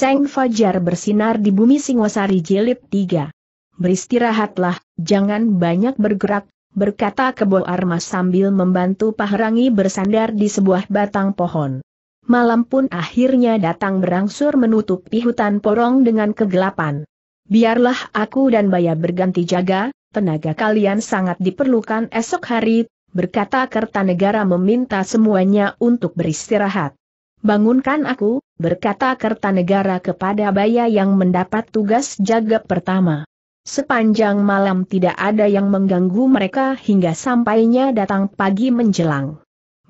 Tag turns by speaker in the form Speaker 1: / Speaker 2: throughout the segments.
Speaker 1: Seng Fajar bersinar di bumi Singosari Jilid 3. Beristirahatlah, jangan banyak bergerak, berkata Kebo Armas sambil membantu Pahrangi bersandar di sebuah batang pohon. Malam pun akhirnya datang berangsur menutupi hutan porong dengan kegelapan. Biarlah aku dan Baya berganti jaga, tenaga kalian sangat diperlukan esok hari, berkata Kertanegara meminta semuanya untuk beristirahat bangunkan aku, berkata Kertanegara kepada Baya yang mendapat tugas jaga pertama. Sepanjang malam tidak ada yang mengganggu mereka hingga sampainya datang pagi menjelang.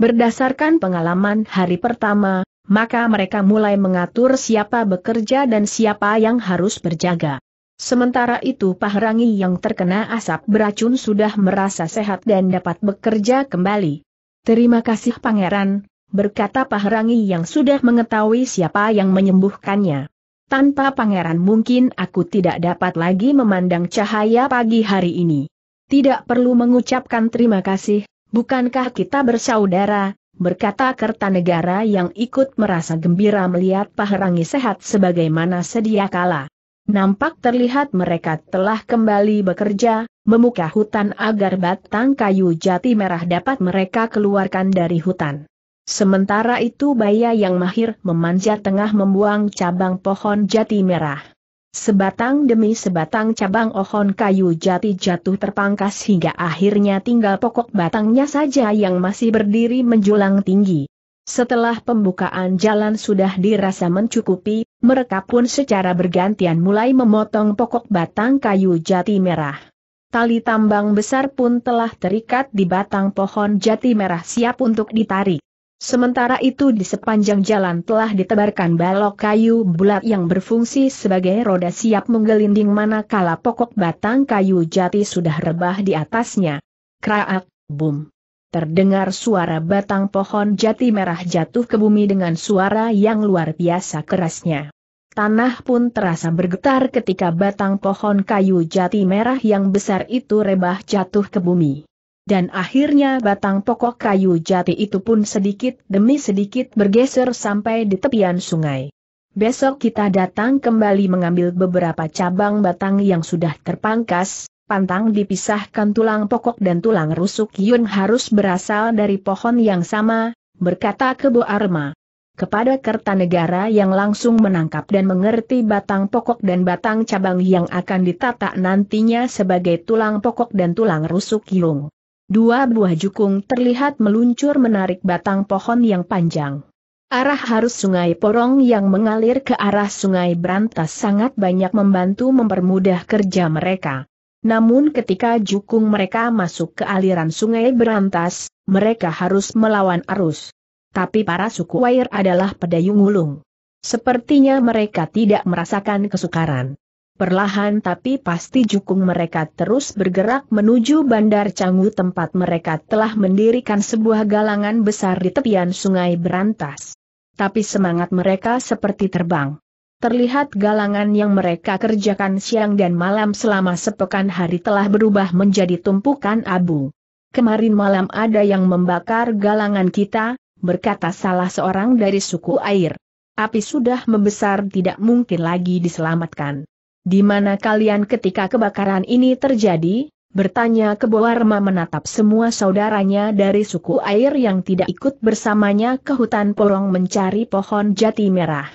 Speaker 1: Berdasarkan pengalaman hari pertama, maka mereka mulai mengatur siapa bekerja dan siapa yang harus berjaga. Sementara itu Pahrangi yang terkena asap beracun sudah merasa sehat dan dapat bekerja kembali. Terima kasih Pangeran, berkata Pahrangi yang sudah mengetahui siapa yang menyembuhkannya. Tanpa pangeran mungkin aku tidak dapat lagi memandang cahaya pagi hari ini. Tidak perlu mengucapkan terima kasih, bukankah kita bersaudara, berkata Kertanegara yang ikut merasa gembira melihat Pahrangi sehat sebagaimana sedia kala. Nampak terlihat mereka telah kembali bekerja, memuka hutan agar batang kayu jati merah dapat mereka keluarkan dari hutan. Sementara itu Baya yang mahir memanjat tengah membuang cabang pohon jati merah. Sebatang demi sebatang cabang pohon kayu jati jatuh terpangkas hingga akhirnya tinggal pokok batangnya saja yang masih berdiri menjulang tinggi. Setelah pembukaan jalan sudah dirasa mencukupi, mereka pun secara bergantian mulai memotong pokok batang kayu jati merah. Tali tambang besar pun telah terikat di batang pohon jati merah siap untuk ditarik. Sementara itu di sepanjang jalan telah ditebarkan balok kayu bulat yang berfungsi sebagai roda siap menggelinding manakala pokok batang kayu jati sudah rebah di atasnya. Kraak, bum. Terdengar suara batang pohon jati merah jatuh ke bumi dengan suara yang luar biasa kerasnya. Tanah pun terasa bergetar ketika batang pohon kayu jati merah yang besar itu rebah jatuh ke bumi dan akhirnya batang pokok kayu jati itu pun sedikit demi sedikit bergeser sampai di tepian sungai. Besok kita datang kembali mengambil beberapa cabang batang yang sudah terpangkas, pantang dipisahkan tulang pokok dan tulang rusuk Yun harus berasal dari pohon yang sama, berkata Kebo Arma. Kepada Kertanegara yang langsung menangkap dan mengerti batang pokok dan batang cabang yang akan ditata nantinya sebagai tulang pokok dan tulang rusuk Yung. Dua buah jukung terlihat meluncur menarik batang pohon yang panjang. Arah harus sungai Porong yang mengalir ke arah sungai Berantas sangat banyak membantu mempermudah kerja mereka. Namun ketika jukung mereka masuk ke aliran sungai Berantas, mereka harus melawan arus. Tapi para suku Wair adalah pedayung ulung. Sepertinya mereka tidak merasakan kesukaran. Perlahan tapi pasti jukung mereka terus bergerak menuju Bandar Canggu tempat mereka telah mendirikan sebuah galangan besar di tepian sungai Berantas. Tapi semangat mereka seperti terbang. Terlihat galangan yang mereka kerjakan siang dan malam selama sepekan hari telah berubah menjadi tumpukan abu. Kemarin malam ada yang membakar galangan kita, berkata salah seorang dari suku air. Api sudah membesar tidak mungkin lagi diselamatkan. Di mana kalian ketika kebakaran ini terjadi? Bertanya Keboa Rema menatap semua saudaranya dari suku air yang tidak ikut bersamanya ke hutan polong mencari pohon jati merah.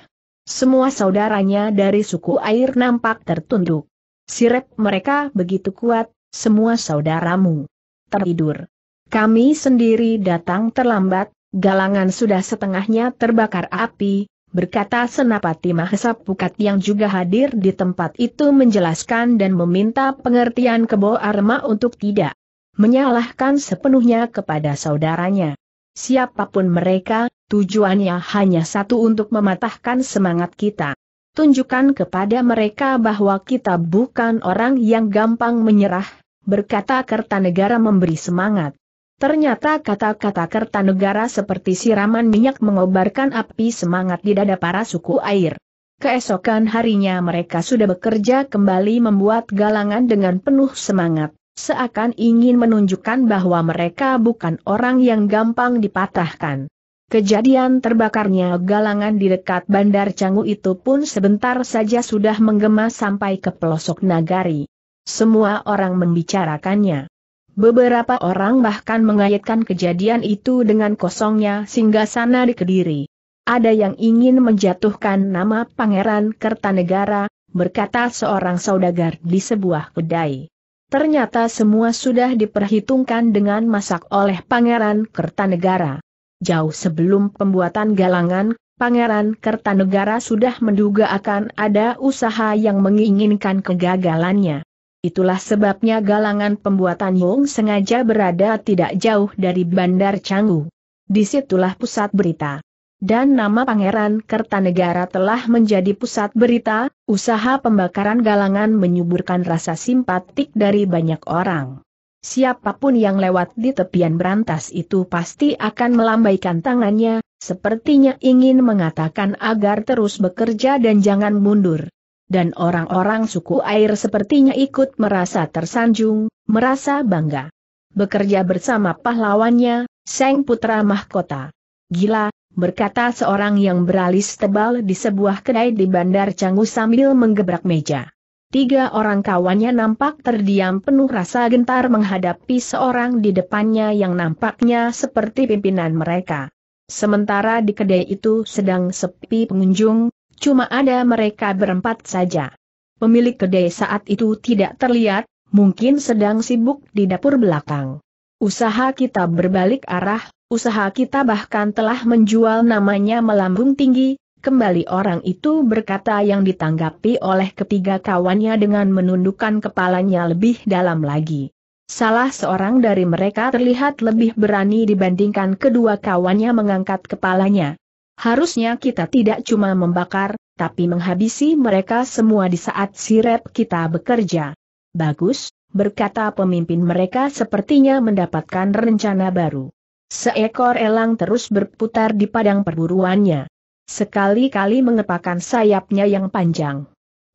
Speaker 1: Semua saudaranya dari suku air nampak tertunduk. Sirep mereka begitu kuat, semua saudaramu. Tertidur. Kami sendiri datang terlambat, galangan sudah setengahnya terbakar api, berkata Senapati Mahesa Pukat yang juga hadir di tempat itu menjelaskan dan meminta pengertian Kebo Arma untuk tidak menyalahkan sepenuhnya kepada saudaranya. Siapapun mereka, tujuannya hanya satu untuk mematahkan semangat kita. Tunjukkan kepada mereka bahwa kita bukan orang yang gampang menyerah, berkata Kertanegara memberi semangat. Ternyata kata-kata Kertanegara seperti siraman minyak mengobarkan api semangat di dada para suku air. Keesokan harinya mereka sudah bekerja kembali membuat galangan dengan penuh semangat, seakan ingin menunjukkan bahwa mereka bukan orang yang gampang dipatahkan. Kejadian terbakarnya galangan di dekat Bandar Canggu itu pun sebentar saja sudah menggema sampai ke pelosok Nagari. Semua orang membicarakannya. Beberapa orang bahkan mengaitkan kejadian itu dengan kosongnya singgasana di Kediri. Ada yang ingin menjatuhkan nama Pangeran Kertanegara, berkata seorang saudagar di sebuah kedai. Ternyata semua sudah diperhitungkan dengan masak oleh Pangeran Kertanegara. Jauh sebelum pembuatan galangan, Pangeran Kertanegara sudah menduga akan ada usaha yang menginginkan kegagalannya. Itulah sebabnya galangan pembuatan Yong sengaja berada tidak jauh dari Bandar Canggu. Disitulah pusat berita. Dan nama Pangeran Kertanegara telah menjadi pusat berita, usaha pembakaran galangan menyuburkan rasa simpatik dari banyak orang. Siapapun yang lewat di tepian berantas itu pasti akan melambaikan tangannya, sepertinya ingin mengatakan agar terus bekerja dan jangan mundur dan orang-orang suku air sepertinya ikut merasa tersanjung, merasa bangga. Bekerja bersama pahlawannya, Seng Putra Mahkota. Gila, berkata seorang yang beralis tebal di sebuah kedai di Bandar Canggu sambil menggebrak meja. Tiga orang kawannya nampak terdiam penuh rasa gentar menghadapi seorang di depannya yang nampaknya seperti pimpinan mereka. Sementara di kedai itu sedang sepi pengunjung, Cuma ada mereka berempat saja. Pemilik kedai saat itu tidak terlihat, mungkin sedang sibuk di dapur belakang. Usaha kita berbalik arah, usaha kita bahkan telah menjual namanya melambung tinggi, Kembali orang itu berkata yang ditanggapi oleh ketiga kawannya dengan menundukkan kepalanya lebih dalam lagi. Salah seorang dari mereka terlihat lebih berani dibandingkan kedua kawannya mengangkat kepalanya. Harusnya kita tidak cuma membakar, tapi menghabisi mereka semua di saat sirep kita bekerja. Bagus, berkata pemimpin mereka sepertinya mendapatkan rencana baru. Seekor elang terus berputar di padang perburuannya. Sekali-kali mengepakkan sayapnya yang panjang.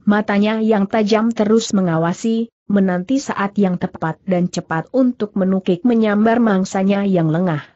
Speaker 1: Matanya yang tajam terus mengawasi, menanti saat yang tepat dan cepat untuk menukik menyambar mangsanya yang lengah.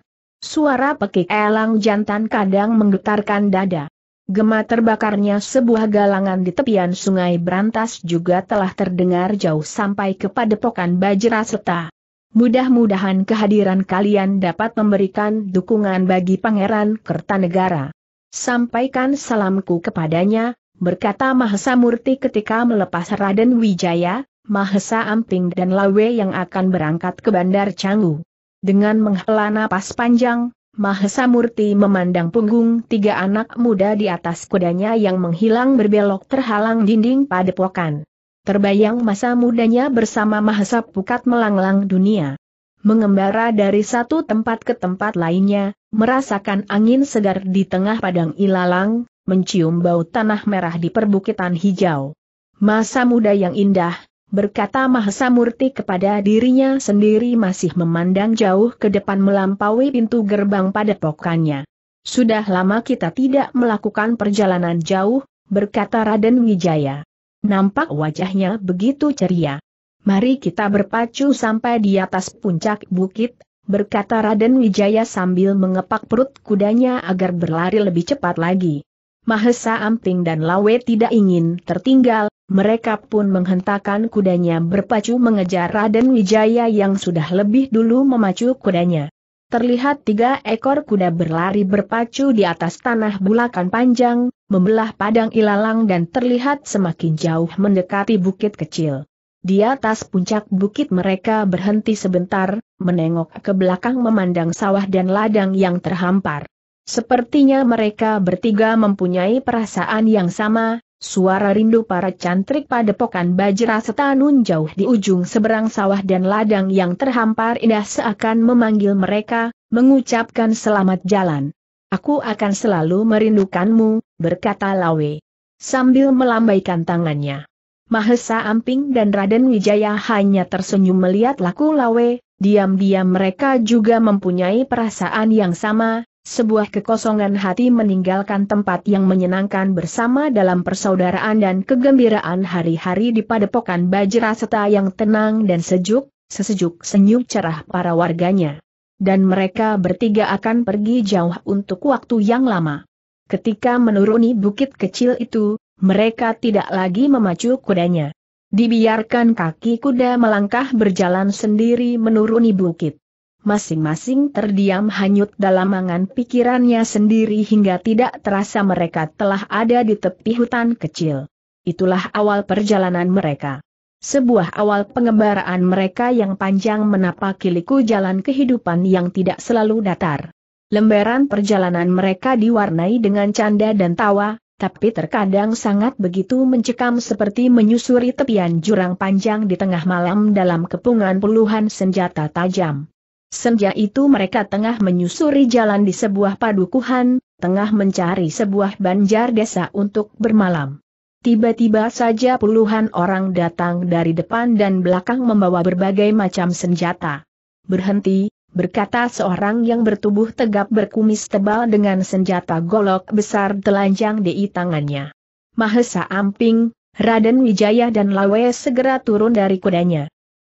Speaker 1: Suara pekik elang jantan kadang menggetarkan dada. Gema terbakarnya sebuah galangan di tepian sungai Brantas juga telah terdengar jauh sampai ke padepokan Seta. Mudah-mudahan kehadiran kalian dapat memberikan dukungan bagi Pangeran Kertanegara. Sampaikan salamku kepadanya, berkata Mahesa Murti ketika melepas Raden Wijaya, Mahesa Amping dan Lawe yang akan berangkat ke Bandar Canggu. Dengan menghela napas panjang, Mahesa Murti memandang punggung tiga anak muda di atas kudanya yang menghilang berbelok terhalang dinding padepokan. Terbayang masa mudanya bersama Mahesa Pukat melanglang dunia. Mengembara dari satu tempat ke tempat lainnya, merasakan angin segar di tengah padang ilalang, mencium bau tanah merah di perbukitan hijau. Masa muda yang indah, berkata Mahesa Murti kepada dirinya sendiri masih memandang jauh ke depan melampaui pintu gerbang pada pokannya. Sudah lama kita tidak melakukan perjalanan jauh, berkata Raden Wijaya. Nampak wajahnya begitu ceria. Mari kita berpacu sampai di atas puncak bukit, berkata Raden Wijaya sambil mengepak perut kudanya agar berlari lebih cepat lagi. Mahesa Amping dan Lawe tidak ingin tertinggal, mereka pun menghentakkan kudanya berpacu mengejar Raden Wijaya yang sudah lebih dulu memacu kudanya. Terlihat tiga ekor kuda berlari berpacu di atas tanah bulakan panjang, membelah padang ilalang dan terlihat semakin jauh mendekati bukit kecil. Di atas puncak bukit mereka berhenti sebentar, menengok ke belakang memandang sawah dan ladang yang terhampar. Sepertinya mereka bertiga mempunyai perasaan yang sama, Suara rindu para cantrik pada pokan Bajra Setanun jauh di ujung seberang sawah dan ladang yang terhampar indah seakan memanggil mereka, mengucapkan selamat jalan. Aku akan selalu merindukanmu, berkata Lawe. Sambil melambaikan tangannya. Mahesa Amping dan Raden Wijaya hanya tersenyum melihat laku Lawe, diam-diam mereka juga mempunyai perasaan yang sama, sebuah kekosongan hati meninggalkan tempat yang menyenangkan bersama dalam persaudaraan dan kegembiraan hari-hari di padepokan Bajra Seta yang tenang dan sejuk, sesejuk senyum cerah para warganya. Dan mereka bertiga akan pergi jauh untuk waktu yang lama. Ketika menuruni bukit kecil itu, mereka tidak lagi memacu kudanya. Dibiarkan kaki kuda melangkah berjalan sendiri menuruni bukit masing-masing terdiam hanyut dalam mangan pikirannya sendiri hingga tidak terasa mereka telah ada di tepi hutan kecil. Itulah awal perjalanan mereka. Sebuah awal pengembaraan mereka yang panjang menapaki liku jalan kehidupan yang tidak selalu datar. Lembaran perjalanan mereka diwarnai dengan canda dan tawa, tapi terkadang sangat begitu mencekam seperti menyusuri tepian jurang panjang di tengah malam dalam kepungan puluhan senjata tajam. Senja itu mereka tengah menyusuri jalan di sebuah padukuhan, tengah mencari sebuah banjar desa untuk bermalam. Tiba-tiba saja puluhan orang datang dari depan dan belakang membawa berbagai macam senjata. Berhenti, berkata seorang yang bertubuh tegap berkumis tebal dengan senjata golok besar telanjang di tangannya. Mahesa Amping, Raden Wijaya dan Lawe segera turun dari kudanya.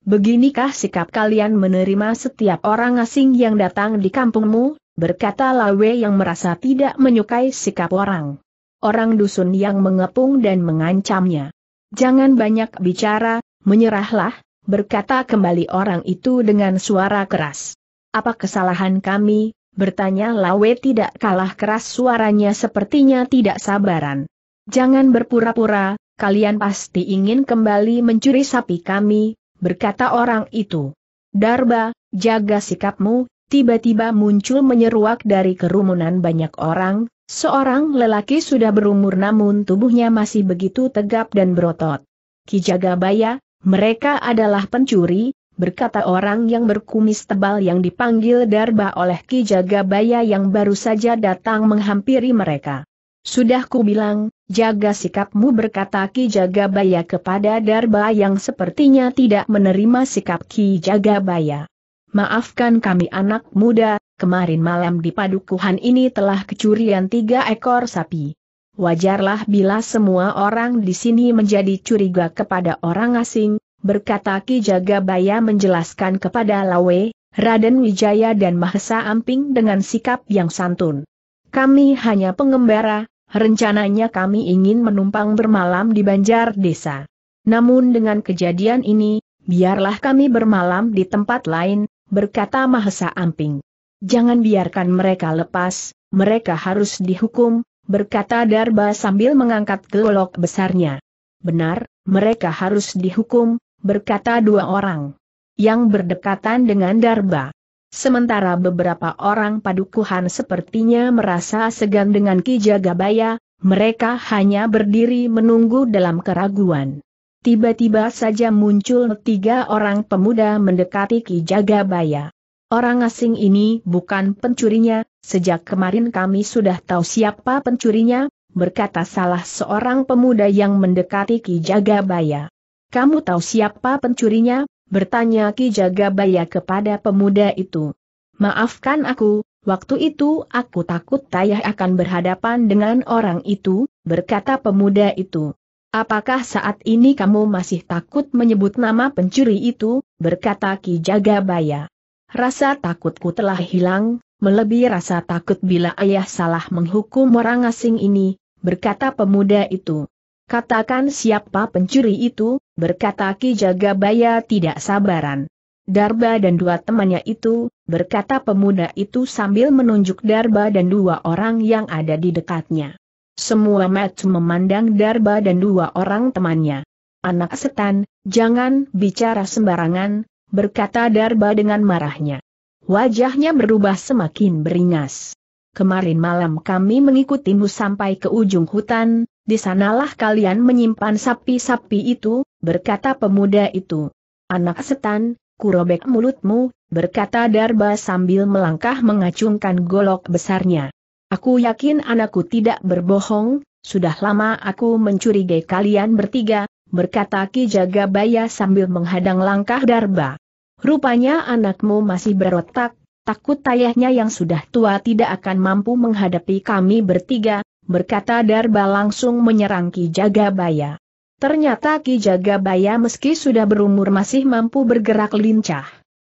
Speaker 1: Beginikah sikap kalian menerima setiap orang asing yang datang di kampungmu, berkata Lawe yang merasa tidak menyukai sikap orang. Orang dusun yang mengepung dan mengancamnya. Jangan banyak bicara, menyerahlah, berkata kembali orang itu dengan suara keras. Apa kesalahan kami, bertanya Lawe tidak kalah keras suaranya sepertinya tidak sabaran. Jangan berpura-pura, kalian pasti ingin kembali mencuri sapi kami, berkata orang itu. Darba, jaga sikapmu, tiba-tiba muncul menyeruak dari kerumunan banyak orang, seorang lelaki sudah berumur namun tubuhnya masih begitu tegap dan berotot. Kijagabaya, mereka adalah pencuri, berkata orang yang berkumis tebal yang dipanggil Darba oleh Kijagabaya yang baru saja datang menghampiri mereka. Sudah ku bilang, jaga sikapmu berkata Ki Jagabaya kepada Darba yang sepertinya tidak menerima sikap Ki Jagabaya. Maafkan kami anak muda, kemarin malam di padukuhan ini telah kecurian tiga ekor sapi. Wajarlah bila semua orang di sini menjadi curiga kepada orang asing, berkata Ki Jagabaya menjelaskan kepada Lawe, Raden Wijaya dan Mahesa Amping dengan sikap yang santun. Kami hanya pengembara, Rencananya kami ingin menumpang bermalam di banjar desa. Namun dengan kejadian ini, biarlah kami bermalam di tempat lain, berkata Mahesa Amping. Jangan biarkan mereka lepas, mereka harus dihukum, berkata Darba sambil mengangkat golok besarnya. Benar, mereka harus dihukum, berkata dua orang yang berdekatan dengan Darba. Sementara beberapa orang padukuhan sepertinya merasa segan dengan Ki Jagabaya, mereka hanya berdiri menunggu dalam keraguan. Tiba-tiba saja muncul tiga orang pemuda mendekati Ki Jagabaya. Orang asing ini bukan pencurinya, sejak kemarin kami sudah tahu siapa pencurinya, berkata salah seorang pemuda yang mendekati Ki Jagabaya. Kamu tahu siapa pencurinya? bertanya Ki Jagabaya kepada pemuda itu. Maafkan aku, waktu itu aku takut Tayah akan berhadapan dengan orang itu, berkata pemuda itu. Apakah saat ini kamu masih takut menyebut nama pencuri itu, berkata Ki Jagabaya. Rasa takutku telah hilang, melebihi rasa takut bila ayah salah menghukum orang asing ini, berkata pemuda itu. Katakan siapa pencuri itu, berkata Ki Jagabaya tidak sabaran. Darba dan dua temannya itu, berkata pemuda itu sambil menunjuk Darba dan dua orang yang ada di dekatnya. Semua mata memandang Darba dan dua orang temannya. Anak setan, jangan bicara sembarangan, berkata Darba dengan marahnya. Wajahnya berubah semakin beringas. Kemarin malam kami mengikutimu sampai ke ujung hutan, di sanalah kalian menyimpan sapi-sapi itu, berkata pemuda itu. Anak setan, kurobek mulutmu, berkata Darba sambil melangkah mengacungkan golok besarnya. Aku yakin anakku tidak berbohong, sudah lama aku mencurigai kalian bertiga, berkata Ki Jagabaya sambil menghadang langkah Darba. Rupanya anakmu masih berotak, takut ayahnya yang sudah tua tidak akan mampu menghadapi kami bertiga, berkata Darba langsung menyerang Ki Jagabaya. Ternyata Ki Jagabaya meski sudah berumur masih mampu bergerak lincah.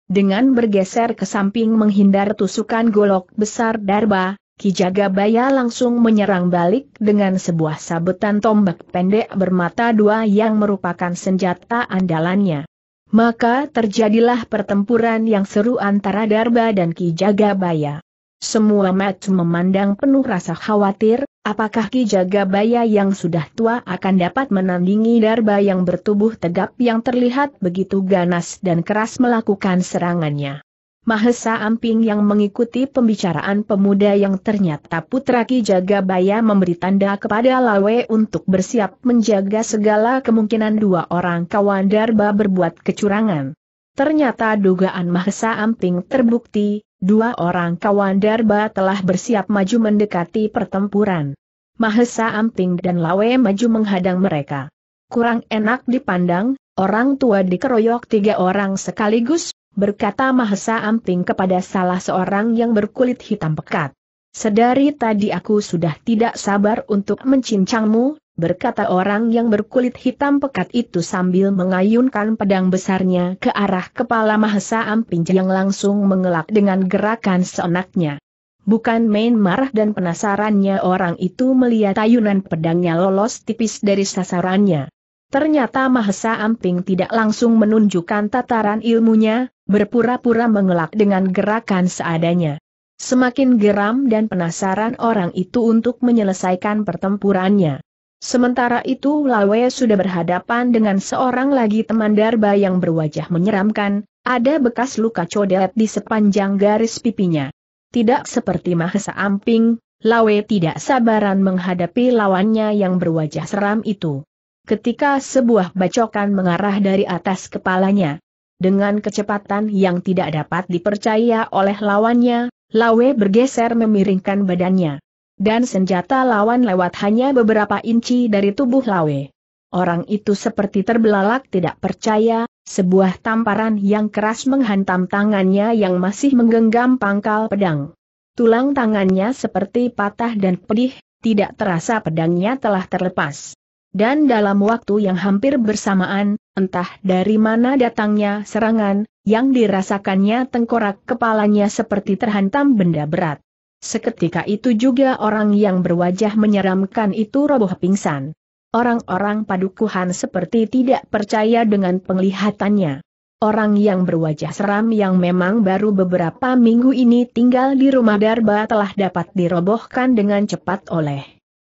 Speaker 1: Dengan bergeser ke samping menghindar tusukan golok besar Darba, Ki Jagabaya langsung menyerang balik dengan sebuah sabetan tombak pendek bermata dua yang merupakan senjata andalannya. Maka terjadilah pertempuran yang seru antara Darba dan Ki Jagabaya. Semua mata memandang penuh rasa khawatir, apakah Ki Jagabaya yang sudah tua akan dapat menandingi Darba yang bertubuh tegap yang terlihat begitu ganas dan keras melakukan serangannya. Mahesa Amping yang mengikuti pembicaraan pemuda yang ternyata putra Ki Jagabaya memberi tanda kepada Lawe untuk bersiap menjaga segala kemungkinan dua orang kawan Darba berbuat kecurangan. Ternyata dugaan Mahesa Amping terbukti, dua orang kawan Darba telah bersiap maju mendekati pertempuran. Mahesa Amping dan Lawe maju menghadang mereka. Kurang enak dipandang, orang tua dikeroyok tiga orang sekaligus, berkata Mahesa Amping kepada salah seorang yang berkulit hitam pekat. Sedari tadi aku sudah tidak sabar untuk mencincangmu, berkata orang yang berkulit hitam pekat itu sambil mengayunkan pedang besarnya ke arah kepala Mahesa Ampinja yang langsung mengelak dengan gerakan seenaknya. Bukan main marah dan penasarannya orang itu melihat ayunan pedangnya lolos tipis dari sasarannya. Ternyata Mahesa Amping tidak langsung menunjukkan tataran ilmunya, berpura-pura mengelak dengan gerakan seadanya. Semakin geram dan penasaran orang itu untuk menyelesaikan pertempurannya. Sementara itu Lawe sudah berhadapan dengan seorang lagi teman Darba yang berwajah menyeramkan, ada bekas luka codet di sepanjang garis pipinya. Tidak seperti Mahesa Amping, Lawe tidak sabaran menghadapi lawannya yang berwajah seram itu. Ketika sebuah bacokan mengarah dari atas kepalanya, dengan kecepatan yang tidak dapat dipercaya oleh lawannya, Lawe bergeser memiringkan badannya. Dan senjata lawan lewat hanya beberapa inci dari tubuh Lawe. Orang itu seperti terbelalak tidak percaya, sebuah tamparan yang keras menghantam tangannya yang masih menggenggam pangkal pedang. Tulang tangannya seperti patah dan pedih, tidak terasa pedangnya telah terlepas. Dan dalam waktu yang hampir bersamaan, entah dari mana datangnya serangan, yang dirasakannya tengkorak kepalanya seperti terhantam benda berat. Seketika itu juga orang yang berwajah menyeramkan itu roboh pingsan. Orang-orang padukuhan seperti tidak percaya dengan penglihatannya. Orang yang berwajah seram yang memang baru beberapa minggu ini tinggal di rumah Darba telah dapat dirobohkan dengan cepat oleh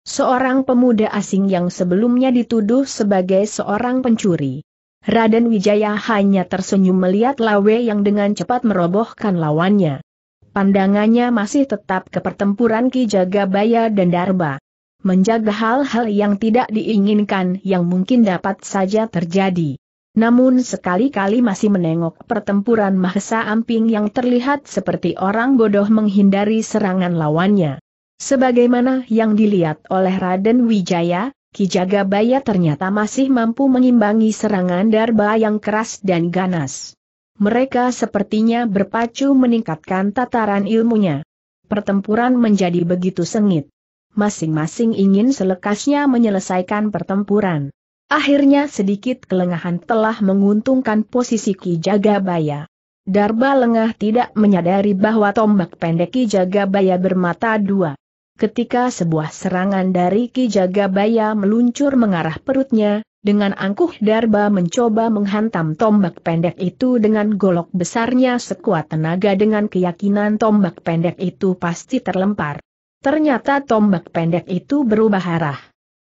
Speaker 1: seorang pemuda asing yang sebelumnya dituduh sebagai seorang pencuri. Raden Wijaya hanya tersenyum melihat Lawe yang dengan cepat merobohkan lawannya. Pandangannya masih tetap ke pertempuran Ki Jagabaya dan Darba. Menjaga hal-hal yang tidak diinginkan yang mungkin dapat saja terjadi. Namun sekali-kali masih menengok pertempuran Mahesa Amping yang terlihat seperti orang bodoh menghindari serangan lawannya. Sebagaimana yang dilihat oleh Raden Wijaya, Ki Jagabaya ternyata masih mampu mengimbangi serangan Darba yang keras dan ganas mereka sepertinya berpacu meningkatkan tataran ilmunya. Pertempuran menjadi begitu sengit. Masing-masing ingin selekasnya menyelesaikan pertempuran. Akhirnya sedikit kelengahan telah menguntungkan posisi Ki Jagabaya. Darba lengah tidak menyadari bahwa tombak pendek Ki Jagabaya bermata dua ketika sebuah serangan dari Ki Jagabaya meluncur mengarah perutnya, dengan angkuh Darba mencoba menghantam tombak pendek itu dengan golok besarnya sekuat tenaga dengan keyakinan tombak pendek itu pasti terlempar. Ternyata tombak pendek itu berubah arah.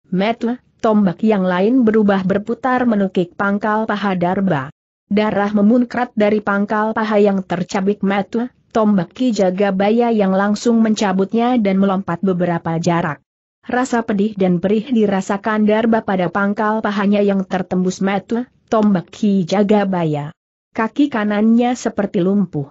Speaker 1: Metle, tombak yang lain berubah berputar menukik pangkal paha Darba. Darah memunkrat dari pangkal paha yang tercabik metle, tombak Ki Jagabaya yang langsung mencabutnya dan melompat beberapa jarak. Rasa pedih dan perih dirasakan Darba pada pangkal pahanya yang tertembus metu, tombak Ki Jagabaya. Kaki kanannya seperti lumpuh.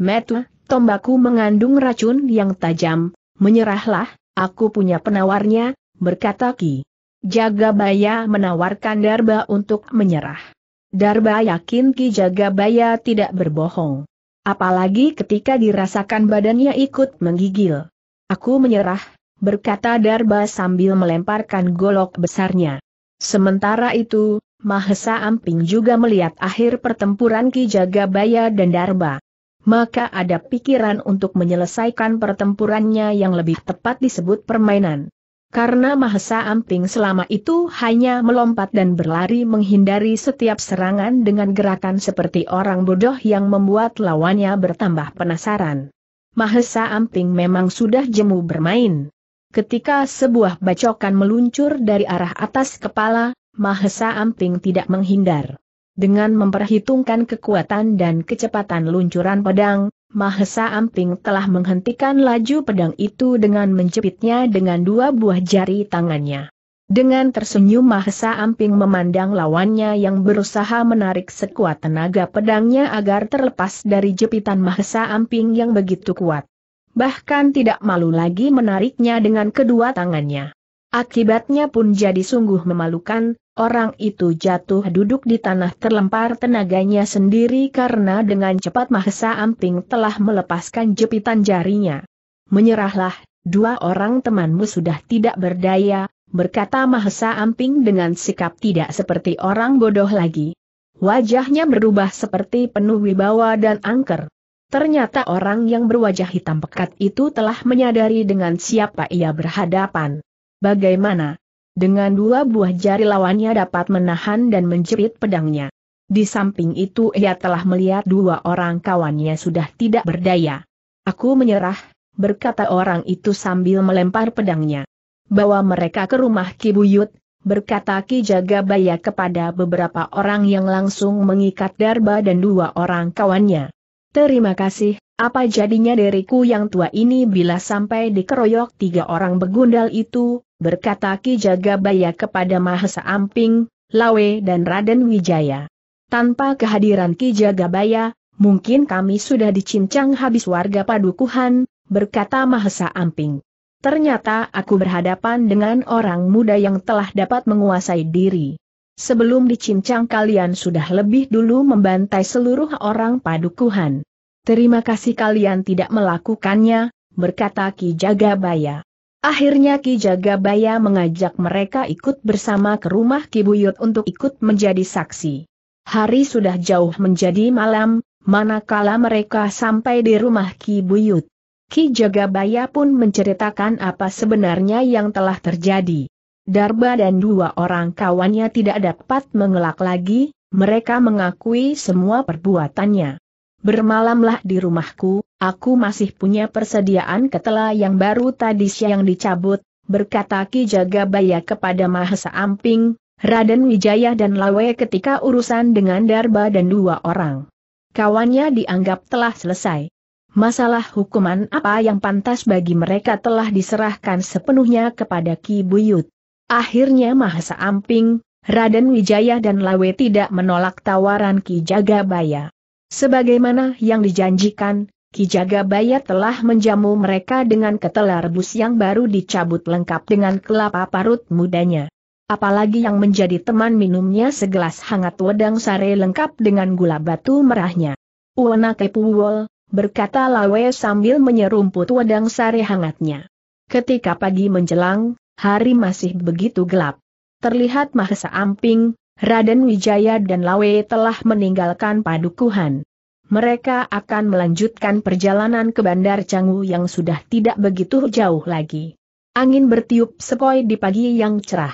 Speaker 1: Metu, tombakku mengandung racun yang tajam, menyerahlah, aku punya penawarnya, berkata Ki. Jagabaya menawarkan Darba untuk menyerah. Darba yakin Ki Jagabaya tidak berbohong. Apalagi ketika dirasakan badannya ikut menggigil. Aku menyerah, berkata Darba sambil melemparkan golok besarnya. Sementara itu, Mahesa Amping juga melihat akhir pertempuran Ki Jagabaya dan Darba. Maka ada pikiran untuk menyelesaikan pertempurannya yang lebih tepat disebut permainan karena Mahesa Amping selama itu hanya melompat dan berlari menghindari setiap serangan dengan gerakan seperti orang bodoh yang membuat lawannya bertambah penasaran. Mahesa Amping memang sudah jemu bermain. Ketika sebuah bacokan meluncur dari arah atas kepala, Mahesa Amping tidak menghindar. Dengan memperhitungkan kekuatan dan kecepatan luncuran pedang, Mahesa Amping telah menghentikan laju pedang itu dengan menjepitnya dengan dua buah jari tangannya. Dengan tersenyum Mahesa Amping memandang lawannya yang berusaha menarik sekuat tenaga pedangnya agar terlepas dari jepitan Mahesa Amping yang begitu kuat. Bahkan tidak malu lagi menariknya dengan kedua tangannya. Akibatnya pun jadi sungguh memalukan, Orang itu jatuh duduk di tanah terlempar tenaganya sendiri karena dengan cepat Mahesa Amping telah melepaskan jepitan jarinya. Menyerahlah, dua orang temanmu sudah tidak berdaya, berkata Mahesa Amping dengan sikap tidak seperti orang bodoh lagi. Wajahnya berubah seperti penuh wibawa dan angker. Ternyata orang yang berwajah hitam pekat itu telah menyadari dengan siapa ia berhadapan. Bagaimana? Dengan dua buah jari lawannya dapat menahan dan menjerit pedangnya. Di samping itu ia telah melihat dua orang kawannya sudah tidak berdaya. Aku menyerah, berkata orang itu sambil melempar pedangnya. Bawa mereka ke rumah Kibuyut, berkata Ki Jagabaya kepada beberapa orang yang langsung mengikat Darba dan dua orang kawannya. Terima kasih, apa jadinya diriku yang tua ini bila sampai dikeroyok tiga orang begundal itu, berkata Ki Jagabaya kepada Mahesa Amping, Lawe dan Raden Wijaya. Tanpa kehadiran Ki Jagabaya, mungkin kami sudah dicincang habis warga padukuhan, berkata Mahesa Amping. Ternyata aku berhadapan dengan orang muda yang telah dapat menguasai diri. Sebelum dicincang kalian sudah lebih dulu membantai seluruh orang padukuhan. Terima kasih kalian tidak melakukannya, berkata Ki Jagabaya. Akhirnya Ki Jagabaya mengajak mereka ikut bersama ke rumah Ki Buyut untuk ikut menjadi saksi. Hari sudah jauh menjadi malam, manakala mereka sampai di rumah Ki Buyut. Ki Jagabaya pun menceritakan apa sebenarnya yang telah terjadi. Darba dan dua orang kawannya tidak dapat mengelak lagi, mereka mengakui semua perbuatannya bermalamlah di rumahku, aku masih punya persediaan ketela yang baru tadi siang dicabut, berkata Ki Jagabaya kepada Mahesa Amping, Raden Wijaya dan Lawe ketika urusan dengan Darba dan dua orang. Kawannya dianggap telah selesai. Masalah hukuman apa yang pantas bagi mereka telah diserahkan sepenuhnya kepada Ki Buyut. Akhirnya Mahesa Amping, Raden Wijaya dan Lawe tidak menolak tawaran Ki Jagabaya. Sebagaimana yang dijanjikan, Kijaga Baya telah menjamu mereka dengan ketelar rebus yang baru dicabut lengkap dengan kelapa parut mudanya. Apalagi yang menjadi teman minumnya segelas hangat wedang sare lengkap dengan gula batu merahnya. Uwana Kepuwol, berkata Lawe sambil menyerumput wedang sare hangatnya. Ketika pagi menjelang, hari masih begitu gelap. Terlihat mahesa amping, Raden Wijaya dan Lawe telah meninggalkan padukuhan. Mereka akan melanjutkan perjalanan ke Bandar Canggu yang sudah tidak begitu jauh lagi. Angin bertiup sepoi di pagi yang cerah.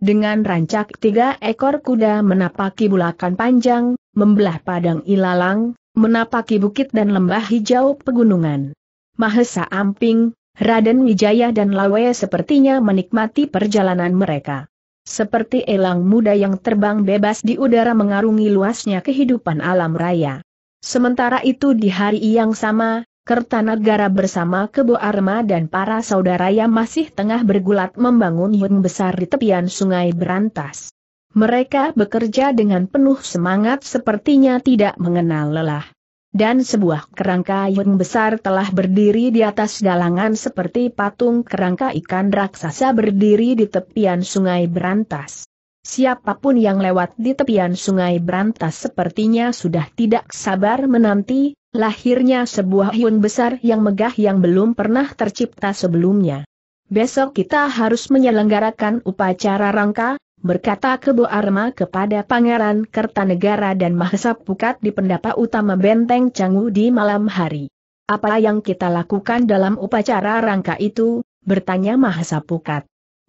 Speaker 1: Dengan rancak tiga ekor kuda menapaki bulakan panjang, membelah padang ilalang, menapaki bukit dan lembah hijau pegunungan. Mahesa Amping, Raden Wijaya dan Lawe sepertinya menikmati perjalanan mereka seperti elang muda yang terbang bebas di udara mengarungi luasnya kehidupan alam raya. Sementara itu di hari yang sama, Kertanegara bersama Kebo Arma dan para saudaranya masih tengah bergulat membangun yun besar di tepian sungai Berantas. Mereka bekerja dengan penuh semangat sepertinya tidak mengenal lelah dan sebuah kerangka yang besar telah berdiri di atas galangan seperti patung kerangka ikan raksasa berdiri di tepian sungai Berantas. Siapapun yang lewat di tepian sungai Berantas sepertinya sudah tidak sabar menanti, lahirnya sebuah hiun besar yang megah yang belum pernah tercipta sebelumnya. Besok kita harus menyelenggarakan upacara rangka, berkata Kebo Arma kepada Pangeran Kertanegara dan Mahesa Pukat di pendapa utama Benteng Canggu di malam hari. Apa yang kita lakukan dalam upacara rangka itu? bertanya Mahesa Pukat.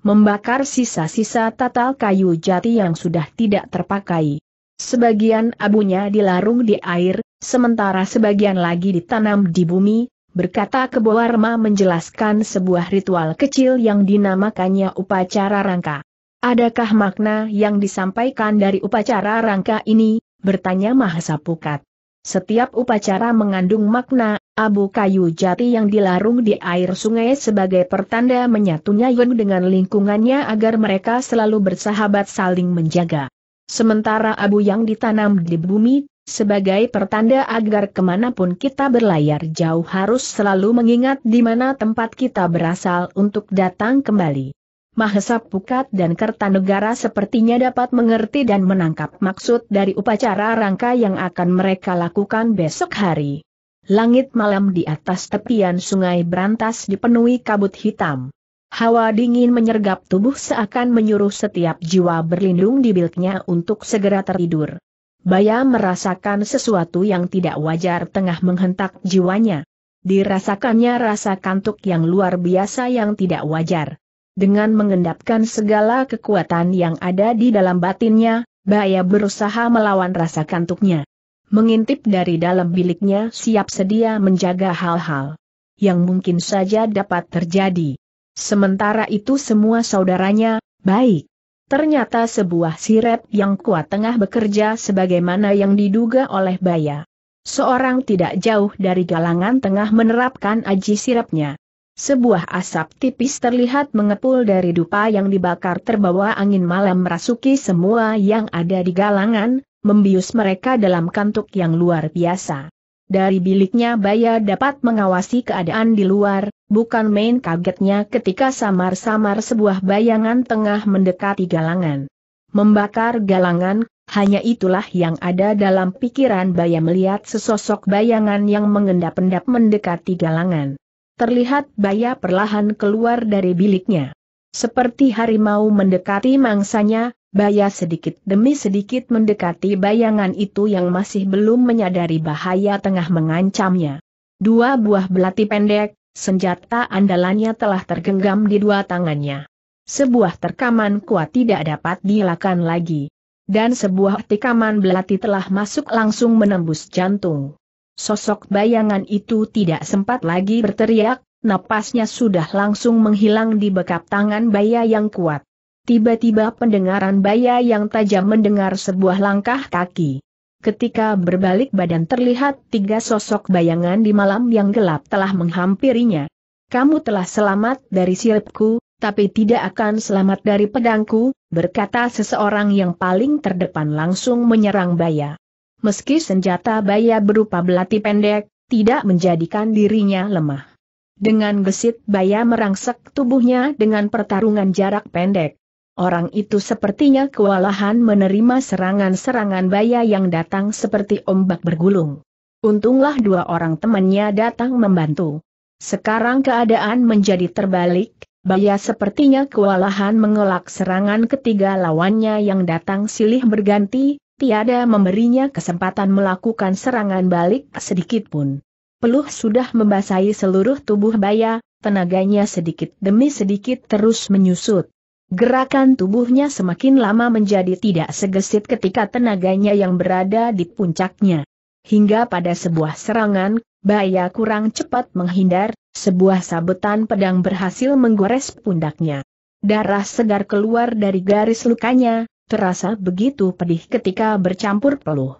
Speaker 1: Membakar sisa-sisa tatal kayu jati yang sudah tidak terpakai. Sebagian abunya dilarung di air, sementara sebagian lagi ditanam di bumi, berkata Kebo Arma menjelaskan sebuah ritual kecil yang dinamakannya upacara rangka. Adakah makna yang disampaikan dari upacara rangka ini? bertanya Mahesa Pukat. Setiap upacara mengandung makna, abu kayu jati yang dilarung di air sungai sebagai pertanda menyatunya Yun dengan lingkungannya agar mereka selalu bersahabat saling menjaga. Sementara abu yang ditanam di bumi, sebagai pertanda agar kemanapun kita berlayar jauh harus selalu mengingat di mana tempat kita berasal untuk datang kembali. Mahesa Pukat dan Kertanegara sepertinya dapat mengerti dan menangkap maksud dari upacara rangka yang akan mereka lakukan besok hari. Langit malam di atas tepian sungai Berantas dipenuhi kabut hitam. Hawa dingin menyergap tubuh seakan menyuruh setiap jiwa berlindung di bilknya untuk segera tertidur. Baya merasakan sesuatu yang tidak wajar tengah menghentak jiwanya. Dirasakannya rasa kantuk yang luar biasa yang tidak wajar. Dengan mengendapkan segala kekuatan yang ada di dalam batinnya, Baya berusaha melawan rasa kantuknya. Mengintip dari dalam biliknya siap sedia menjaga hal-hal yang mungkin saja dapat terjadi. Sementara itu semua saudaranya, baik. Ternyata sebuah sirep yang kuat tengah bekerja sebagaimana yang diduga oleh Baya. Seorang tidak jauh dari galangan tengah menerapkan aji sirepnya. Sebuah asap tipis terlihat mengepul dari dupa yang dibakar terbawa angin malam merasuki semua yang ada di galangan, membius mereka dalam kantuk yang luar biasa. Dari biliknya Baya dapat mengawasi keadaan di luar, bukan main kagetnya ketika samar-samar sebuah bayangan tengah mendekati galangan. Membakar galangan, hanya itulah yang ada dalam pikiran Baya melihat sesosok bayangan yang mengendap-endap mendekati galangan terlihat Baya perlahan keluar dari biliknya. Seperti harimau mendekati mangsanya, Baya sedikit demi sedikit mendekati bayangan itu yang masih belum menyadari bahaya tengah mengancamnya. Dua buah belati pendek, senjata andalannya telah tergenggam di dua tangannya. Sebuah terkaman kuat tidak dapat dilakukan lagi. Dan sebuah tikaman belati telah masuk langsung menembus jantung. Sosok bayangan itu tidak sempat lagi berteriak, napasnya sudah langsung menghilang di bekap tangan baya yang kuat. Tiba-tiba pendengaran baya yang tajam mendengar sebuah langkah kaki. Ketika berbalik badan terlihat tiga sosok bayangan di malam yang gelap telah menghampirinya. Kamu telah selamat dari siripku, tapi tidak akan selamat dari pedangku, berkata seseorang yang paling terdepan langsung menyerang Baya meski senjata baya berupa belati pendek, tidak menjadikan dirinya lemah. Dengan gesit baya merangsek tubuhnya dengan pertarungan jarak pendek. Orang itu sepertinya kewalahan menerima serangan-serangan baya yang datang seperti ombak bergulung. Untunglah dua orang temannya datang membantu. Sekarang keadaan menjadi terbalik, Baya sepertinya kewalahan mengelak serangan ketiga lawannya yang datang silih berganti, tiada memberinya kesempatan melakukan serangan balik sedikit pun. Peluh sudah membasahi seluruh tubuh Baya, tenaganya sedikit demi sedikit terus menyusut. Gerakan tubuhnya semakin lama menjadi tidak segesit ketika tenaganya yang berada di puncaknya. Hingga pada sebuah serangan, Baya kurang cepat menghindar, sebuah sabetan pedang berhasil menggores pundaknya. Darah segar keluar dari garis lukanya, terasa begitu pedih ketika bercampur peluh.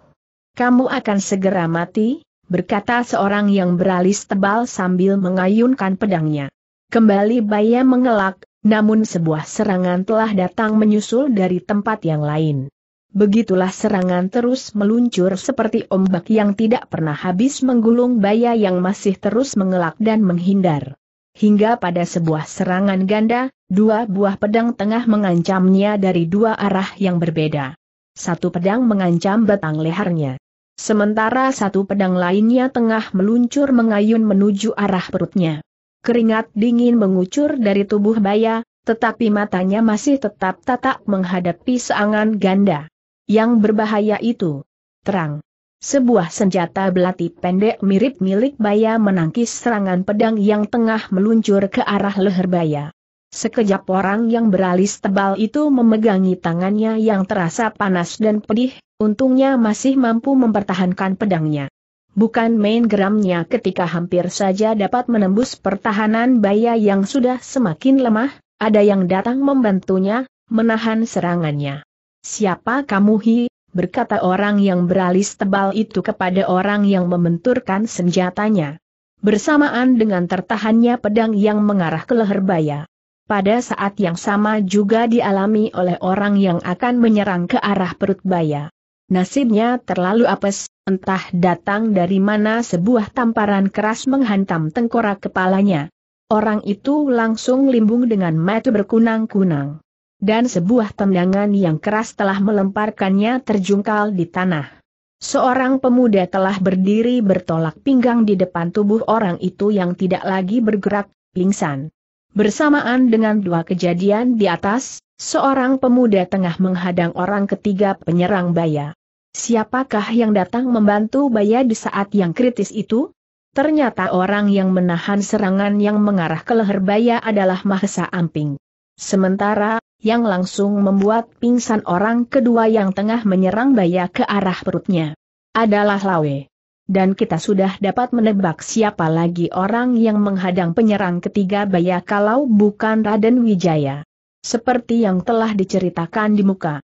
Speaker 1: Kamu akan segera mati, berkata seorang yang beralis tebal sambil mengayunkan pedangnya. Kembali Baya mengelak, namun sebuah serangan telah datang menyusul dari tempat yang lain. Begitulah serangan terus meluncur seperti ombak yang tidak pernah habis menggulung Baya yang masih terus mengelak dan menghindar. Hingga pada sebuah serangan ganda, Dua buah pedang tengah mengancamnya dari dua arah yang berbeda. Satu pedang mengancam batang lehernya. Sementara satu pedang lainnya tengah meluncur mengayun menuju arah perutnya. Keringat dingin mengucur dari tubuh Baya, tetapi matanya masih tetap tatap menghadapi seangan ganda. Yang berbahaya itu. Terang. Sebuah senjata belati pendek mirip milik Baya menangkis serangan pedang yang tengah meluncur ke arah leher Baya. Sekejap orang yang beralis tebal itu memegangi tangannya yang terasa panas dan pedih, untungnya masih mampu mempertahankan pedangnya. Bukan main geramnya ketika hampir saja dapat menembus pertahanan baya yang sudah semakin lemah, ada yang datang membantunya, menahan serangannya. Siapa kamu hi, berkata orang yang beralis tebal itu kepada orang yang membenturkan senjatanya. Bersamaan dengan tertahannya pedang yang mengarah ke leher baya pada saat yang sama juga dialami oleh orang yang akan menyerang ke arah perut baya. Nasibnya terlalu apes, entah datang dari mana sebuah tamparan keras menghantam tengkorak kepalanya. Orang itu langsung limbung dengan mata berkunang-kunang. Dan sebuah tendangan yang keras telah melemparkannya terjungkal di tanah. Seorang pemuda telah berdiri bertolak pinggang di depan tubuh orang itu yang tidak lagi bergerak, pingsan. Bersamaan dengan dua kejadian di atas, seorang pemuda tengah menghadang orang ketiga penyerang Baya. Siapakah yang datang membantu Baya di saat yang kritis itu? Ternyata orang yang menahan serangan yang mengarah ke leher Baya adalah Mahesa Amping. Sementara, yang langsung membuat pingsan orang kedua yang tengah menyerang Baya ke arah perutnya adalah Lawe dan kita sudah dapat menebak siapa lagi orang yang menghadang penyerang ketiga Baya kalau bukan Raden Wijaya. Seperti yang telah diceritakan di muka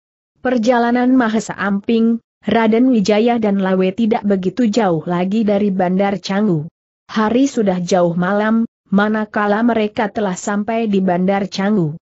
Speaker 1: perjalanan Mahesa Amping, Raden Wijaya dan Lawe tidak begitu jauh lagi dari Bandar Canggu. Hari sudah jauh malam, manakala mereka telah sampai di Bandar Canggu.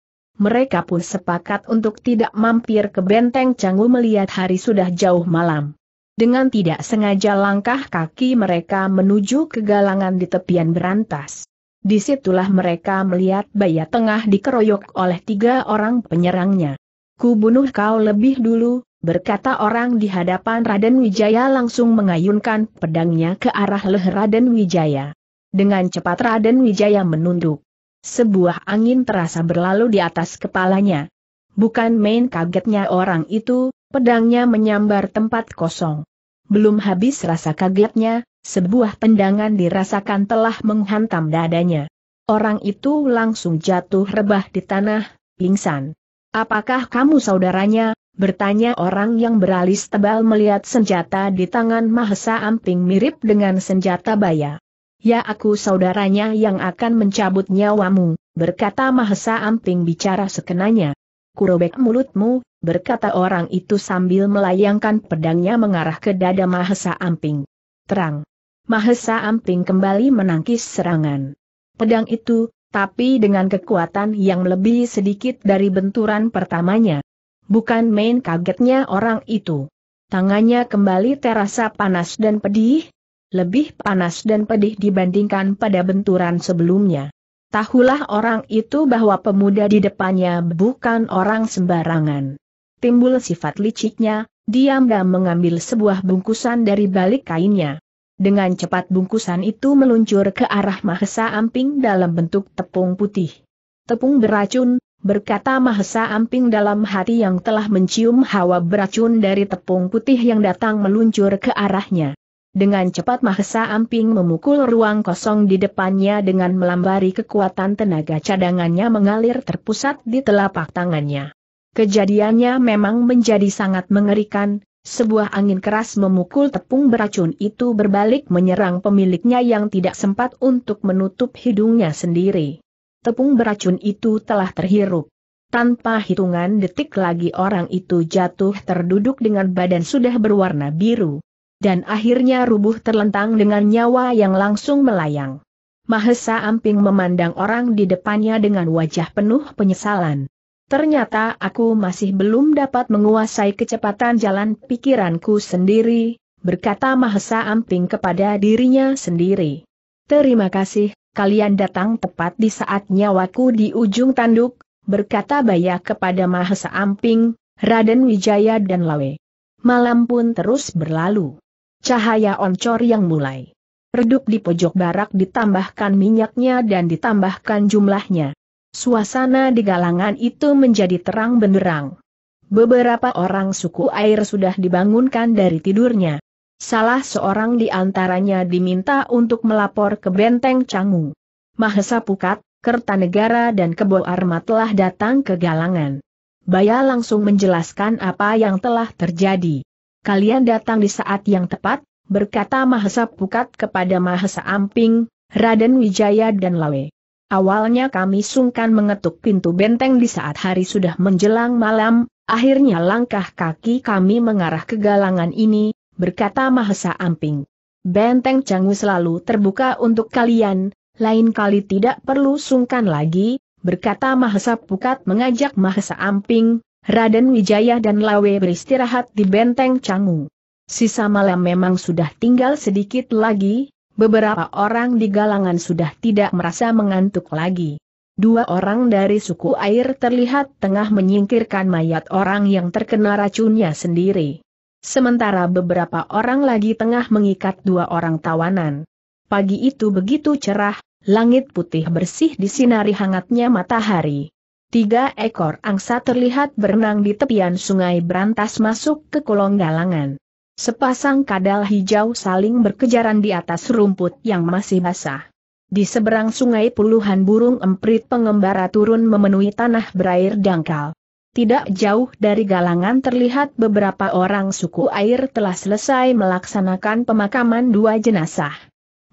Speaker 1: Mereka pun sepakat untuk tidak mampir ke benteng Canggu melihat hari sudah jauh malam. Dengan tidak sengaja langkah kaki mereka menuju ke galangan di tepian berantas. Disitulah mereka melihat baya tengah dikeroyok oleh tiga orang penyerangnya. Ku kau lebih dulu, berkata orang di hadapan Raden Wijaya langsung mengayunkan pedangnya ke arah leher Raden Wijaya. Dengan cepat Raden Wijaya menunduk. Sebuah angin terasa berlalu di atas kepalanya. Bukan main kagetnya orang itu, pedangnya menyambar tempat kosong. Belum habis rasa kagetnya, sebuah tendangan dirasakan telah menghantam dadanya. Orang itu langsung jatuh rebah di tanah, pingsan. Apakah kamu saudaranya? Bertanya orang yang beralis tebal melihat senjata di tangan Mahesa Amping mirip dengan senjata baya. Ya aku saudaranya yang akan mencabut nyawamu, berkata Mahesa Amping bicara sekenanya. Kurobek mulutmu, berkata orang itu sambil melayangkan pedangnya mengarah ke dada Mahesa Amping. Terang. Mahesa Amping kembali menangkis serangan. Pedang itu, tapi dengan kekuatan yang lebih sedikit dari benturan pertamanya. Bukan main kagetnya orang itu. Tangannya kembali terasa panas dan pedih, lebih panas dan pedih dibandingkan pada benturan sebelumnya. Tahulah orang itu bahwa pemuda di depannya bukan orang sembarangan timbul sifat liciknya, dia diam mengambil sebuah bungkusan dari balik kainnya. Dengan cepat bungkusan itu meluncur ke arah Mahesa Amping dalam bentuk tepung putih. Tepung beracun, berkata Mahesa Amping dalam hati yang telah mencium hawa beracun dari tepung putih yang datang meluncur ke arahnya. Dengan cepat Mahesa Amping memukul ruang kosong di depannya dengan melambari kekuatan tenaga cadangannya mengalir terpusat di telapak tangannya. Kejadiannya memang menjadi sangat mengerikan, sebuah angin keras memukul tepung beracun itu berbalik menyerang pemiliknya yang tidak sempat untuk menutup hidungnya sendiri. Tepung beracun itu telah terhirup. Tanpa hitungan detik lagi orang itu jatuh terduduk dengan badan sudah berwarna biru. Dan akhirnya rubuh terlentang dengan nyawa yang langsung melayang. Mahesa Amping memandang orang di depannya dengan wajah penuh penyesalan. Ternyata aku masih belum dapat menguasai kecepatan jalan pikiranku sendiri, berkata Mahesa Amping kepada dirinya sendiri. Terima kasih, kalian datang tepat di saat nyawaku di ujung tanduk, berkata Baya kepada Mahesa Amping, Raden Wijaya dan Lawe. Malam pun terus berlalu. Cahaya oncor yang mulai redup di pojok barak ditambahkan minyaknya dan ditambahkan jumlahnya. Suasana di galangan itu menjadi terang benderang. Beberapa orang suku air sudah dibangunkan dari tidurnya. Salah seorang di antaranya diminta untuk melapor ke benteng Canggu. Mahesa Pukat, Kertanegara dan Kebo Arma telah datang ke galangan. Baya langsung menjelaskan apa yang telah terjadi. Kalian datang di saat yang tepat, berkata Mahesa Pukat kepada Mahesa Amping, Raden Wijaya dan Lawe. Awalnya kami sungkan mengetuk pintu benteng di saat hari sudah menjelang malam, akhirnya langkah kaki kami mengarah ke galangan ini, berkata Mahesa Amping. Benteng Canggu selalu terbuka untuk kalian, lain kali tidak perlu sungkan lagi, berkata Mahesa Pukat mengajak Mahesa Amping, Raden Wijaya dan Lawe beristirahat di benteng Canggu. Sisa malam memang sudah tinggal sedikit lagi, Beberapa orang di galangan sudah tidak merasa mengantuk lagi. Dua orang dari suku air terlihat tengah menyingkirkan mayat orang yang terkena racunnya sendiri. Sementara beberapa orang lagi tengah mengikat dua orang tawanan. Pagi itu begitu cerah, langit putih bersih disinari hangatnya matahari. Tiga ekor angsa terlihat berenang di tepian sungai berantas masuk ke kolong galangan. Sepasang kadal hijau saling berkejaran di atas rumput yang masih basah. Di seberang sungai puluhan burung emprit pengembara turun memenuhi tanah berair dangkal. Tidak jauh dari galangan terlihat beberapa orang suku air telah selesai melaksanakan pemakaman dua jenazah.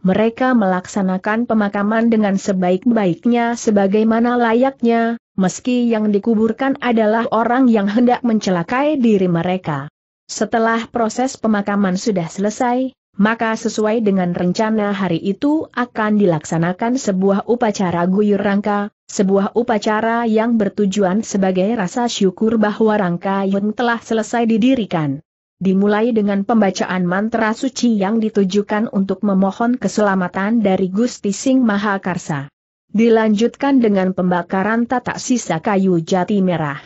Speaker 1: Mereka melaksanakan pemakaman dengan sebaik-baiknya sebagaimana layaknya, meski yang dikuburkan adalah orang yang hendak mencelakai diri mereka. Setelah proses pemakaman sudah selesai, maka sesuai dengan rencana hari itu akan dilaksanakan sebuah upacara guyur rangka, sebuah upacara yang bertujuan sebagai rasa syukur bahwa rangka yang telah selesai didirikan. Dimulai dengan pembacaan mantra suci yang ditujukan untuk memohon keselamatan dari Gusti Sing Mahakarsa. Dilanjutkan dengan pembakaran tatak sisa kayu jati merah.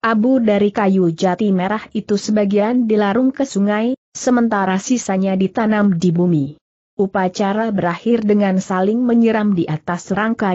Speaker 1: Abu dari kayu jati merah itu sebagian dilarung ke sungai, sementara sisanya ditanam di bumi. Upacara berakhir dengan saling menyiram di atas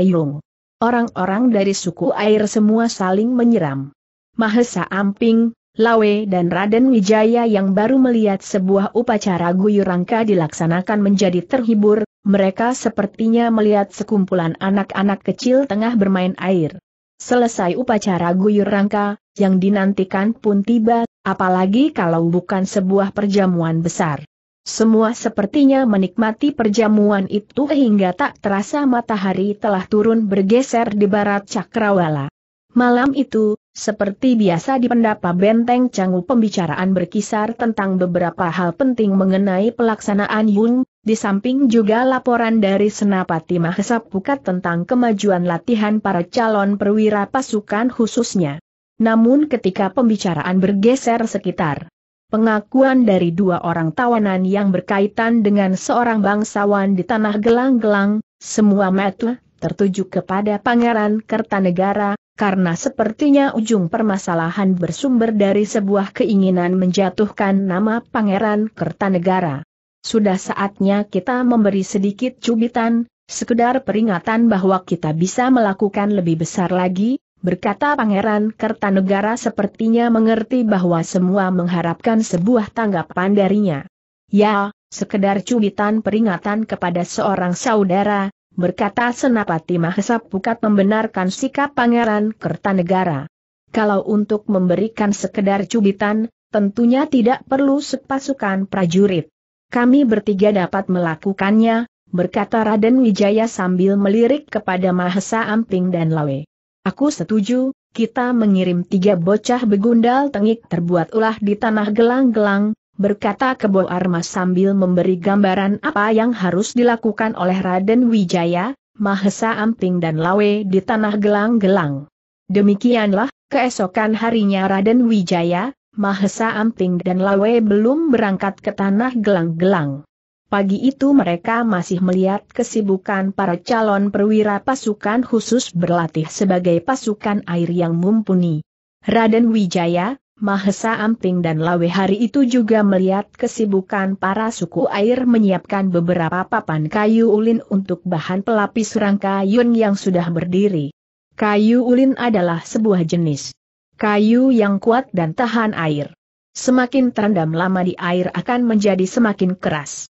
Speaker 1: yung. Orang-orang dari suku air semua saling menyiram. Mahesa Amping, Lawe dan Raden Wijaya yang baru melihat sebuah upacara rangka dilaksanakan menjadi terhibur, mereka sepertinya melihat sekumpulan anak-anak kecil tengah bermain air. Selesai upacara guyur rangka, yang dinantikan pun tiba, apalagi kalau bukan sebuah perjamuan besar. Semua sepertinya menikmati perjamuan itu hingga tak terasa matahari telah turun bergeser di barat cakrawala. Malam itu, seperti biasa di pendapa benteng Canggu pembicaraan berkisar tentang beberapa hal penting mengenai pelaksanaan Yung, di samping juga laporan dari Senapati Mahesa Pukat tentang kemajuan latihan para calon perwira pasukan khususnya. Namun ketika pembicaraan bergeser sekitar pengakuan dari dua orang tawanan yang berkaitan dengan seorang bangsawan di tanah gelang-gelang, semua mata tertuju kepada Pangeran Kertanegara, karena sepertinya ujung permasalahan bersumber dari sebuah keinginan menjatuhkan nama Pangeran Kertanegara. Sudah saatnya kita memberi sedikit cubitan, sekedar peringatan bahwa kita bisa melakukan lebih besar lagi, berkata Pangeran Kertanegara sepertinya mengerti bahwa semua mengharapkan sebuah tanggapan darinya. Ya, sekedar cubitan peringatan kepada seorang saudara, berkata Senapati Mahesa Pukat membenarkan sikap Pangeran Kertanegara. Kalau untuk memberikan sekedar cubitan, tentunya tidak perlu sepasukan prajurit. Kami bertiga dapat melakukannya, berkata Raden Wijaya sambil melirik kepada Mahesa Amping dan Lawe. Aku setuju, kita mengirim tiga bocah begundal tengik terbuat ulah di tanah gelang-gelang, berkata Kebo Armas sambil memberi gambaran apa yang harus dilakukan oleh Raden Wijaya, Mahesa Amping dan Lawe di tanah gelang-gelang. Demikianlah, keesokan harinya Raden Wijaya, Mahesa Amping dan Lawe belum berangkat ke tanah gelang-gelang. Pagi itu mereka masih melihat kesibukan para calon perwira pasukan khusus berlatih sebagai pasukan air yang mumpuni. Raden Wijaya, Mahesa Amping dan Lawe hari itu juga melihat kesibukan para suku air menyiapkan beberapa papan kayu ulin untuk bahan pelapis rangka yun yang sudah berdiri. Kayu ulin adalah sebuah jenis kayu yang kuat dan tahan air. Semakin terendam lama di air akan menjadi semakin keras.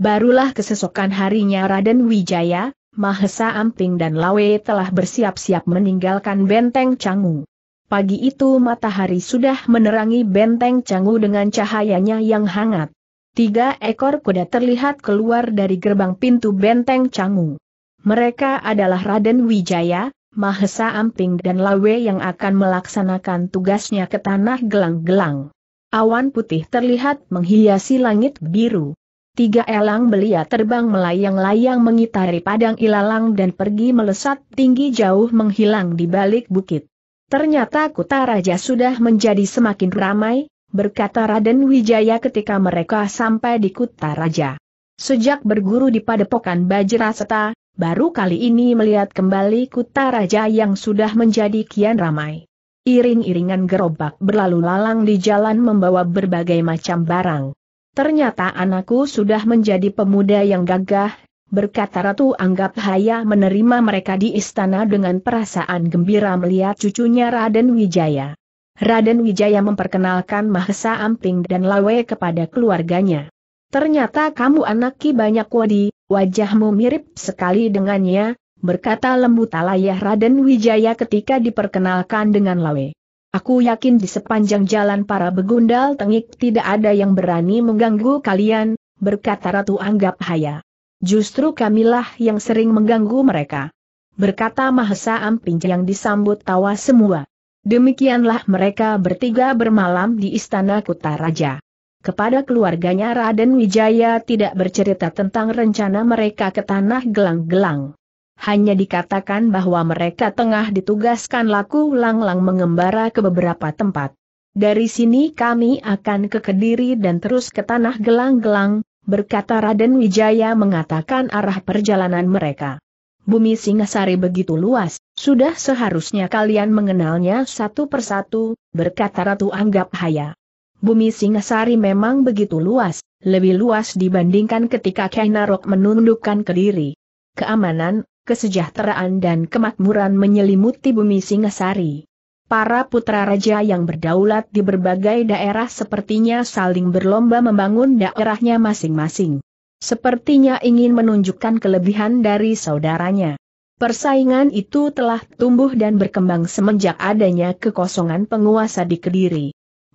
Speaker 1: Barulah kesesokan harinya Raden Wijaya, Mahesa Amping dan Lawe telah bersiap-siap meninggalkan benteng Canggu. Pagi itu matahari sudah menerangi benteng Canggu dengan cahayanya yang hangat. Tiga ekor kuda terlihat keluar dari gerbang pintu benteng Canggu. Mereka adalah Raden Wijaya, Mahesa Amping dan Lawe yang akan melaksanakan tugasnya ke tanah gelang-gelang. Awan putih terlihat menghiasi langit biru. Tiga elang belia terbang melayang-layang mengitari padang ilalang dan pergi melesat tinggi jauh menghilang di balik bukit. Ternyata kuta raja sudah menjadi semakin ramai, berkata Raden Wijaya ketika mereka sampai di kuta raja. Sejak berguru di padepokan Bajraseta, baru kali ini melihat kembali kuta raja yang sudah menjadi kian ramai. Iring-iringan gerobak berlalu lalang di jalan membawa berbagai macam barang. Ternyata anakku sudah menjadi pemuda yang gagah, berkata Ratu Anggap Haya menerima mereka di istana dengan perasaan gembira melihat cucunya Raden Wijaya. Raden Wijaya memperkenalkan Mahesa Amping dan Lawe kepada keluarganya. Ternyata kamu anakki Banyak Wadi, wajahmu mirip sekali dengannya, berkata lembut talayah Raden Wijaya ketika diperkenalkan dengan Lawe. Aku yakin di sepanjang jalan para begundal tengik tidak ada yang berani mengganggu kalian, berkata Ratu Anggap Haya. Justru kamilah yang sering mengganggu mereka. Berkata Mahesa Amping yang disambut tawa semua. Demikianlah mereka bertiga bermalam di Istana Kuta Raja. Kepada keluarganya Raden Wijaya tidak bercerita tentang rencana mereka ke Tanah Gelang-Gelang hanya dikatakan bahwa mereka tengah ditugaskan laku lang-lang mengembara ke beberapa tempat. Dari sini kami akan ke Kediri dan terus ke Tanah Gelang-Gelang, berkata Raden Wijaya mengatakan arah perjalanan mereka. Bumi Singasari begitu luas, sudah seharusnya kalian mengenalnya satu persatu, berkata Ratu Anggap Haya. Bumi Singasari memang begitu luas, lebih luas dibandingkan ketika Kainarok menundukkan Kediri. Keamanan, kesejahteraan dan kemakmuran menyelimuti bumi Singasari. Para putra raja yang berdaulat di berbagai daerah sepertinya saling berlomba membangun daerahnya masing-masing. Sepertinya ingin menunjukkan kelebihan dari saudaranya. Persaingan itu telah tumbuh dan berkembang semenjak adanya kekosongan penguasa di Kediri.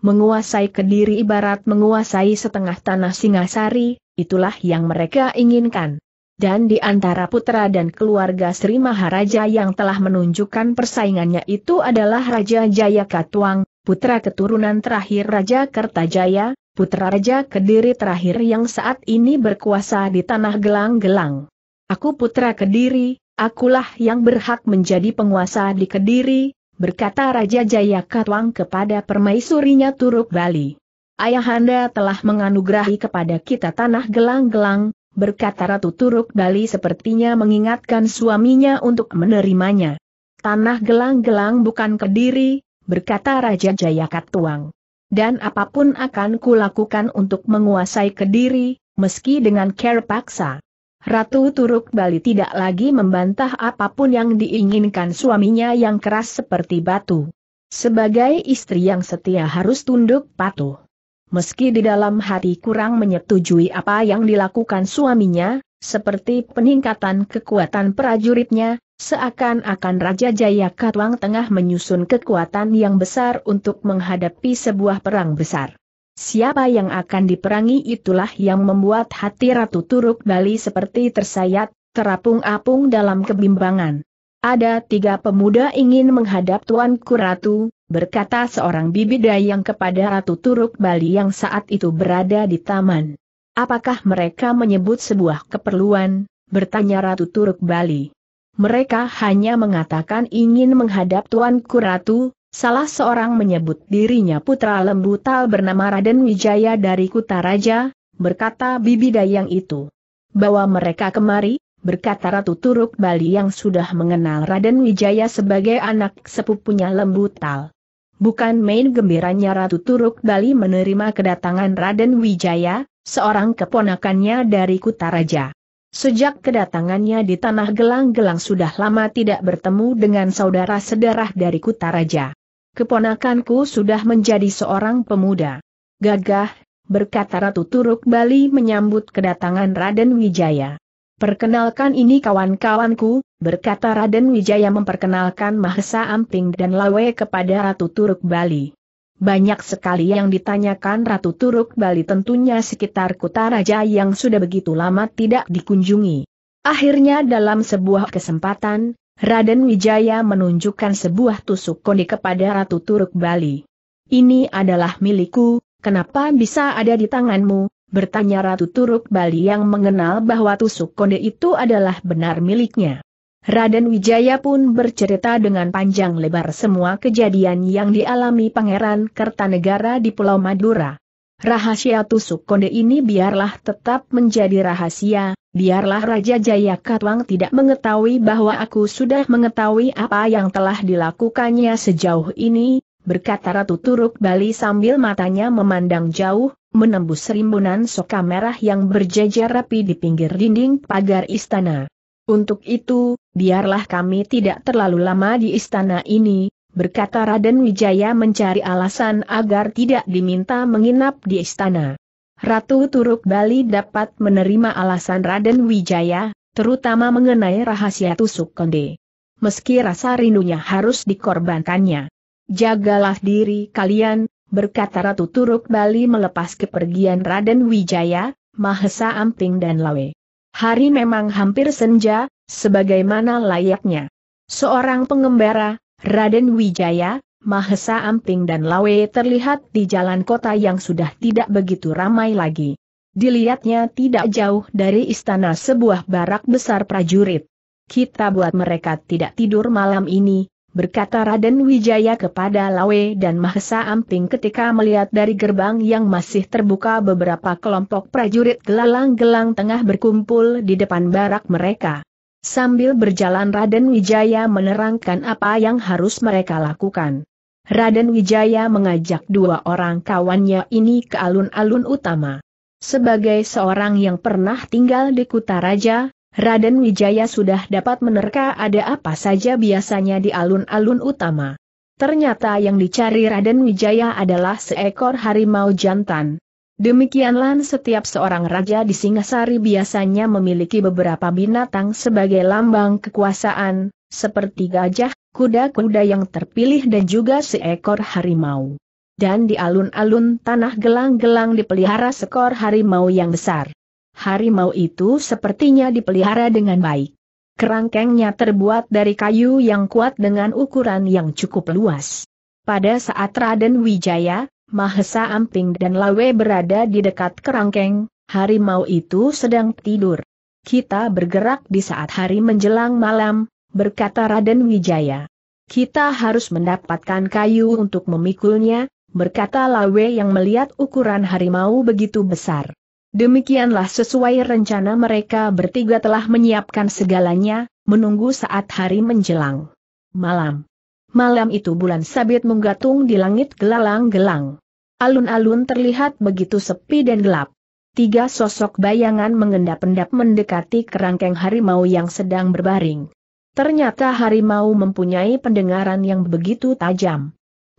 Speaker 1: Menguasai Kediri ibarat menguasai setengah tanah Singasari, itulah yang mereka inginkan dan di antara putra dan keluarga Sri Maharaja yang telah menunjukkan persaingannya itu adalah Raja Jaya Katuang, putra keturunan terakhir Raja Kertajaya, putra Raja Kediri terakhir yang saat ini berkuasa di Tanah Gelang-Gelang. Aku putra Kediri, akulah yang berhak menjadi penguasa di Kediri, berkata Raja Jaya Katuang kepada permaisurinya Turuk Bali. Ayahanda telah menganugerahi kepada kita tanah gelang-gelang, berkata Ratu Turuk bali sepertinya mengingatkan suaminya untuk menerimanya. Tanah gelang-gelang bukan kediri, berkata Raja Jayakatwang. Dan apapun akan kulakukan untuk menguasai kediri, meski dengan care paksa. Ratu Turuk Bali tidak lagi membantah apapun yang diinginkan suaminya yang keras seperti batu. Sebagai istri yang setia harus tunduk patuh. Meski di dalam hati kurang menyetujui apa yang dilakukan suaminya, seperti peningkatan kekuatan prajuritnya, seakan-akan Raja Jaya Katwang tengah menyusun kekuatan yang besar untuk menghadapi sebuah perang besar. Siapa yang akan diperangi itulah yang membuat hati Ratu Turuk Bali seperti tersayat, terapung-apung dalam kebimbangan. Ada tiga pemuda ingin menghadap Tuan Kuratu, berkata seorang bibidayang kepada Ratu Turuk Bali yang saat itu berada di taman. Apakah mereka menyebut sebuah keperluan? bertanya Ratu Turuk Bali. Mereka hanya mengatakan ingin menghadap Tuan Kuratu. salah seorang menyebut dirinya putra lembu tal bernama Raden Wijaya dari Kuta Raja, berkata bibidayang itu. Bawa mereka kemari, berkata Ratu Turuk Bali yang sudah mengenal Raden Wijaya sebagai anak sepupunya Lembu Tal. Bukan main gembiranya Ratu Turuk Bali menerima kedatangan Raden Wijaya, seorang keponakannya dari Kutaraja. Sejak kedatangannya di Tanah Gelang-Gelang sudah lama tidak bertemu dengan saudara sederah dari Kutaraja. Keponakanku sudah menjadi seorang pemuda. Gagah, berkata Ratu Turuk Bali menyambut kedatangan Raden Wijaya. Perkenalkan ini kawan-kawanku, berkata Raden Wijaya memperkenalkan Mahesa Amping dan Lawe kepada Ratu Turuk Bali. Banyak sekali yang ditanyakan Ratu Turuk Bali tentunya sekitar kota Raja yang sudah begitu lama tidak dikunjungi. Akhirnya dalam sebuah kesempatan, Raden Wijaya menunjukkan sebuah tusuk kondi kepada Ratu Turuk Bali. Ini adalah milikku, kenapa bisa ada di tanganmu, bertanya Ratu Turuk Bali yang mengenal bahwa tusuk konde itu adalah benar miliknya. Raden Wijaya pun bercerita dengan panjang lebar semua kejadian yang dialami Pangeran Kertanegara di Pulau Madura. Rahasia tusuk konde ini biarlah tetap menjadi rahasia, biarlah Raja Jaya Katwang tidak mengetahui bahwa aku sudah mengetahui apa yang telah dilakukannya sejauh ini, berkata Ratu Turuk Bali sambil matanya memandang jauh, menembus rimbunan soka merah yang berjejer rapi di pinggir dinding pagar istana. Untuk itu, biarlah kami tidak terlalu lama di istana ini, berkata Raden Wijaya mencari alasan agar tidak diminta menginap di istana. Ratu Turuk Bali dapat menerima alasan Raden Wijaya, terutama mengenai rahasia tusuk konde. Meski rasa rindunya harus dikorbankannya. Jagalah diri kalian, berkata Ratu Turuk Bali melepas kepergian Raden Wijaya, Mahesa Amping dan Lawe. Hari memang hampir senja, sebagaimana layaknya. Seorang pengembara, Raden Wijaya, Mahesa Amping dan Lawe terlihat di jalan kota yang sudah tidak begitu ramai lagi. Dilihatnya tidak jauh dari istana sebuah barak besar prajurit. Kita buat mereka tidak tidur malam ini, berkata Raden Wijaya kepada Lawe dan Mahesa Amping ketika melihat dari gerbang yang masih terbuka beberapa kelompok prajurit gelalang-gelang tengah berkumpul di depan barak mereka. Sambil berjalan Raden Wijaya menerangkan apa yang harus mereka lakukan. Raden Wijaya mengajak dua orang kawannya ini ke alun-alun utama. Sebagai seorang yang pernah tinggal di Kutaraja, Raden Wijaya sudah dapat menerka ada apa saja biasanya di alun-alun utama. Ternyata yang dicari Raden Wijaya adalah seekor harimau jantan. Demikianlah setiap seorang raja di Singasari biasanya memiliki beberapa binatang sebagai lambang kekuasaan, seperti gajah, kuda-kuda yang terpilih dan juga seekor harimau. Dan di alun-alun tanah gelang-gelang dipelihara seekor harimau yang besar harimau itu sepertinya dipelihara dengan baik. Kerangkengnya terbuat dari kayu yang kuat dengan ukuran yang cukup luas. Pada saat Raden Wijaya, Mahesa Amping dan Lawe berada di dekat kerangkeng, harimau itu sedang tidur. Kita bergerak di saat hari menjelang malam, berkata Raden Wijaya. Kita harus mendapatkan kayu untuk memikulnya, berkata Lawe yang melihat ukuran harimau begitu besar. Demikianlah sesuai rencana mereka bertiga telah menyiapkan segalanya, menunggu saat hari menjelang. Malam. Malam itu bulan sabit menggatung di langit gelalang-gelang. Alun-alun terlihat begitu sepi dan gelap. Tiga sosok bayangan mengendap-endap mendekati kerangkeng harimau yang sedang berbaring. Ternyata harimau mempunyai pendengaran yang begitu tajam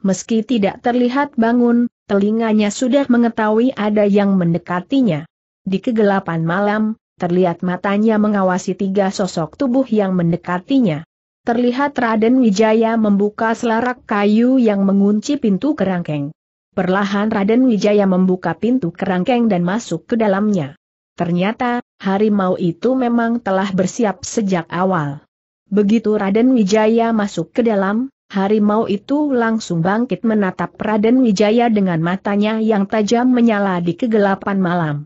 Speaker 1: meski tidak terlihat bangun, telinganya sudah mengetahui ada yang mendekatinya. Di kegelapan malam, terlihat matanya mengawasi tiga sosok tubuh yang mendekatinya. Terlihat Raden Wijaya membuka selarak kayu yang mengunci pintu kerangkeng. Perlahan Raden Wijaya membuka pintu kerangkeng dan masuk ke dalamnya. Ternyata, harimau itu memang telah bersiap sejak awal. Begitu Raden Wijaya masuk ke dalam, Harimau itu langsung bangkit menatap Raden Wijaya dengan matanya yang tajam menyala di kegelapan malam.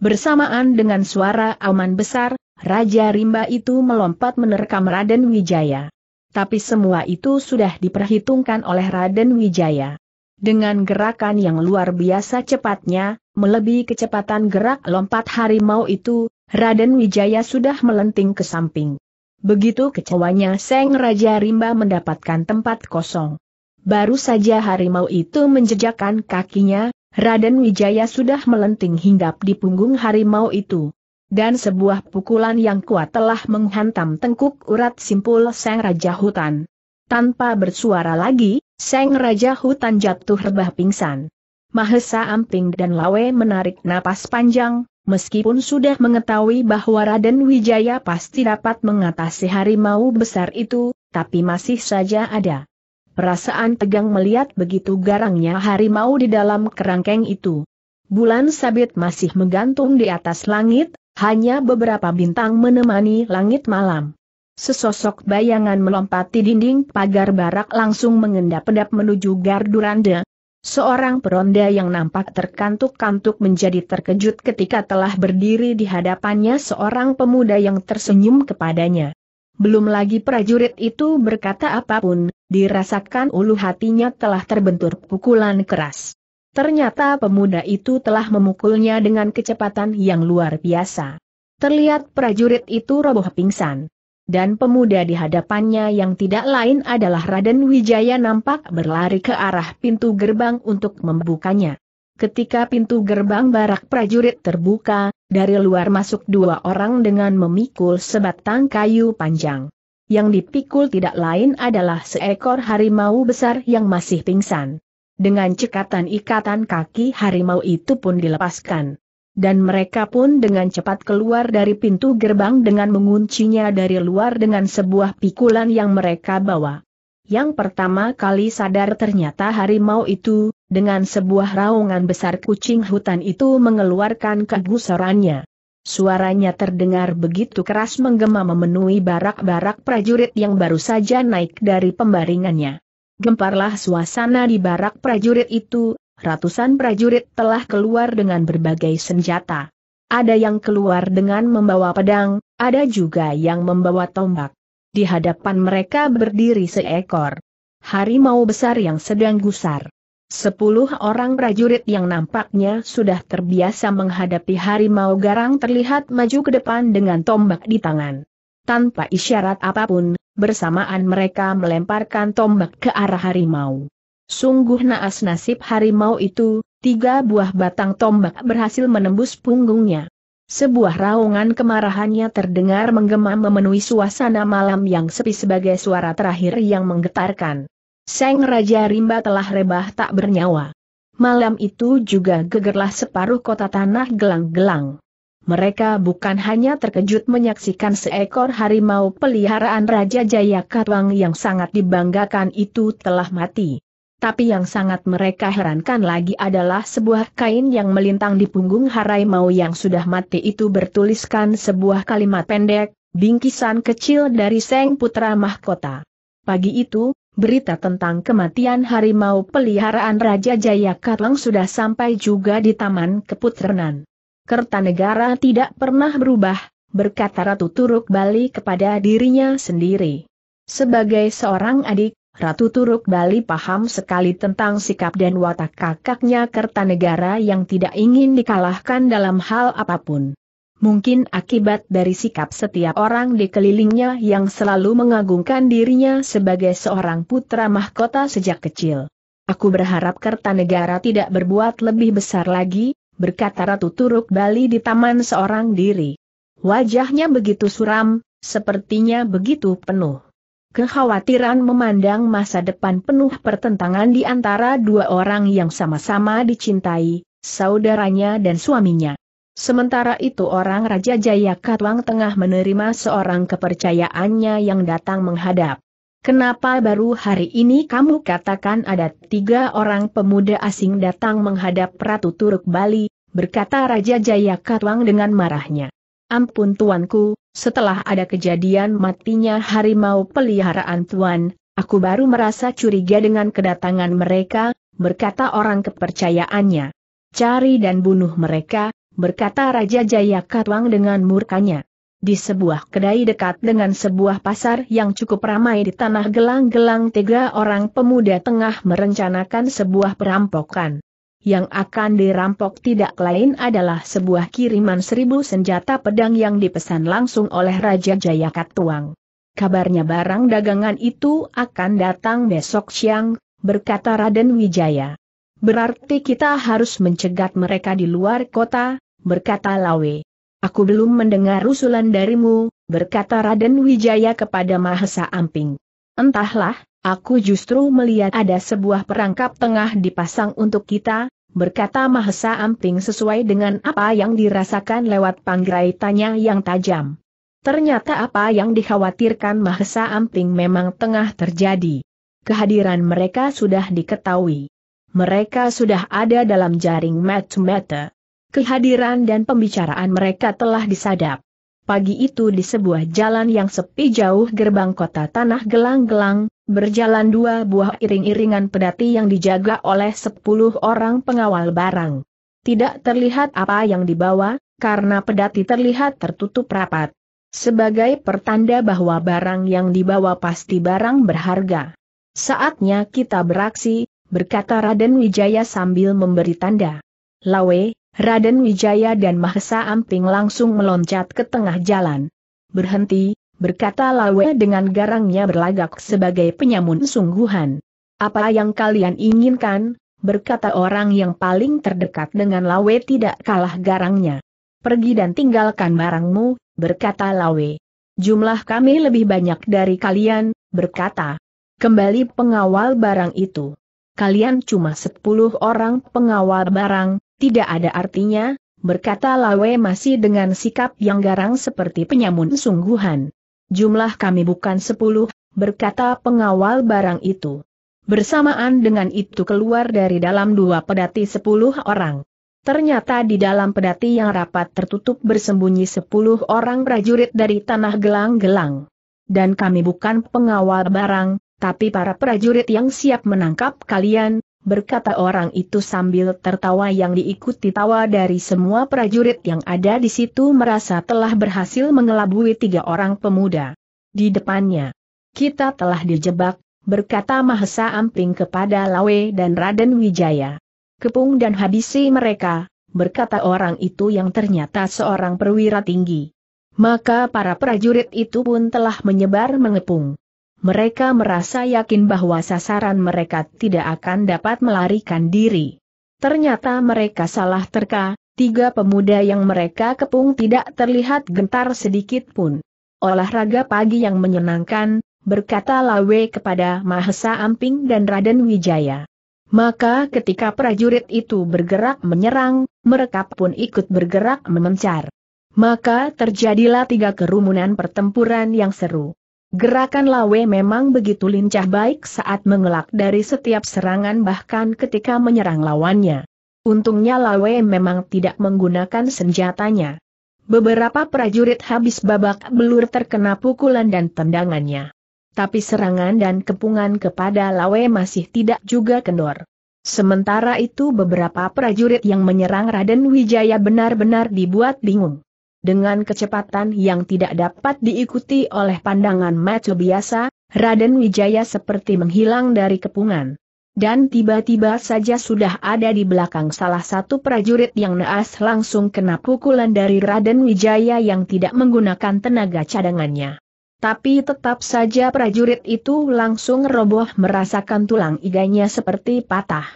Speaker 1: Bersamaan dengan suara aman besar, Raja Rimba itu melompat menerkam Raden Wijaya. Tapi semua itu sudah diperhitungkan oleh Raden Wijaya. Dengan gerakan yang luar biasa cepatnya, melebihi kecepatan gerak lompat harimau itu, Raden Wijaya sudah melenting ke samping. Begitu kecewanya Seng Raja Rimba mendapatkan tempat kosong. Baru saja harimau itu menjejakkan kakinya, Raden Wijaya sudah melenting hinggap di punggung harimau itu. Dan sebuah pukulan yang kuat telah menghantam tengkuk urat simpul Seng Raja Hutan. Tanpa bersuara lagi, Seng Raja Hutan jatuh rebah pingsan. Mahesa Amping dan Lawe menarik napas panjang, Meskipun sudah mengetahui bahwa Raden Wijaya pasti dapat mengatasi harimau besar itu, tapi masih saja ada perasaan tegang melihat begitu garangnya harimau di dalam kerangkeng itu. Bulan sabit masih menggantung di atas langit, hanya beberapa bintang menemani langit malam. Sesosok bayangan melompati dinding pagar barak langsung mengendap-endap menuju gardu rande. Seorang peronda yang nampak terkantuk-kantuk menjadi terkejut ketika telah berdiri di hadapannya seorang pemuda yang tersenyum kepadanya. Belum lagi prajurit itu berkata apapun, dirasakan ulu hatinya telah terbentur pukulan keras. Ternyata pemuda itu telah memukulnya dengan kecepatan yang luar biasa. Terlihat prajurit itu roboh pingsan dan pemuda di hadapannya yang tidak lain adalah Raden Wijaya nampak berlari ke arah pintu gerbang untuk membukanya. Ketika pintu gerbang barak prajurit terbuka, dari luar masuk dua orang dengan memikul sebatang kayu panjang. Yang dipikul tidak lain adalah seekor harimau besar yang masih pingsan. Dengan cekatan ikatan kaki harimau itu pun dilepaskan. Dan mereka pun dengan cepat keluar dari pintu gerbang dengan menguncinya dari luar dengan sebuah pikulan yang mereka bawa. Yang pertama kali sadar ternyata harimau itu, dengan sebuah raungan besar kucing hutan itu mengeluarkan kegusarannya. Suaranya terdengar begitu keras menggema memenuhi barak-barak prajurit yang baru saja naik dari pembaringannya. Gemparlah suasana di barak prajurit itu, ratusan prajurit telah keluar dengan berbagai senjata. Ada yang keluar dengan membawa pedang, ada juga yang membawa tombak. Di hadapan mereka berdiri seekor harimau besar yang sedang gusar. Sepuluh orang prajurit yang nampaknya sudah terbiasa menghadapi harimau garang terlihat maju ke depan dengan tombak di tangan. Tanpa isyarat apapun, bersamaan mereka melemparkan tombak ke arah harimau. Sungguh naas nasib harimau itu, tiga buah batang tombak berhasil menembus punggungnya. Sebuah raungan kemarahannya terdengar menggema memenuhi suasana malam yang sepi sebagai suara terakhir yang menggetarkan. Seng Raja Rimba telah rebah tak bernyawa. Malam itu juga gegerlah separuh kota tanah gelang-gelang. Mereka bukan hanya terkejut menyaksikan seekor harimau peliharaan Raja Jayakatwang yang sangat dibanggakan itu telah mati tapi yang sangat mereka herankan lagi adalah sebuah kain yang melintang di punggung Mau yang sudah mati itu bertuliskan sebuah kalimat pendek, bingkisan kecil dari Seng Putra Mahkota. Pagi itu, berita tentang kematian harimau peliharaan Raja Jayakatlang sudah sampai juga di Taman Keputrenan. Kertanegara tidak pernah berubah, berkata Ratu Turuk Bali kepada dirinya sendiri. Sebagai seorang adik, Ratu Turuk Bali paham sekali tentang sikap dan watak kakaknya Kertanegara yang tidak ingin dikalahkan dalam hal apapun. Mungkin akibat dari sikap setiap orang di kelilingnya yang selalu mengagungkan dirinya sebagai seorang putra mahkota sejak kecil. Aku berharap Kertanegara tidak berbuat lebih besar lagi, berkata Ratu Turuk Bali di taman seorang diri. Wajahnya begitu suram, sepertinya begitu penuh Kekhawatiran memandang masa depan penuh pertentangan di antara dua orang yang sama-sama dicintai, saudaranya dan suaminya. Sementara itu orang Raja Jaya Katwang tengah menerima seorang kepercayaannya yang datang menghadap. Kenapa baru hari ini kamu katakan ada tiga orang pemuda asing datang menghadap Ratu Turuk Bali, berkata Raja Jaya Katwang dengan marahnya. Ampun tuanku, setelah ada kejadian matinya harimau peliharaan Tuan, aku baru merasa curiga dengan kedatangan mereka, berkata orang kepercayaannya. Cari dan bunuh mereka, berkata Raja Jaya Katwang dengan murkanya. Di sebuah kedai dekat dengan sebuah pasar yang cukup ramai di tanah gelang-gelang tiga orang pemuda tengah merencanakan sebuah perampokan yang akan dirampok tidak lain adalah sebuah kiriman seribu senjata pedang yang dipesan langsung oleh Raja Jayakatwang. Kabarnya barang dagangan itu akan datang besok siang, berkata Raden Wijaya. Berarti kita harus mencegat mereka di luar kota, berkata Lawe. Aku belum mendengar usulan darimu, berkata Raden Wijaya kepada Mahesa Amping. Entahlah, aku justru melihat ada sebuah perangkap tengah dipasang untuk kita, berkata Mahesa Amping sesuai dengan apa yang dirasakan lewat panggraitanya yang tajam. Ternyata apa yang dikhawatirkan Mahesa Amping memang tengah terjadi. Kehadiran mereka sudah diketahui. Mereka sudah ada dalam jaring mata-mata. Kehadiran dan pembicaraan mereka telah disadap pagi itu di sebuah jalan yang sepi jauh gerbang kota Tanah Gelang-Gelang, berjalan dua buah iring-iringan pedati yang dijaga oleh sepuluh orang pengawal barang. Tidak terlihat apa yang dibawa, karena pedati terlihat tertutup rapat. Sebagai pertanda bahwa barang yang dibawa pasti barang berharga. Saatnya kita beraksi, berkata Raden Wijaya sambil memberi tanda. Lawe, Raden Wijaya dan Mahesa Amping langsung meloncat ke tengah jalan. Berhenti, berkata Lawe dengan garangnya berlagak sebagai penyamun sungguhan. Apa yang kalian inginkan, berkata orang yang paling terdekat dengan Lawe tidak kalah garangnya. Pergi dan tinggalkan barangmu, berkata Lawe. Jumlah kami lebih banyak dari kalian, berkata. Kembali pengawal barang itu. Kalian cuma sepuluh orang pengawal barang, tidak ada artinya, berkata Lawe masih dengan sikap yang garang seperti penyamun sungguhan. Jumlah kami bukan sepuluh, berkata pengawal barang itu. Bersamaan dengan itu keluar dari dalam dua pedati sepuluh orang. Ternyata di dalam pedati yang rapat tertutup bersembunyi sepuluh orang prajurit dari tanah gelang-gelang. Dan kami bukan pengawal barang, tapi para prajurit yang siap menangkap kalian, berkata orang itu sambil tertawa yang diikuti tawa dari semua prajurit yang ada di situ merasa telah berhasil mengelabui tiga orang pemuda. Di depannya, kita telah dijebak, berkata Mahesa Amping kepada Lawe dan Raden Wijaya. Kepung dan habisi mereka, berkata orang itu yang ternyata seorang perwira tinggi. Maka para prajurit itu pun telah menyebar mengepung mereka merasa yakin bahwa sasaran mereka tidak akan dapat melarikan diri. Ternyata mereka salah terka, tiga pemuda yang mereka kepung tidak terlihat gentar sedikit pun. Olahraga pagi yang menyenangkan, berkata Lawe kepada Mahesa Amping dan Raden Wijaya. Maka ketika prajurit itu bergerak menyerang, mereka pun ikut bergerak memencar. Maka terjadilah tiga kerumunan pertempuran yang seru. Gerakan Lawe memang begitu lincah baik saat mengelak dari setiap serangan bahkan ketika menyerang lawannya. Untungnya Lawe memang tidak menggunakan senjatanya. Beberapa prajurit habis babak belur terkena pukulan dan tendangannya. Tapi serangan dan kepungan kepada Lawe masih tidak juga kendor. Sementara itu beberapa prajurit yang menyerang Raden Wijaya benar-benar dibuat bingung. Dengan kecepatan yang tidak dapat diikuti oleh pandangan mata biasa, Raden Wijaya seperti menghilang dari kepungan. Dan tiba-tiba saja sudah ada di belakang salah satu prajurit yang naas langsung kena pukulan dari Raden Wijaya yang tidak menggunakan tenaga cadangannya. Tapi tetap saja prajurit itu langsung roboh merasakan tulang iganya seperti patah.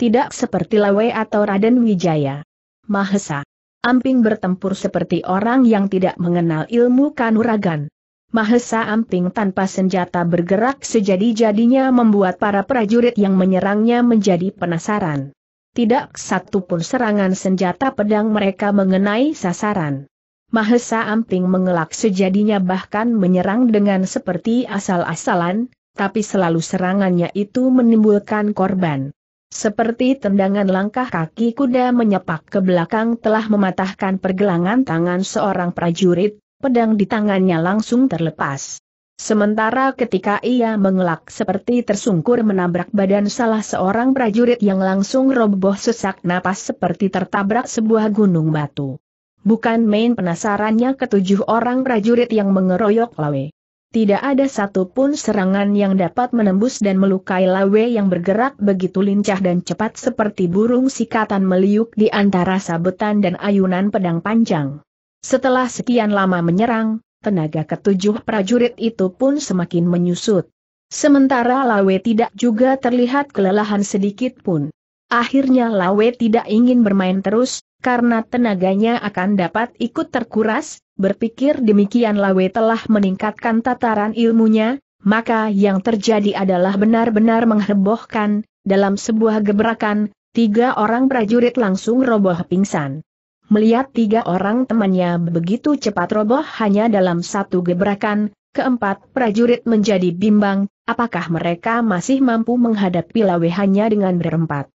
Speaker 1: Tidak seperti Lawe atau Raden Wijaya. Mahesa. Amping bertempur seperti orang yang tidak mengenal ilmu kanuragan. Mahesa Amping tanpa senjata bergerak sejadi-jadinya membuat para prajurit yang menyerangnya menjadi penasaran. Tidak satu pun serangan senjata pedang mereka mengenai sasaran. Mahesa Amping mengelak sejadinya bahkan menyerang dengan seperti asal-asalan, tapi selalu serangannya itu menimbulkan korban. Seperti tendangan langkah kaki kuda menyepak ke belakang telah mematahkan pergelangan tangan seorang prajurit, pedang di tangannya langsung terlepas. Sementara ketika ia mengelak seperti tersungkur menabrak badan salah seorang prajurit yang langsung roboh sesak napas seperti tertabrak sebuah gunung batu. Bukan main penasarannya ketujuh orang prajurit yang mengeroyok Lawe tidak ada satupun serangan yang dapat menembus dan melukai Lawe yang bergerak begitu lincah dan cepat seperti burung sikatan meliuk di antara sabetan dan ayunan pedang panjang. Setelah sekian lama menyerang, tenaga ketujuh prajurit itu pun semakin menyusut. Sementara Lawe tidak juga terlihat kelelahan sedikit pun. Akhirnya Lawe tidak ingin bermain terus, karena tenaganya akan dapat ikut terkuras, berpikir demikian Lawe telah meningkatkan tataran ilmunya, maka yang terjadi adalah benar-benar menghebohkan, dalam sebuah gebrakan, tiga orang prajurit langsung roboh pingsan. Melihat tiga orang temannya begitu cepat roboh hanya dalam satu gebrakan, keempat prajurit menjadi bimbang, apakah mereka masih mampu menghadapi Lawe hanya dengan berempat.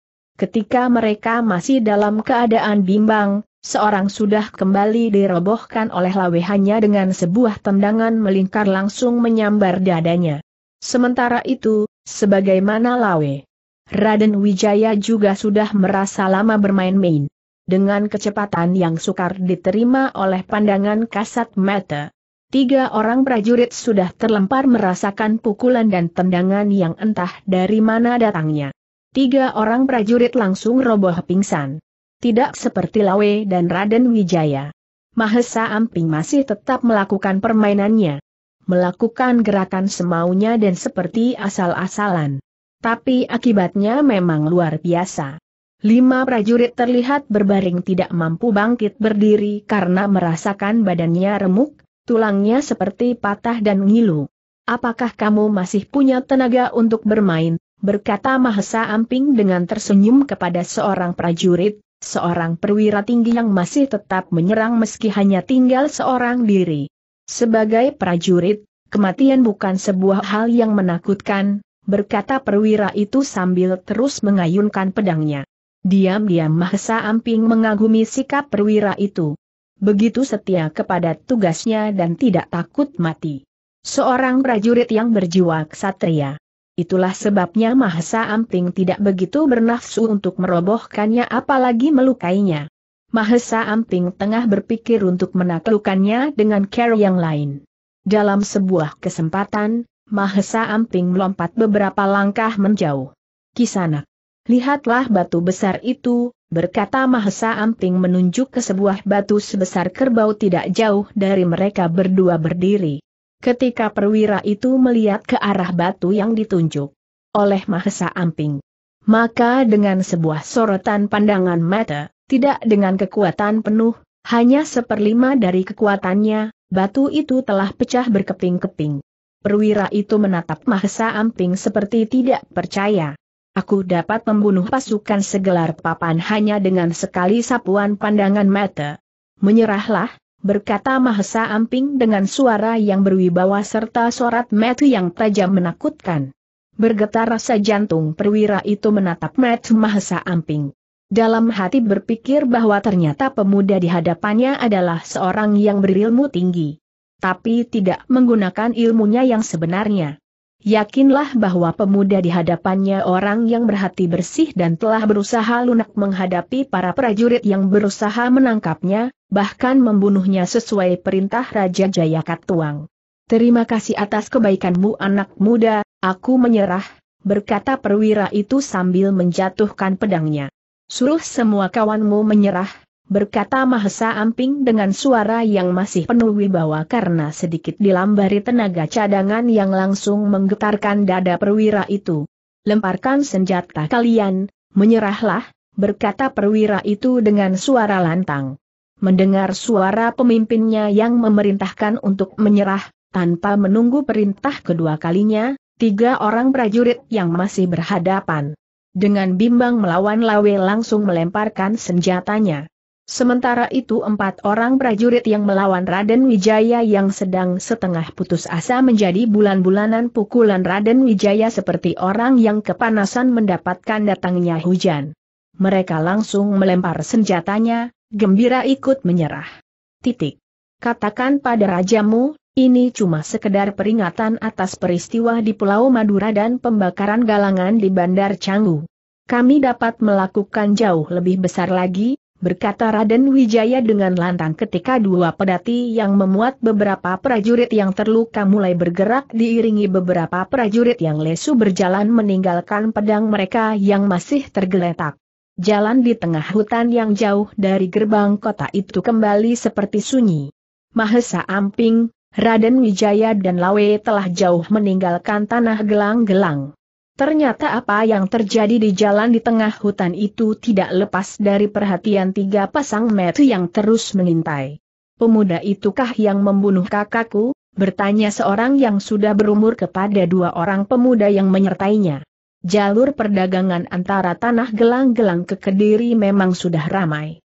Speaker 1: Ketika mereka masih dalam keadaan bimbang, seorang sudah kembali dirobohkan oleh lawehannya dengan sebuah tendangan melingkar langsung menyambar dadanya. Sementara itu, sebagaimana lawe, Raden Wijaya juga sudah merasa lama bermain-main. Dengan kecepatan yang sukar diterima oleh pandangan kasat mata, tiga orang prajurit sudah terlempar merasakan pukulan dan tendangan yang entah dari mana datangnya. Tiga orang prajurit langsung roboh pingsan. Tidak seperti Lawe dan Raden Wijaya. Mahesa Amping masih tetap melakukan permainannya. Melakukan gerakan semaunya dan seperti asal-asalan. Tapi akibatnya memang luar biasa. Lima prajurit terlihat berbaring tidak mampu bangkit berdiri karena merasakan badannya remuk, tulangnya seperti patah dan ngilu. Apakah kamu masih punya tenaga untuk bermain? berkata Mahesa Amping dengan tersenyum kepada seorang prajurit, seorang perwira tinggi yang masih tetap menyerang meski hanya tinggal seorang diri. Sebagai prajurit, kematian bukan sebuah hal yang menakutkan, berkata perwira itu sambil terus mengayunkan pedangnya. Diam-diam Mahesa Amping mengagumi sikap perwira itu. Begitu setia kepada tugasnya dan tidak takut mati. Seorang prajurit yang berjiwa ksatria. Itulah sebabnya Mahesa Amting tidak begitu bernafsu untuk merobohkannya apalagi melukainya. Mahesa Amting tengah berpikir untuk menaklukkannya dengan cara yang lain. Dalam sebuah kesempatan, Mahesa Amping melompat beberapa langkah menjauh. Kisanak, lihatlah batu besar itu, berkata Mahesa Amping menunjuk ke sebuah batu sebesar kerbau tidak jauh dari mereka berdua berdiri ketika perwira itu melihat ke arah batu yang ditunjuk oleh Mahesa Amping. Maka dengan sebuah sorotan pandangan mata, tidak dengan kekuatan penuh, hanya seperlima dari kekuatannya, batu itu telah pecah berkeping-keping. Perwira itu menatap Mahesa Amping seperti tidak percaya. Aku dapat membunuh pasukan segelar papan hanya dengan sekali sapuan pandangan mata. Menyerahlah, berkata Mahesa Amping dengan suara yang berwibawa serta sorat metu yang tajam menakutkan. Bergetar rasa jantung perwira itu menatap metu Mahesa Amping. Dalam hati berpikir bahwa ternyata pemuda di hadapannya adalah seorang yang berilmu tinggi. Tapi tidak menggunakan ilmunya yang sebenarnya. Yakinlah bahwa pemuda di hadapannya orang yang berhati bersih dan telah berusaha lunak menghadapi para prajurit yang berusaha menangkapnya, bahkan membunuhnya sesuai perintah Raja Jayakatwang. Terima kasih atas kebaikanmu anak muda, aku menyerah, berkata perwira itu sambil menjatuhkan pedangnya. Suruh semua kawanmu menyerah, berkata Mahesa Amping dengan suara yang masih penuh wibawa karena sedikit dilambari tenaga cadangan yang langsung menggetarkan dada perwira itu. Lemparkan senjata kalian, menyerahlah, berkata perwira itu dengan suara lantang. Mendengar suara pemimpinnya yang memerintahkan untuk menyerah, tanpa menunggu perintah kedua kalinya, tiga orang prajurit yang masih berhadapan. Dengan bimbang melawan Lawe langsung melemparkan senjatanya. Sementara itu empat orang prajurit yang melawan Raden Wijaya yang sedang setengah putus asa menjadi bulan-bulanan pukulan Raden Wijaya seperti orang yang kepanasan mendapatkan datangnya hujan. Mereka langsung melempar senjatanya, gembira ikut menyerah. Titik. Katakan pada rajamu, ini cuma sekedar peringatan atas peristiwa di Pulau Madura dan pembakaran galangan di Bandar Canggu. Kami dapat melakukan jauh lebih besar lagi, berkata Raden Wijaya dengan lantang ketika dua pedati yang memuat beberapa prajurit yang terluka mulai bergerak diiringi beberapa prajurit yang lesu berjalan meninggalkan pedang mereka yang masih tergeletak. Jalan di tengah hutan yang jauh dari gerbang kota itu kembali seperti sunyi. Mahesa Amping, Raden Wijaya dan Lawe telah jauh meninggalkan tanah gelang-gelang. Ternyata apa yang terjadi di jalan di tengah hutan itu tidak lepas dari perhatian tiga pasang mata yang terus mengintai. Pemuda itukah yang membunuh kakakku? Bertanya seorang yang sudah berumur kepada dua orang pemuda yang menyertainya. Jalur perdagangan antara tanah gelang-gelang ke Kediri memang sudah ramai.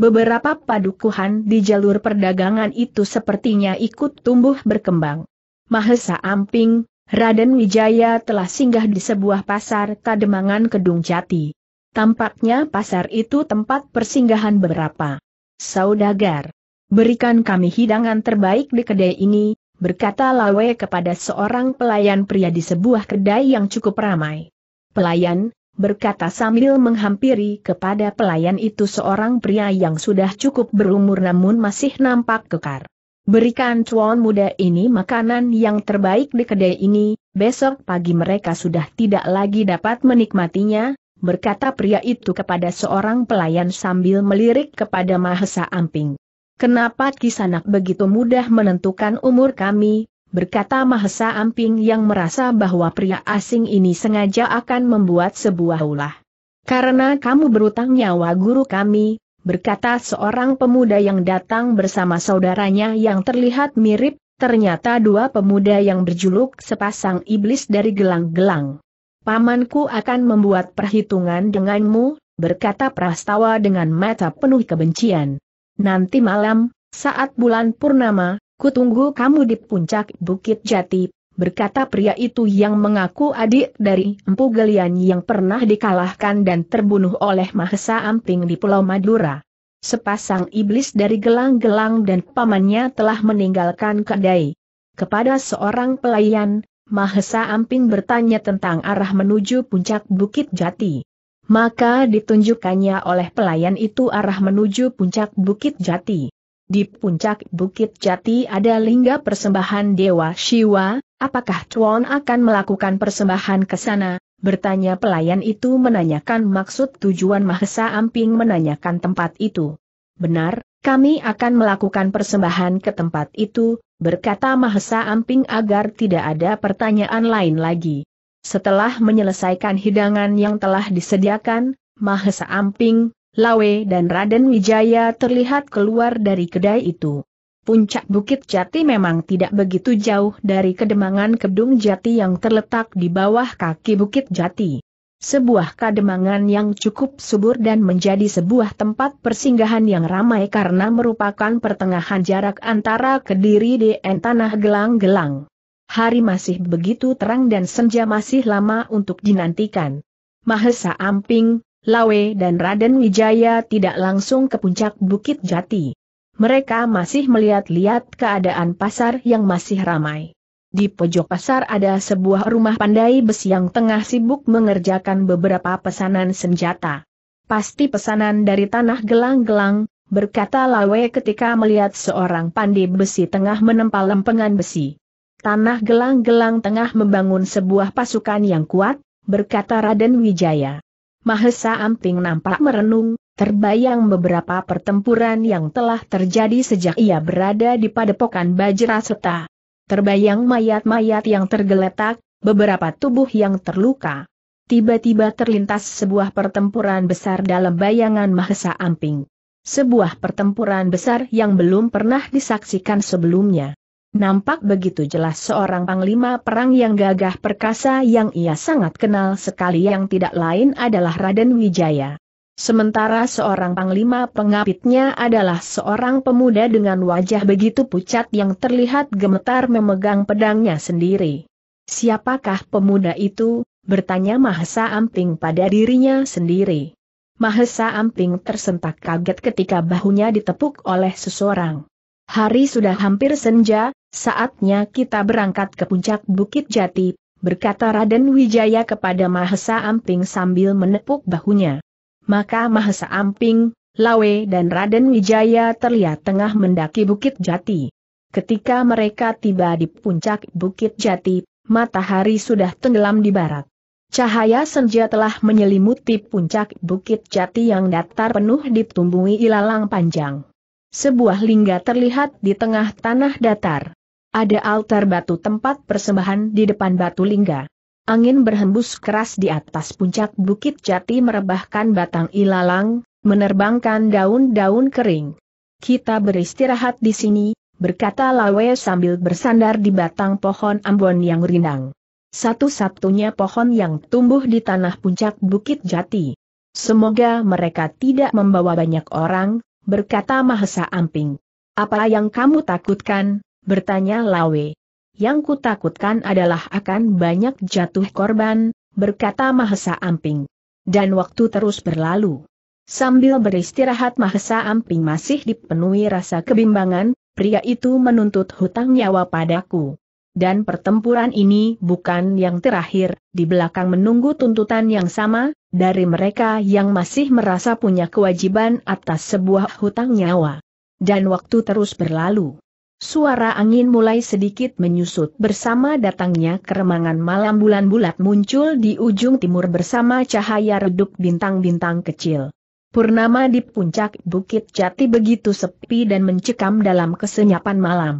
Speaker 1: Beberapa padukuhan di jalur perdagangan itu sepertinya ikut tumbuh berkembang. Mahesa Amping, Raden Wijaya telah singgah di sebuah pasar Kademangan Kedung Jati. Tampaknya pasar itu tempat persinggahan beberapa saudagar. Berikan kami hidangan terbaik di kedai ini, berkata Lawe kepada seorang pelayan pria di sebuah kedai yang cukup ramai. Pelayan, berkata sambil menghampiri kepada pelayan itu seorang pria yang sudah cukup berumur namun masih nampak kekar. Berikan cuan muda ini makanan yang terbaik di kedai ini, besok pagi mereka sudah tidak lagi dapat menikmatinya, berkata pria itu kepada seorang pelayan sambil melirik kepada Mahesa Amping. Kenapa kisanak begitu mudah menentukan umur kami, berkata Mahesa Amping yang merasa bahwa pria asing ini sengaja akan membuat sebuah ulah. Karena kamu berutang nyawa guru kami, berkata seorang pemuda yang datang bersama saudaranya yang terlihat mirip, ternyata dua pemuda yang berjuluk sepasang iblis dari gelang-gelang. Pamanku akan membuat perhitungan denganmu, berkata Prastawa dengan mata penuh kebencian. Nanti malam, saat bulan purnama, kutunggu kamu di puncak Bukit Jati, berkata pria itu yang mengaku adik dari Empu Gelian yang pernah dikalahkan dan terbunuh oleh Mahesa Amping di Pulau Madura. Sepasang iblis dari gelang-gelang dan pamannya telah meninggalkan kedai. Kepada seorang pelayan, Mahesa Amping bertanya tentang arah menuju puncak Bukit Jati. Maka ditunjukkannya oleh pelayan itu arah menuju puncak Bukit Jati. Di puncak Bukit Jati ada lingga persembahan Dewa Siwa, Apakah Chuan akan melakukan persembahan ke sana? Bertanya pelayan itu menanyakan maksud tujuan Mahesa Amping menanyakan tempat itu. Benar, kami akan melakukan persembahan ke tempat itu, berkata Mahesa Amping agar tidak ada pertanyaan lain lagi. Setelah menyelesaikan hidangan yang telah disediakan, Mahesa Amping, Lawe dan Raden Wijaya terlihat keluar dari kedai itu puncak Bukit Jati memang tidak begitu jauh dari kedemangan Kedung Jati yang terletak di bawah kaki Bukit Jati. Sebuah kademangan yang cukup subur dan menjadi sebuah tempat persinggahan yang ramai karena merupakan pertengahan jarak antara Kediri dan Tanah Gelang-Gelang. Hari masih begitu terang dan senja masih lama untuk dinantikan. Mahesa Amping, Lawe dan Raden Wijaya tidak langsung ke puncak Bukit Jati mereka masih melihat-lihat keadaan pasar yang masih ramai. Di pojok pasar ada sebuah rumah pandai besi yang tengah sibuk mengerjakan beberapa pesanan senjata. Pasti pesanan dari tanah gelang-gelang, berkata Lawe ketika melihat seorang pandai besi tengah menempa lempengan besi. Tanah gelang-gelang tengah membangun sebuah pasukan yang kuat, berkata Raden Wijaya. Mahesa Amping nampak merenung, Terbayang beberapa pertempuran yang telah terjadi sejak ia berada di padepokan Bajraseta. Terbayang mayat-mayat yang tergeletak, beberapa tubuh yang terluka. Tiba-tiba terlintas sebuah pertempuran besar dalam bayangan Mahesa Amping. Sebuah pertempuran besar yang belum pernah disaksikan sebelumnya. Nampak begitu jelas seorang panglima perang yang gagah perkasa yang ia sangat kenal sekali yang tidak lain adalah Raden Wijaya. Sementara seorang panglima pengapitnya adalah seorang pemuda dengan wajah begitu pucat yang terlihat gemetar memegang pedangnya sendiri. Siapakah pemuda itu? bertanya Mahesa Amping pada dirinya sendiri. Mahesa Amping tersentak kaget ketika bahunya ditepuk oleh seseorang. Hari sudah hampir senja, saatnya kita berangkat ke puncak Bukit Jati, berkata Raden Wijaya kepada Mahesa Amping sambil menepuk bahunya maka Mahesa Amping, Lawe dan Raden Wijaya terlihat tengah mendaki Bukit Jati. Ketika mereka tiba di puncak Bukit Jati, matahari sudah tenggelam di barat. Cahaya senja telah menyelimuti puncak Bukit Jati yang datar penuh ditumbuhi ilalang panjang. Sebuah lingga terlihat di tengah tanah datar. Ada altar batu tempat persembahan di depan batu lingga. Angin berhembus keras di atas puncak bukit jati merebahkan batang ilalang, menerbangkan daun-daun kering. Kita beristirahat di sini, berkata Lawe sambil bersandar di batang pohon ambon yang rindang. Satu-satunya pohon yang tumbuh di tanah puncak bukit jati. Semoga mereka tidak membawa banyak orang, berkata Mahesa Amping. Apa yang kamu takutkan? bertanya Lawe yang kutakutkan adalah akan banyak jatuh korban, berkata Mahesa Amping. Dan waktu terus berlalu. Sambil beristirahat Mahesa Amping masih dipenuhi rasa kebimbangan, pria itu menuntut hutang nyawa padaku. Dan pertempuran ini bukan yang terakhir, di belakang menunggu tuntutan yang sama, dari mereka yang masih merasa punya kewajiban atas sebuah hutang nyawa. Dan waktu terus berlalu. Suara angin mulai sedikit menyusut bersama datangnya keremangan malam bulan bulat muncul di ujung timur bersama cahaya redup bintang-bintang kecil. Purnama di puncak Bukit Jati begitu sepi dan mencekam dalam kesenyapan malam.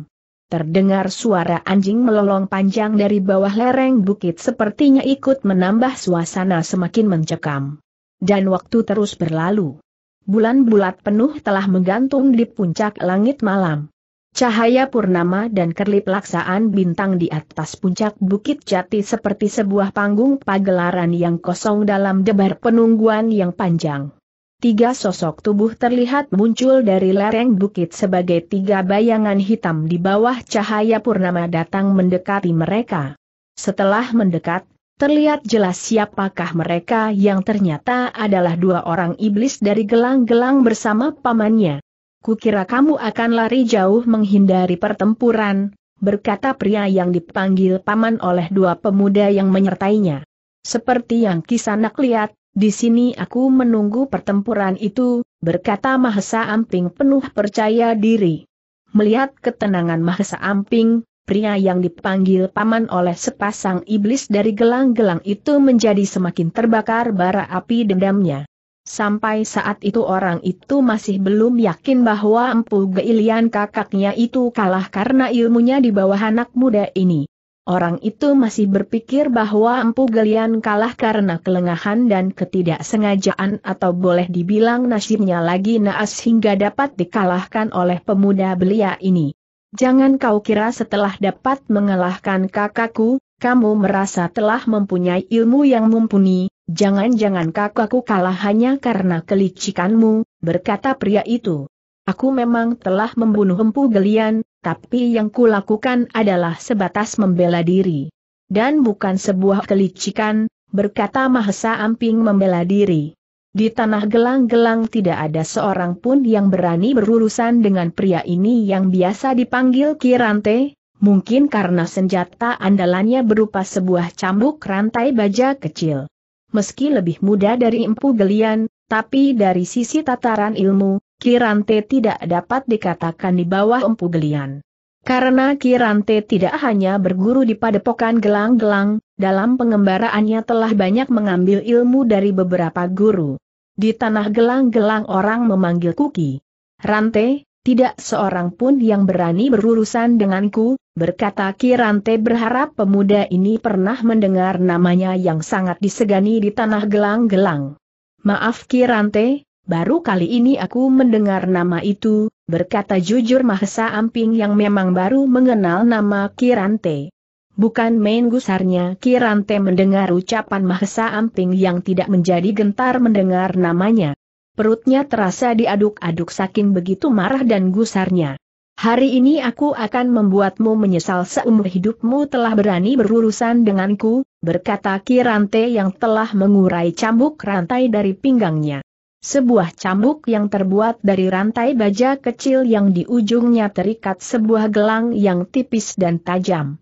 Speaker 1: Terdengar suara anjing melolong panjang dari bawah lereng bukit sepertinya ikut menambah suasana semakin mencekam. Dan waktu terus berlalu. Bulan bulat penuh telah menggantung di puncak langit malam. Cahaya purnama dan kerlip laksaan bintang di atas puncak bukit jati seperti sebuah panggung pagelaran yang kosong dalam debar penungguan yang panjang. Tiga sosok tubuh terlihat muncul dari lereng bukit sebagai tiga bayangan hitam di bawah cahaya purnama datang mendekati mereka. Setelah mendekat, Terlihat jelas siapakah mereka yang ternyata adalah dua orang iblis dari gelang-gelang bersama pamannya. Kukira kamu akan lari jauh menghindari pertempuran, berkata pria yang dipanggil paman oleh dua pemuda yang menyertainya. Seperti yang kisanak lihat, di sini aku menunggu pertempuran itu, berkata Mahesa Amping penuh percaya diri. Melihat ketenangan Mahesa Amping, pria yang dipanggil paman oleh sepasang iblis dari gelang-gelang itu menjadi semakin terbakar bara api dendamnya. Sampai saat itu orang itu masih belum yakin bahwa Empu Geilian kakaknya itu kalah karena ilmunya di bawah anak muda ini. Orang itu masih berpikir bahwa Empu Gelian kalah karena kelengahan dan ketidaksengajaan atau boleh dibilang nasibnya lagi naas hingga dapat dikalahkan oleh pemuda belia ini. Jangan kau kira setelah dapat mengalahkan kakakku, kamu merasa telah mempunyai ilmu yang mumpuni, jangan-jangan kakakku kalah hanya karena kelicikanmu, berkata pria itu. Aku memang telah membunuh empu gelian, tapi yang kulakukan adalah sebatas membela diri. Dan bukan sebuah kelicikan, berkata Mahesa Amping membela diri. Di tanah gelang-gelang tidak ada seorang pun yang berani berurusan dengan pria ini yang biasa dipanggil Kirante, mungkin karena senjata andalannya berupa sebuah cambuk rantai baja kecil. Meski lebih muda dari Empu Gelian, tapi dari sisi tataran ilmu, Kirante tidak dapat dikatakan di bawah Empu Gelian. Karena Kirante tidak hanya berguru di padepokan gelang-gelang, dalam pengembaraannya telah banyak mengambil ilmu dari beberapa guru. Di tanah gelang-gelang orang memanggil Kuki. Rante, tidak seorang pun yang berani berurusan denganku, berkata Kirante berharap pemuda ini pernah mendengar namanya yang sangat disegani di tanah gelang-gelang. Maaf Kirante, baru kali ini aku mendengar nama itu, berkata jujur Mahesa Amping yang memang baru mengenal nama Kirante. Bukan main gusarnya Kirante mendengar ucapan Mahesa Amping yang tidak menjadi gentar mendengar namanya. Perutnya terasa diaduk-aduk saking begitu marah dan gusarnya. Hari ini aku akan membuatmu menyesal seumur hidupmu telah berani berurusan denganku, berkata Kirante yang telah mengurai cambuk rantai dari pinggangnya. Sebuah cambuk yang terbuat dari rantai baja kecil yang di ujungnya terikat sebuah gelang yang tipis dan tajam.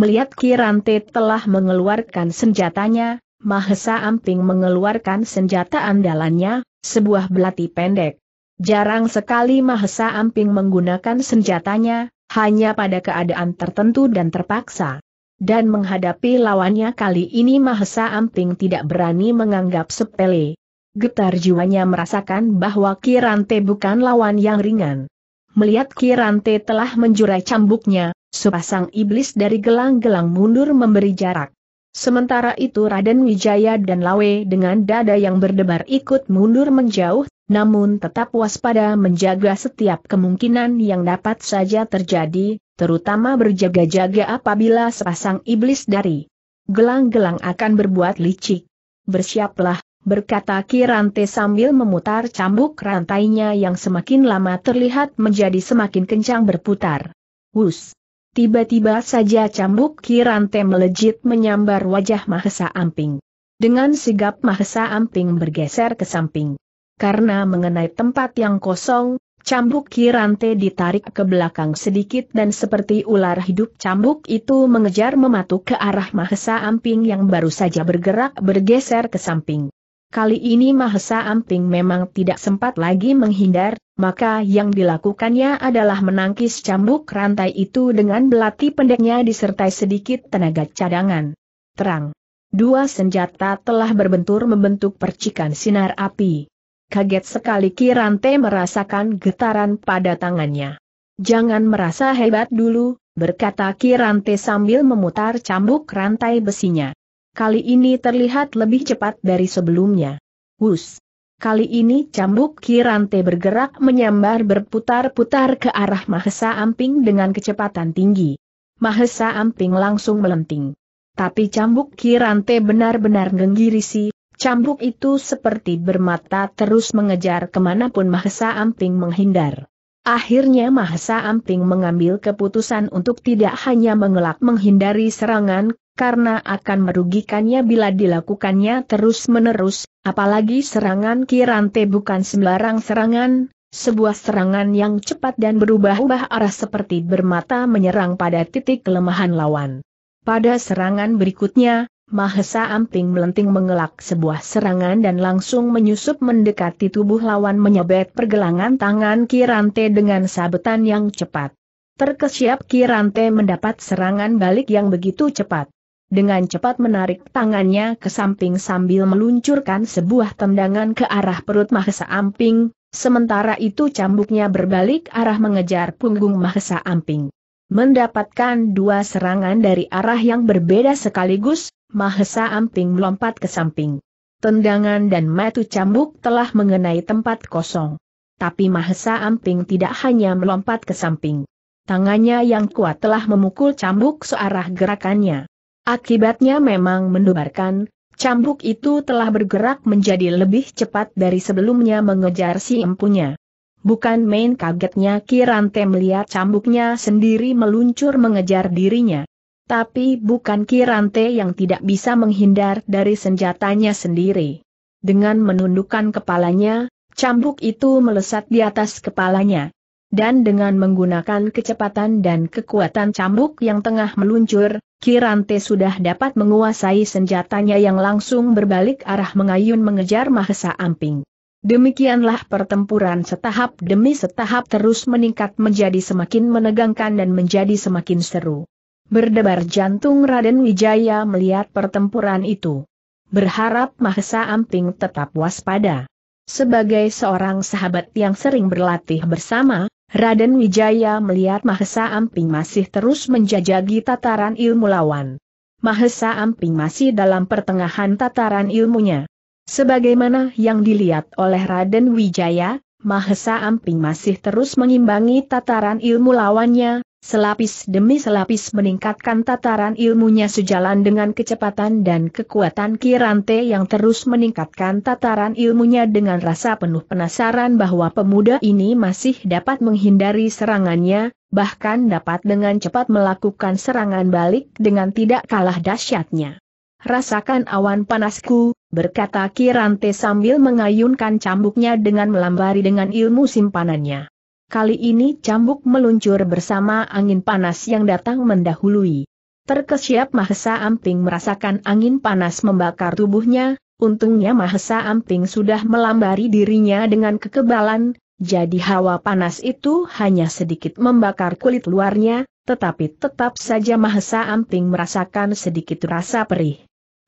Speaker 1: Melihat Kirante telah mengeluarkan senjatanya, Mahesa Amping mengeluarkan senjata andalannya, sebuah belati pendek. Jarang sekali Mahesa Amping menggunakan senjatanya, hanya pada keadaan tertentu dan terpaksa. Dan menghadapi lawannya kali ini Mahesa Amping tidak berani menganggap sepele. Getar jiwanya merasakan bahwa Kirante bukan lawan yang ringan. Melihat Kirante telah menjurai cambuknya, sepasang iblis dari gelang-gelang mundur memberi jarak. Sementara itu Raden Wijaya dan Lawe dengan dada yang berdebar ikut mundur menjauh namun tetap waspada menjaga setiap kemungkinan yang dapat saja terjadi, terutama berjaga-jaga apabila sepasang iblis dari gelang-gelang akan berbuat licik. Bersiaplah, berkata Kirante sambil memutar cambuk rantainya yang semakin lama terlihat menjadi semakin kencang berputar. Wus! Tiba-tiba saja cambuk Kirante melejit menyambar wajah Mahesa Amping. Dengan sigap Mahesa Amping bergeser ke samping karena mengenai tempat yang kosong, cambuk Kirante ditarik ke belakang sedikit dan seperti ular hidup cambuk itu mengejar mematuk ke arah Mahesa Amping yang baru saja bergerak bergeser ke samping. Kali ini Mahesa Amping memang tidak sempat lagi menghindar, maka yang dilakukannya adalah menangkis cambuk rantai itu dengan belati pendeknya disertai sedikit tenaga cadangan. Terang. Dua senjata telah berbentur membentuk percikan sinar api kaget sekali Kirante merasakan getaran pada tangannya. Jangan merasa hebat dulu, berkata Kirante sambil memutar cambuk rantai besinya. Kali ini terlihat lebih cepat dari sebelumnya. Wus! Kali ini cambuk Kirante bergerak menyambar berputar-putar ke arah Mahesa Amping dengan kecepatan tinggi. Mahesa Amping langsung melenting. Tapi cambuk Kirante benar-benar genggirisi, Cambuk itu seperti bermata terus mengejar kemanapun Mahesa Amping menghindar. Akhirnya Mahesa Amping mengambil keputusan untuk tidak hanya mengelak menghindari serangan, karena akan merugikannya bila dilakukannya terus-menerus, apalagi serangan Kirante bukan sembarang serangan, sebuah serangan yang cepat dan berubah-ubah arah seperti bermata menyerang pada titik kelemahan lawan. Pada serangan berikutnya, Mahesa Amping melenting mengelak sebuah serangan dan langsung menyusup mendekati tubuh lawan menyebet pergelangan tangan Kirante dengan sabetan yang cepat. Terkesiap Kirante mendapat serangan balik yang begitu cepat. Dengan cepat menarik tangannya ke samping sambil meluncurkan sebuah tendangan ke arah perut Mahesa Amping, sementara itu cambuknya berbalik arah mengejar punggung Mahesa Amping. Mendapatkan dua serangan dari arah yang berbeda sekaligus, Mahesa Amping melompat ke samping. Tendangan dan metu cambuk telah mengenai tempat kosong. Tapi Mahesa Amping tidak hanya melompat ke samping. Tangannya yang kuat telah memukul cambuk searah gerakannya. Akibatnya memang mendubarkan, cambuk itu telah bergerak menjadi lebih cepat dari sebelumnya mengejar si empunya. Bukan main kagetnya Kirante melihat cambuknya sendiri meluncur mengejar dirinya. Tapi bukan Kirante yang tidak bisa menghindar dari senjatanya sendiri. Dengan menundukkan kepalanya, cambuk itu melesat di atas kepalanya. Dan dengan menggunakan kecepatan dan kekuatan cambuk yang tengah meluncur, Kirante sudah dapat menguasai senjatanya yang langsung berbalik arah mengayun mengejar Mahesa Amping. Demikianlah pertempuran setahap demi setahap terus meningkat menjadi semakin menegangkan dan menjadi semakin seru. Berdebar jantung Raden Wijaya melihat pertempuran itu. Berharap Mahesa Amping tetap waspada. Sebagai seorang sahabat yang sering berlatih bersama, Raden Wijaya melihat Mahesa Amping masih terus menjajagi tataran ilmu lawan. Mahesa Amping masih dalam pertengahan tataran ilmunya. Sebagaimana yang dilihat oleh Raden Wijaya, Mahesa Amping masih terus mengimbangi tataran ilmu lawannya, selapis demi selapis meningkatkan tataran ilmunya sejalan dengan kecepatan dan kekuatan Kirante yang terus meningkatkan tataran ilmunya dengan rasa penuh penasaran bahwa pemuda ini masih dapat menghindari serangannya, bahkan dapat dengan cepat melakukan serangan balik dengan tidak kalah dahsyatnya. Rasakan awan panasku, berkata Kirante sambil mengayunkan cambuknya dengan melambari dengan ilmu simpanannya. Kali ini cambuk meluncur bersama angin panas yang datang mendahului. Terkesiap Mahesa Amping merasakan angin panas membakar tubuhnya, untungnya Mahesa Amping sudah melambari dirinya dengan kekebalan, jadi hawa panas itu hanya sedikit membakar kulit luarnya, tetapi tetap saja Mahesa Amping merasakan sedikit rasa perih.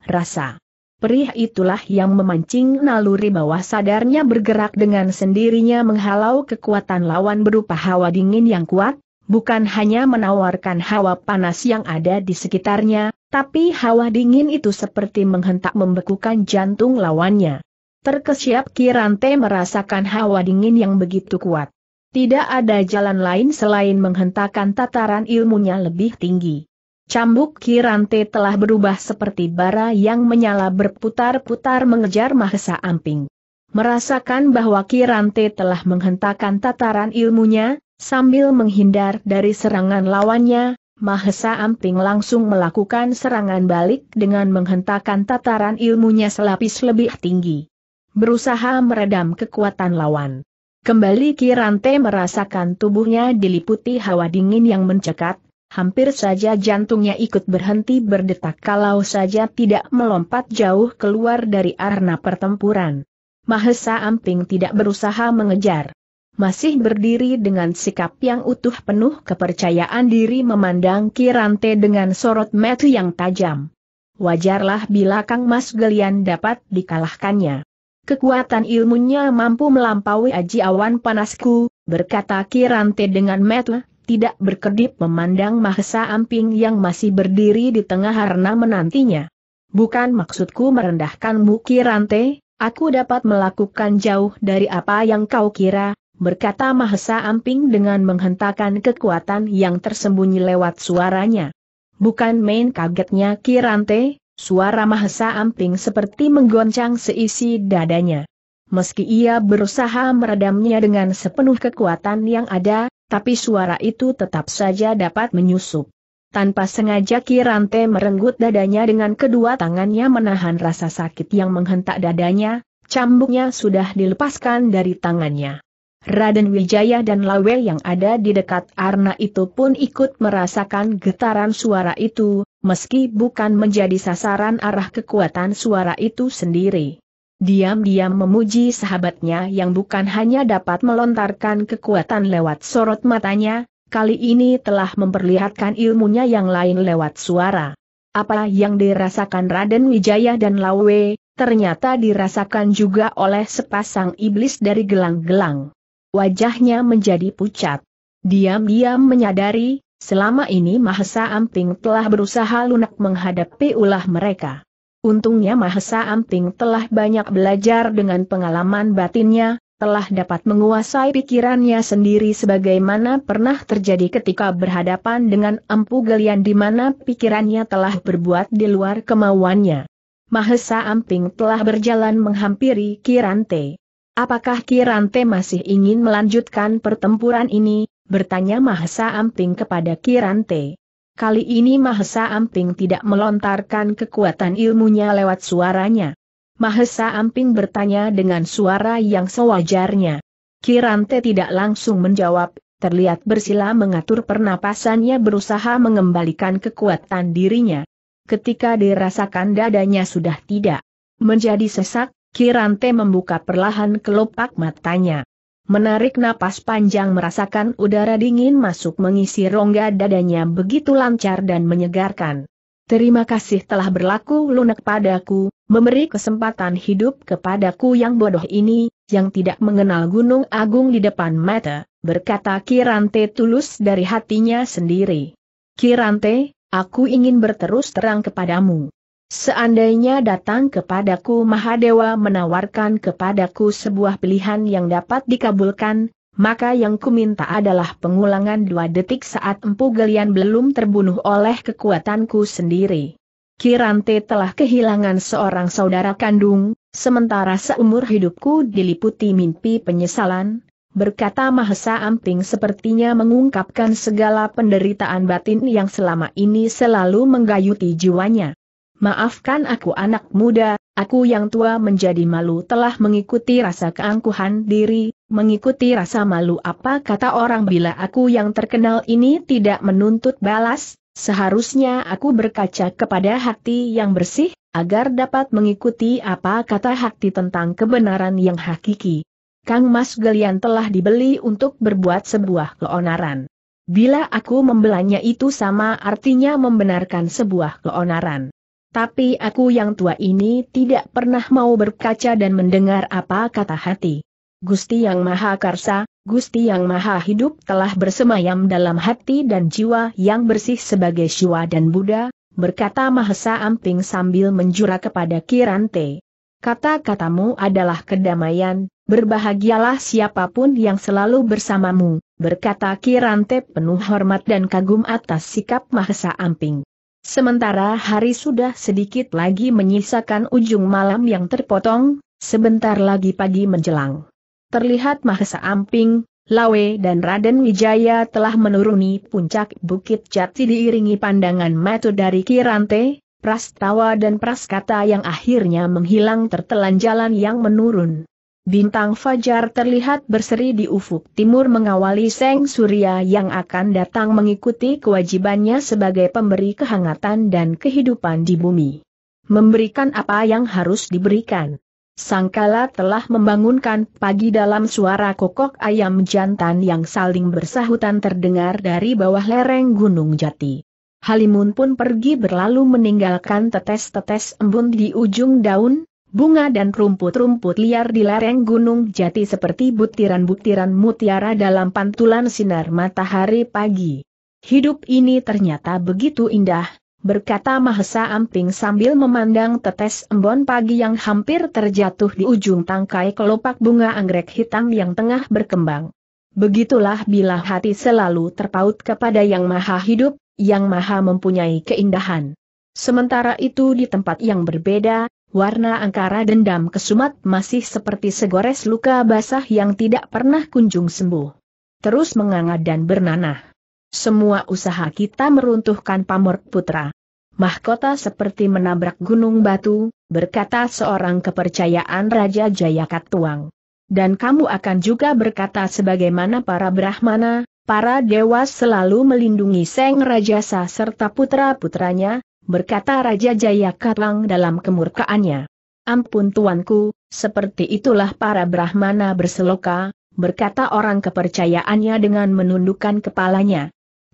Speaker 1: Rasa Perih itulah yang memancing naluri bawah sadarnya bergerak dengan sendirinya menghalau kekuatan lawan berupa hawa dingin yang kuat, bukan hanya menawarkan hawa panas yang ada di sekitarnya, tapi hawa dingin itu seperti menghentak membekukan jantung lawannya. Terkesiap Kirante merasakan hawa dingin yang begitu kuat. Tidak ada jalan lain selain menghentakkan tataran ilmunya lebih tinggi. Cambuk Kirante telah berubah seperti bara yang menyala berputar-putar mengejar Mahesa Amping. Merasakan bahwa Kirante telah menghentakkan tataran ilmunya, sambil menghindar dari serangan lawannya, Mahesa Amping langsung melakukan serangan balik dengan menghentakkan tataran ilmunya selapis lebih tinggi. Berusaha meredam kekuatan lawan. Kembali Kirante merasakan tubuhnya diliputi hawa dingin yang mencekat, Hampir saja jantungnya ikut berhenti berdetak kalau saja tidak melompat jauh keluar dari arena pertempuran. Mahesa Amping tidak berusaha mengejar. Masih berdiri dengan sikap yang utuh penuh kepercayaan diri memandang Kirante dengan sorot metu yang tajam. Wajarlah bila Kang Mas Gelian dapat dikalahkannya. Kekuatan ilmunya mampu melampaui aji awan panasku, berkata Kirante dengan metu tidak berkedip memandang Mahesa Amping yang masih berdiri di tengah harna menantinya. Bukan maksudku merendahkanmu Kirante, aku dapat melakukan jauh dari apa yang kau kira, berkata Mahesa Amping dengan menghentakkan kekuatan yang tersembunyi lewat suaranya. Bukan main kagetnya Kirante, suara Mahesa Amping seperti menggoncang seisi dadanya. Meski ia berusaha meredamnya dengan sepenuh kekuatan yang ada, tapi suara itu tetap saja dapat menyusup. Tanpa sengaja Kirante merenggut dadanya dengan kedua tangannya menahan rasa sakit yang menghentak dadanya, cambuknya sudah dilepaskan dari tangannya. Raden Wijaya dan Lawe yang ada di dekat Arna itu pun ikut merasakan getaran suara itu, meski bukan menjadi sasaran arah kekuatan suara itu sendiri diam-diam memuji sahabatnya yang bukan hanya dapat melontarkan kekuatan lewat sorot matanya, kali ini telah memperlihatkan ilmunya yang lain lewat suara. Apa yang dirasakan Raden Wijaya dan Lawe, ternyata dirasakan juga oleh sepasang iblis dari gelang-gelang. Wajahnya menjadi pucat. Diam-diam menyadari, selama ini Mahesa Amping telah berusaha lunak menghadapi ulah mereka. Untungnya Mahesa Amping telah banyak belajar dengan pengalaman batinnya, telah dapat menguasai pikirannya sendiri sebagaimana pernah terjadi ketika berhadapan dengan Empu Gelian di mana pikirannya telah berbuat di luar kemauannya. Mahesa Amping telah berjalan menghampiri Kirante. Apakah Kirante masih ingin melanjutkan pertempuran ini? bertanya Mahesa Amping kepada Kirante. Kali ini Mahesa Amping tidak melontarkan kekuatan ilmunya lewat suaranya. Mahesa Amping bertanya dengan suara yang sewajarnya. Kirante tidak langsung menjawab, terlihat bersila mengatur pernapasannya berusaha mengembalikan kekuatan dirinya. Ketika dirasakan dadanya sudah tidak menjadi sesak, Kirante membuka perlahan kelopak matanya menarik napas panjang merasakan udara dingin masuk mengisi rongga dadanya begitu lancar dan menyegarkan. Terima kasih telah berlaku lunak padaku, memberi kesempatan hidup kepadaku yang bodoh ini, yang tidak mengenal gunung agung di depan mata, berkata Kirante tulus dari hatinya sendiri. Kirante, aku ingin berterus terang kepadamu. Seandainya datang kepadaku Mahadewa menawarkan kepadaku sebuah pilihan yang dapat dikabulkan, maka yang kuminta adalah pengulangan dua detik saat Empu Galian belum terbunuh oleh kekuatanku sendiri. Kirante telah kehilangan seorang saudara kandung, sementara seumur hidupku diliputi mimpi penyesalan, berkata Mahesa Amping sepertinya mengungkapkan segala penderitaan batin yang selama ini selalu menggayuti jiwanya. Maafkan aku anak muda, aku yang tua menjadi malu telah mengikuti rasa keangkuhan diri, mengikuti rasa malu apa kata orang bila aku yang terkenal ini tidak menuntut balas, seharusnya aku berkaca kepada hati yang bersih, agar dapat mengikuti apa kata hati tentang kebenaran yang hakiki. Kang Mas Gelian telah dibeli untuk berbuat sebuah keonaran. Bila aku membelanya itu sama artinya membenarkan sebuah keonaran. Tapi aku yang tua ini tidak pernah mau berkaca dan mendengar apa kata hati. Gusti Yang Maha Karsa, Gusti Yang Maha Hidup telah bersemayam dalam hati dan jiwa yang bersih sebagai Siwa dan Buddha, berkata Mahesa Amping sambil menjura kepada Kirante. Kata-katamu adalah kedamaian, berbahagialah siapapun yang selalu bersamamu, berkata Kirante penuh hormat dan kagum atas sikap Mahesa Amping. Sementara hari sudah sedikit lagi menyisakan ujung malam yang terpotong, sebentar lagi pagi menjelang. Terlihat Mahesa Amping, Lawe dan Raden Wijaya telah menuruni puncak Bukit Jati diiringi pandangan mata dari Kirante, Prastawa dan Praskata yang akhirnya menghilang tertelan jalan yang menurun. Bintang fajar terlihat berseri di ufuk timur mengawali Seng Surya yang akan datang mengikuti kewajibannya sebagai pemberi kehangatan dan kehidupan di bumi. Memberikan apa yang harus diberikan. Sangkala telah membangunkan pagi dalam suara kokok ayam jantan yang saling bersahutan terdengar dari bawah lereng Gunung Jati. Halimun pun pergi berlalu meninggalkan tetes-tetes embun di ujung daun, Bunga dan rumput-rumput liar di lereng gunung jati seperti butiran-butiran mutiara dalam pantulan sinar matahari pagi. Hidup ini ternyata begitu indah, berkata Mahesa Amping sambil memandang tetes embon pagi yang hampir terjatuh di ujung tangkai kelopak bunga anggrek hitam yang tengah berkembang. Begitulah bila hati selalu terpaut kepada yang maha hidup, yang maha mempunyai keindahan. Sementara itu di tempat yang berbeda, Warna angkara dendam kesumat masih seperti segores luka basah yang tidak pernah kunjung sembuh. Terus menganga dan bernanah. Semua usaha kita meruntuhkan pamor putra. Mahkota seperti menabrak gunung batu, berkata seorang kepercayaan Raja Jayakatwang. Dan kamu akan juga berkata sebagaimana para Brahmana, para dewa selalu melindungi Seng Rajasa serta putra-putranya, berkata Raja Jayakatwang dalam kemurkaannya. Ampun tuanku, seperti itulah para Brahmana berseloka, berkata orang kepercayaannya dengan menundukkan kepalanya.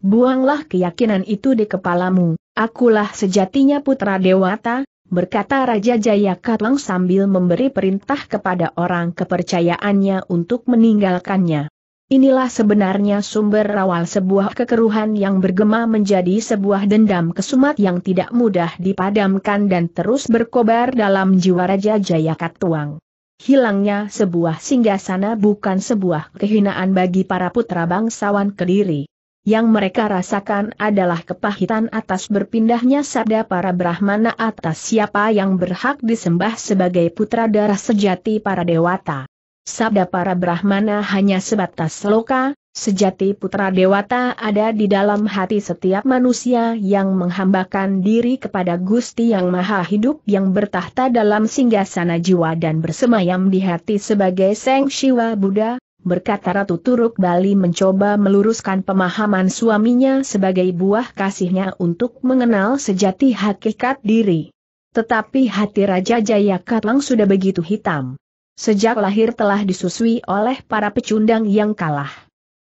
Speaker 1: Buanglah keyakinan itu di kepalamu, akulah sejatinya putra dewata, berkata Raja Jayakatwang sambil memberi perintah kepada orang kepercayaannya untuk meninggalkannya. Inilah sebenarnya sumber awal sebuah kekeruhan yang bergema menjadi sebuah dendam kesumat yang tidak mudah dipadamkan dan terus berkobar dalam jiwa Raja Jayakatwang. Hilangnya sebuah singgasana bukan sebuah kehinaan bagi para putra bangsawan Kediri. Yang mereka rasakan adalah kepahitan atas berpindahnya sabda para Brahmana atas siapa yang berhak disembah sebagai putra darah sejati para dewata sabda para Brahmana hanya sebatas loka, sejati putra dewata ada di dalam hati setiap manusia yang menghambakan diri kepada Gusti yang maha hidup yang bertahta dalam singgasana jiwa dan bersemayam di hati sebagai Seng Shiva Buddha, berkata Ratu Turuk Bali mencoba meluruskan pemahaman suaminya sebagai buah kasihnya untuk mengenal sejati hakikat diri. Tetapi hati Raja Jayakatlang sudah begitu hitam. Sejak lahir telah disusui oleh para pecundang yang kalah.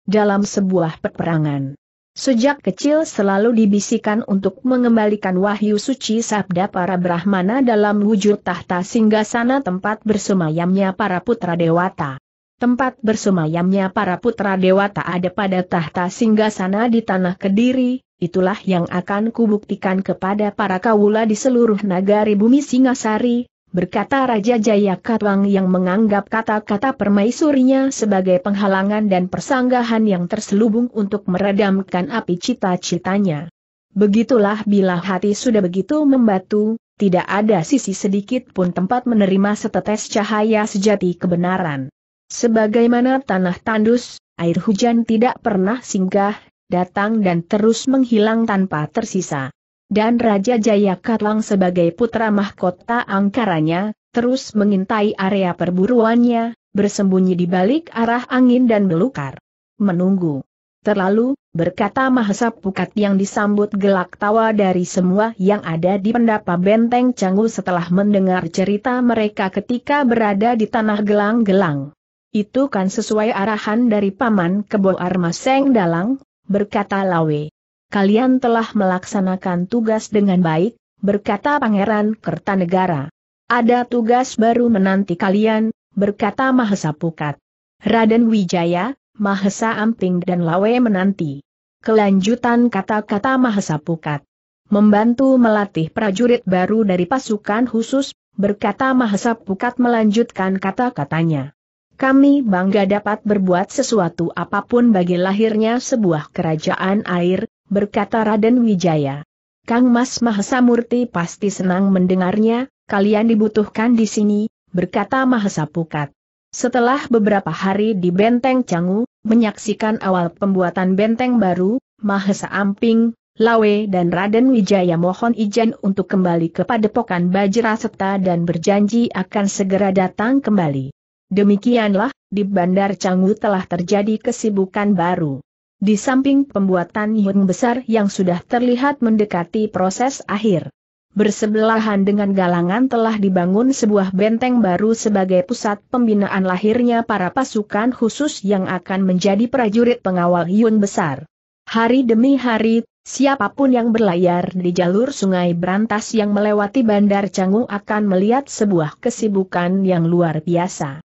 Speaker 1: Dalam sebuah peperangan. Sejak kecil selalu dibisikkan untuk mengembalikan wahyu suci sabda para Brahmana dalam wujud tahta singgasana tempat bersemayamnya para putra dewata. Tempat bersemayamnya para putra dewata ada pada tahta singgasana di tanah Kediri, itulah yang akan kubuktikan kepada para kawula di seluruh nagari bumi Singasari, berkata Raja Jaya Katwang yang menganggap kata-kata permaisurinya sebagai penghalangan dan persanggahan yang terselubung untuk meredamkan api cita-citanya. Begitulah bila hati sudah begitu membatu, tidak ada sisi sedikit pun tempat menerima setetes cahaya sejati kebenaran. Sebagaimana tanah tandus, air hujan tidak pernah singgah, datang dan terus menghilang tanpa tersisa dan Raja Jayakatwang sebagai putra mahkota angkaranya, terus mengintai area perburuannya, bersembunyi di balik arah angin dan belukar. Menunggu. Terlalu, berkata Mahesa Pukat yang disambut gelak tawa dari semua yang ada di pendapa benteng Canggu setelah mendengar cerita mereka ketika berada di tanah gelang-gelang. Itu kan sesuai arahan dari Paman Kebo Armaseng Dalang, berkata Lawe kalian telah melaksanakan tugas dengan baik, berkata Pangeran Kertanegara. Ada tugas baru menanti kalian, berkata Mahesa Pukat. Raden Wijaya, Mahesa Amping dan Lawe menanti. Kelanjutan kata-kata Mahesa Pukat. Membantu melatih prajurit baru dari pasukan khusus, berkata Mahesa Pukat melanjutkan kata-katanya. Kami bangga dapat berbuat sesuatu apapun bagi lahirnya sebuah kerajaan air, berkata Raden Wijaya. Kang Mas Murti pasti senang mendengarnya, kalian dibutuhkan di sini, berkata Mahasa Pukat. Setelah beberapa hari di Benteng Canggu, menyaksikan awal pembuatan benteng baru, Mahesa Amping, Lawe dan Raden Wijaya mohon izin untuk kembali ke padepokan Bajra serta dan berjanji akan segera datang kembali. Demikianlah, di Bandar Canggu telah terjadi kesibukan baru. Di samping pembuatan Yun besar yang sudah terlihat mendekati proses akhir. Bersebelahan dengan galangan telah dibangun sebuah benteng baru sebagai pusat pembinaan lahirnya para pasukan khusus yang akan menjadi prajurit pengawal Yun besar. Hari demi hari, siapapun yang berlayar di jalur sungai Brantas yang melewati Bandar Canggu akan melihat sebuah kesibukan yang luar biasa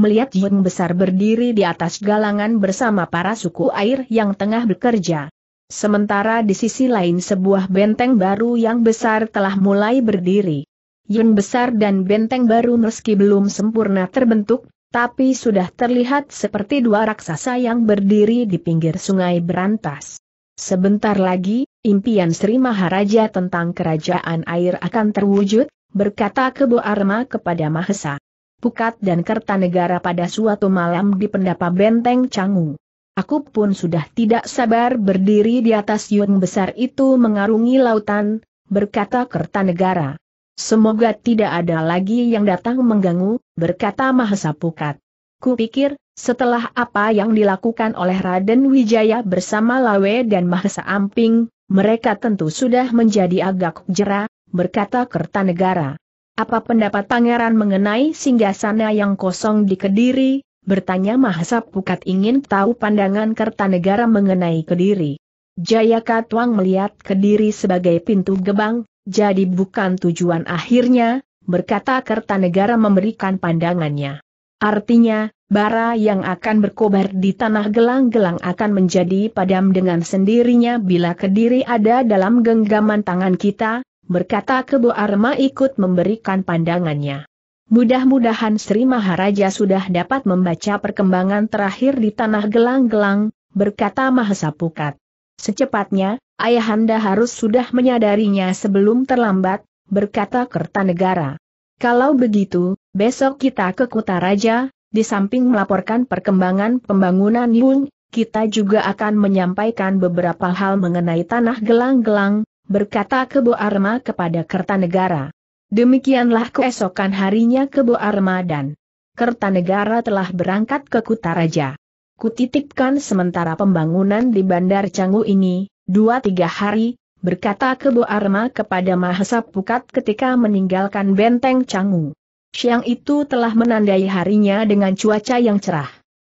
Speaker 1: melihat Jun besar berdiri di atas galangan bersama para suku air yang tengah bekerja. Sementara di sisi lain sebuah benteng baru yang besar telah mulai berdiri. Yun besar dan benteng baru meski belum sempurna terbentuk, tapi sudah terlihat seperti dua raksasa yang berdiri di pinggir sungai berantas. Sebentar lagi, impian Sri Maharaja tentang kerajaan air akan terwujud, berkata Kebo Arma kepada Mahesa. Pukat dan Kertanegara pada suatu malam di pendapa benteng Canggu. Aku pun sudah tidak sabar berdiri di atas yun besar itu mengarungi lautan, berkata Kertanegara. Semoga tidak ada lagi yang datang mengganggu, berkata Mahesa Pukat. Kupikir, setelah apa yang dilakukan oleh Raden Wijaya bersama Lawe dan Mahesa Amping, mereka tentu sudah menjadi agak jera, berkata Kertanegara. Apa pendapat pangeran mengenai singgasana yang kosong di Kediri? Bertanya Mahasap Pukat ingin tahu pandangan Kertanegara mengenai Kediri. Jaya Katwang melihat Kediri sebagai pintu gebang, jadi bukan tujuan akhirnya, berkata Kertanegara memberikan pandangannya. Artinya, bara yang akan berkobar di tanah gelang-gelang akan menjadi padam dengan sendirinya bila kediri ada dalam genggaman tangan kita, berkata Kebo Arma ikut memberikan pandangannya. Mudah-mudahan Sri Maharaja sudah dapat membaca perkembangan terakhir di Tanah Gelang-Gelang, berkata Mahesa Pukat. Secepatnya, Ayahanda harus sudah menyadarinya sebelum terlambat, berkata Kertanegara. Kalau begitu, besok kita ke Raja, di samping melaporkan perkembangan pembangunan Yun, kita juga akan menyampaikan beberapa hal mengenai tanah gelang-gelang, berkata Kebo Arma kepada Kertanegara. Demikianlah keesokan harinya Kebo Arma dan Kertanegara telah berangkat ke Kutaraja. Kutitipkan sementara pembangunan di Bandar Canggu ini, dua tiga hari, berkata Kebo Arma kepada Mahesa Pukat ketika meninggalkan benteng Canggu. Siang itu telah menandai harinya dengan cuaca yang cerah.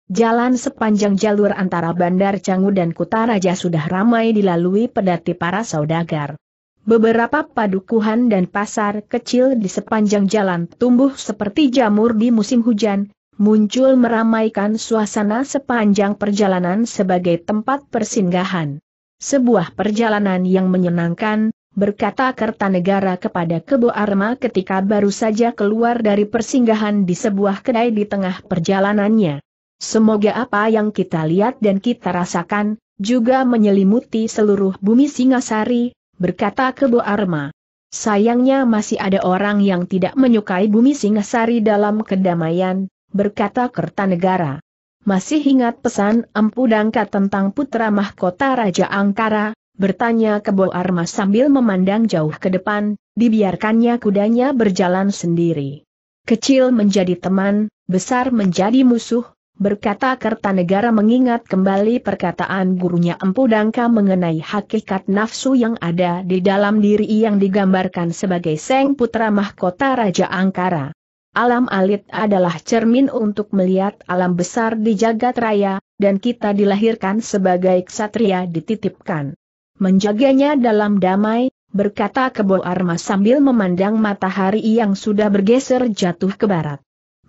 Speaker 1: Jalan sepanjang jalur antara Bandar Canggu dan Kuta Raja sudah ramai dilalui pedati para saudagar. Beberapa padukuhan dan pasar kecil di sepanjang jalan tumbuh seperti jamur di musim hujan, muncul meramaikan suasana sepanjang perjalanan sebagai tempat persinggahan. Sebuah perjalanan yang menyenangkan, berkata Kertanegara kepada Kebo Arma ketika baru saja keluar dari persinggahan di sebuah kedai di tengah perjalanannya. Semoga apa yang kita lihat dan kita rasakan, juga menyelimuti seluruh bumi Singasari, berkata Kebo Arma. Sayangnya masih ada orang yang tidak menyukai bumi Singasari dalam kedamaian, berkata Kertanegara. Masih ingat pesan Empu Dangka tentang putra mahkota Raja Angkara, bertanya Kebo Arma sambil memandang jauh ke depan, dibiarkannya kudanya berjalan sendiri. Kecil menjadi teman, besar menjadi musuh, berkata Kertanegara mengingat kembali perkataan gurunya Empu Dangka mengenai hakikat nafsu yang ada di dalam diri yang digambarkan sebagai Seng Putra Mahkota Raja Angkara. Alam alit adalah cermin untuk melihat alam besar di jagat raya, dan kita dilahirkan sebagai ksatria dititipkan. Menjaganya dalam damai, berkata Kebo Arma sambil memandang matahari yang sudah bergeser jatuh ke barat.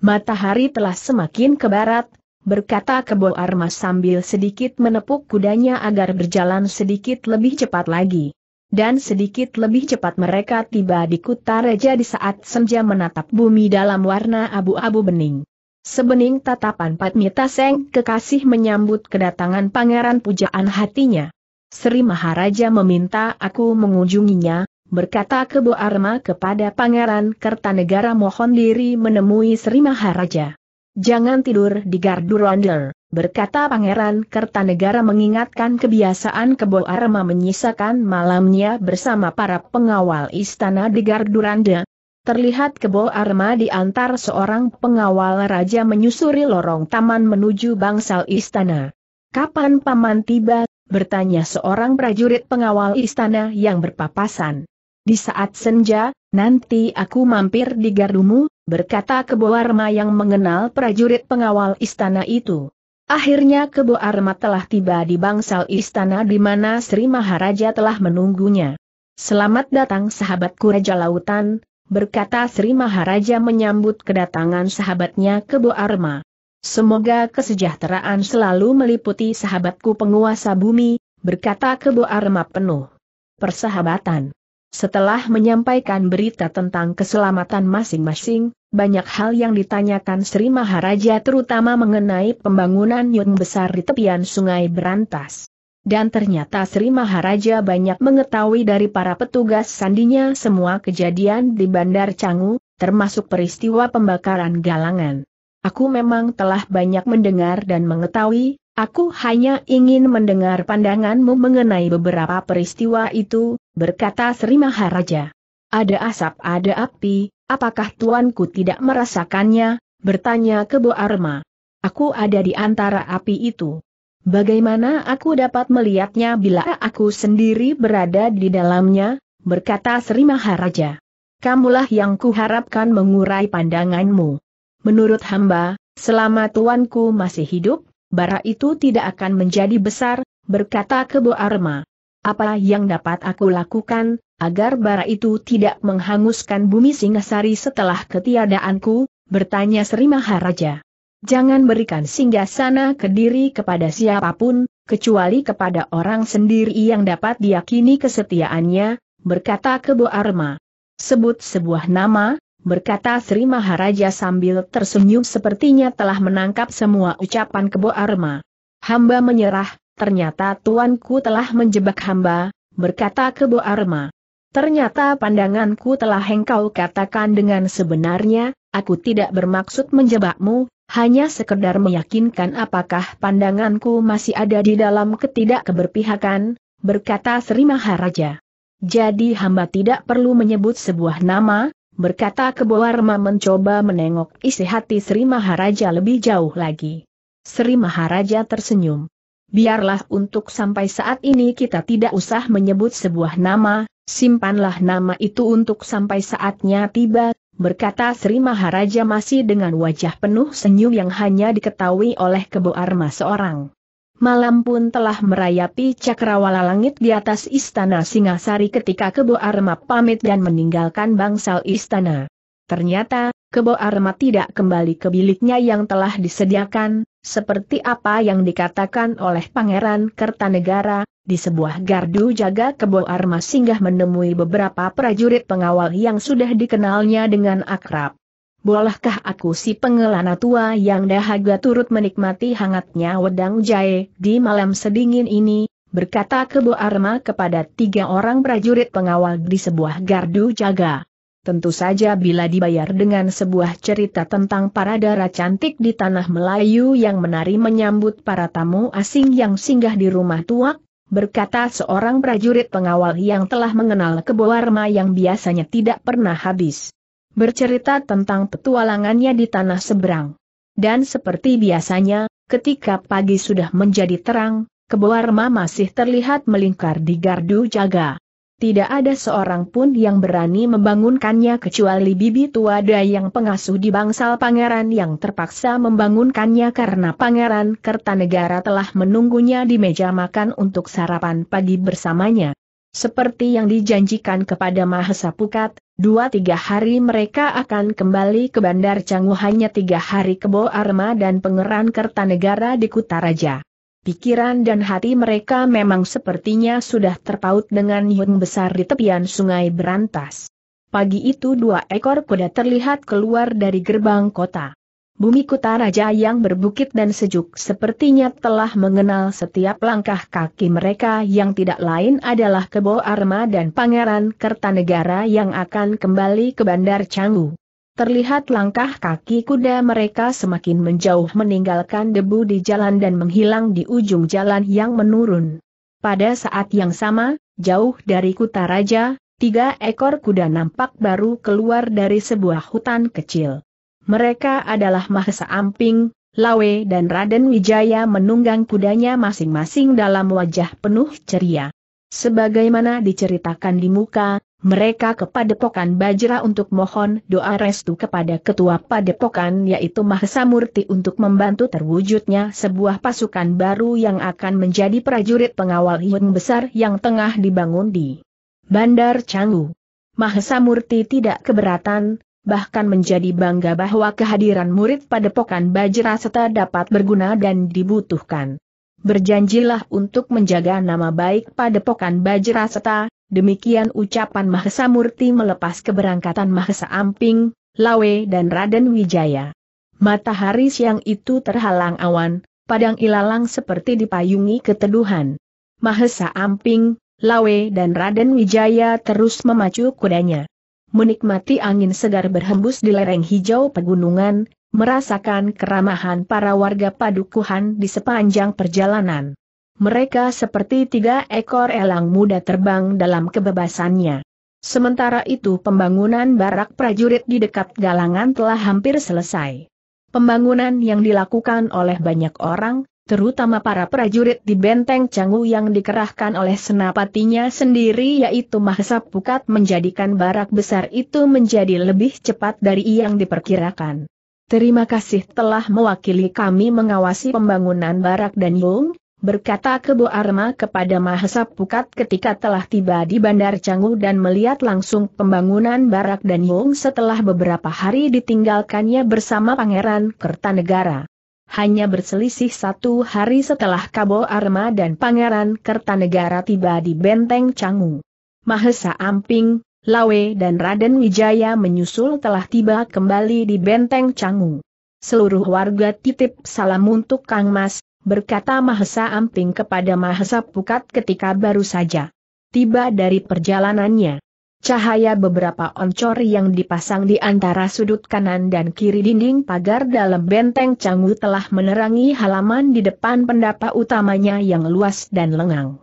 Speaker 1: Matahari telah semakin ke barat, berkata Kebo Armas sambil sedikit menepuk kudanya agar berjalan sedikit lebih cepat lagi. Dan sedikit lebih cepat mereka tiba di Kuta Reja di saat senja menatap bumi dalam warna abu-abu bening. Sebening tatapan Patmita Seng kekasih menyambut kedatangan pangeran pujaan hatinya. Sri Maharaja meminta aku mengunjunginya, berkata Kebo Arma kepada Pangeran Kertanegara mohon diri menemui Sri Maharaja. Jangan tidur di gardu ronde, berkata Pangeran Kertanegara mengingatkan kebiasaan Kebo Arma menyisakan malamnya bersama para pengawal istana di gardu ronde. Terlihat Kebo Arma diantar seorang pengawal raja menyusuri lorong taman menuju bangsal istana. Kapan paman tiba? bertanya seorang prajurit pengawal istana yang berpapasan. Di saat senja, nanti aku mampir di gardumu, berkata Kebo Arma yang mengenal prajurit pengawal istana itu. Akhirnya Kebo Arma telah tiba di bangsal istana di mana Sri Maharaja telah menunggunya. Selamat datang sahabatku Raja Lautan, berkata Sri Maharaja menyambut kedatangan sahabatnya Kebo Arma. Semoga kesejahteraan selalu meliputi sahabatku penguasa bumi, berkata Kebo Arma penuh persahabatan. Setelah menyampaikan berita tentang keselamatan masing-masing, banyak hal yang ditanyakan Sri Maharaja terutama mengenai pembangunan yang besar di tepian sungai Berantas. Dan ternyata Sri Maharaja banyak mengetahui dari para petugas sandinya semua kejadian di Bandar Canggu, termasuk peristiwa pembakaran galangan. Aku memang telah banyak mendengar dan mengetahui, Aku hanya ingin mendengar pandanganmu mengenai beberapa peristiwa itu, berkata Sri Maharaja. Ada asap ada api, apakah tuanku tidak merasakannya, bertanya ke Arma. Aku ada di antara api itu. Bagaimana aku dapat melihatnya bila aku sendiri berada di dalamnya, berkata Sri Maharaja. Kamulah yang kuharapkan mengurai pandanganmu. Menurut hamba, selama tuanku masih hidup, bara itu tidak akan menjadi besar, berkata Kebo Arma. Apa yang dapat aku lakukan, agar bara itu tidak menghanguskan bumi Singasari setelah ketiadaanku, bertanya Sri Maharaja. Jangan berikan singgasana ke diri kepada siapapun, kecuali kepada orang sendiri yang dapat diyakini kesetiaannya, berkata Kebo Arma. Sebut sebuah nama, berkata Sri Maharaja sambil tersenyum sepertinya telah menangkap semua ucapan Kebo Arma. Hamba menyerah, ternyata tuanku telah menjebak hamba, berkata Kebo Arma. Ternyata pandanganku telah engkau katakan dengan sebenarnya, aku tidak bermaksud menjebakmu, hanya sekedar meyakinkan apakah pandanganku masih ada di dalam ketidakkeberpihakan, berkata Sri Maharaja. Jadi hamba tidak perlu menyebut sebuah nama, berkata keboarma mencoba menengok isi hati Sri Maharaja lebih jauh lagi. Sri Maharaja tersenyum. Biarlah untuk sampai saat ini kita tidak usah menyebut sebuah nama, simpanlah nama itu untuk sampai saatnya tiba, berkata Sri Maharaja masih dengan wajah penuh senyum yang hanya diketahui oleh keboarma seorang. Malam pun telah merayapi cakrawala langit di atas istana Singasari ketika Kebo Arma pamit dan meninggalkan bangsal istana. Ternyata, Kebo Arma tidak kembali ke biliknya yang telah disediakan, seperti apa yang dikatakan oleh Pangeran Kertanegara, di sebuah gardu jaga Kebo Arma singgah menemui beberapa prajurit pengawal yang sudah dikenalnya dengan akrab bolehkah aku si pengelana tua yang dahaga turut menikmati hangatnya wedang jahe di malam sedingin ini, berkata Kebo Arma kepada tiga orang prajurit pengawal di sebuah gardu jaga. Tentu saja bila dibayar dengan sebuah cerita tentang para darah cantik di tanah Melayu yang menari menyambut para tamu asing yang singgah di rumah tua, berkata seorang prajurit pengawal yang telah mengenal Kebo Arma yang biasanya tidak pernah habis bercerita tentang petualangannya di tanah seberang. Dan seperti biasanya, ketika pagi sudah menjadi terang, Keboarma masih terlihat melingkar di gardu jaga. Tidak ada seorang pun yang berani membangunkannya kecuali bibi tua da yang pengasuh di bangsal pangeran yang terpaksa membangunkannya karena pangeran Kertanegara telah menunggunya di meja makan untuk sarapan pagi bersamanya. Seperti yang dijanjikan kepada Mahesa Pukat, dua-tiga hari mereka akan kembali ke Bandar Canggu hanya tiga hari Kebo Arma dan Pengeran Kertanegara di Kutaraja. Pikiran dan hati mereka memang sepertinya sudah terpaut dengan Yung besar di tepian sungai Berantas. Pagi itu dua ekor kuda terlihat keluar dari gerbang kota. Bumi raja yang berbukit dan sejuk sepertinya telah mengenal setiap langkah kaki mereka yang tidak lain adalah Kebo Arma dan Pangeran Kertanegara yang akan kembali ke Bandar Canggu. Terlihat langkah kaki kuda mereka semakin menjauh meninggalkan debu di jalan dan menghilang di ujung jalan yang menurun. Pada saat yang sama, jauh dari kuta raja, tiga ekor kuda nampak baru keluar dari sebuah hutan kecil. Mereka adalah Mahesa Amping, Lawe dan Raden Wijaya menunggang kudanya masing-masing dalam wajah penuh ceria. Sebagaimana diceritakan di muka, mereka kepada Pokan Bajra untuk mohon doa restu kepada ketua Padepokan yaitu Mahesa Murti untuk membantu terwujudnya sebuah pasukan baru yang akan menjadi prajurit pengawal Hyun Besar yang tengah dibangun di Bandar Canggu. Mahesa Murti tidak keberatan, bahkan menjadi bangga bahwa kehadiran murid padepokan Bajraseta dapat berguna dan dibutuhkan. Berjanjilah untuk menjaga nama baik padepokan Bajraseta, demikian ucapan Mahesa Murti melepas keberangkatan Mahesa Amping, Lawe dan Raden Wijaya. Matahari siang itu terhalang awan, padang ilalang seperti dipayungi keteduhan. Mahesa Amping, Lawe dan Raden Wijaya terus memacu kudanya menikmati angin segar berhembus di lereng hijau pegunungan, merasakan keramahan para warga padukuhan di sepanjang perjalanan. Mereka seperti tiga ekor elang muda terbang dalam kebebasannya. Sementara itu pembangunan barak prajurit di dekat galangan telah hampir selesai. Pembangunan yang dilakukan oleh banyak orang, terutama para prajurit di benteng Canggu yang dikerahkan oleh senapatinya sendiri yaitu Mahesa Pukat menjadikan barak besar itu menjadi lebih cepat dari yang diperkirakan. Terima kasih telah mewakili kami mengawasi pembangunan barak dan Yung, berkata Kebo Arma kepada Mahesa Pukat ketika telah tiba di Bandar Canggu dan melihat langsung pembangunan barak dan Yung setelah beberapa hari ditinggalkannya bersama Pangeran Kertanegara hanya berselisih satu hari setelah Kabo Arma dan Pangeran Kertanegara tiba di Benteng Canggu. Mahesa Amping, Lawe dan Raden Wijaya menyusul telah tiba kembali di Benteng Canggu. Seluruh warga titip salam untuk Kang Mas, berkata Mahesa Amping kepada Mahesa Pukat ketika baru saja tiba dari perjalanannya. Cahaya beberapa oncor yang dipasang di antara sudut kanan dan kiri dinding pagar dalam benteng Canggu telah menerangi halaman di depan pendapa utamanya yang luas dan lengang.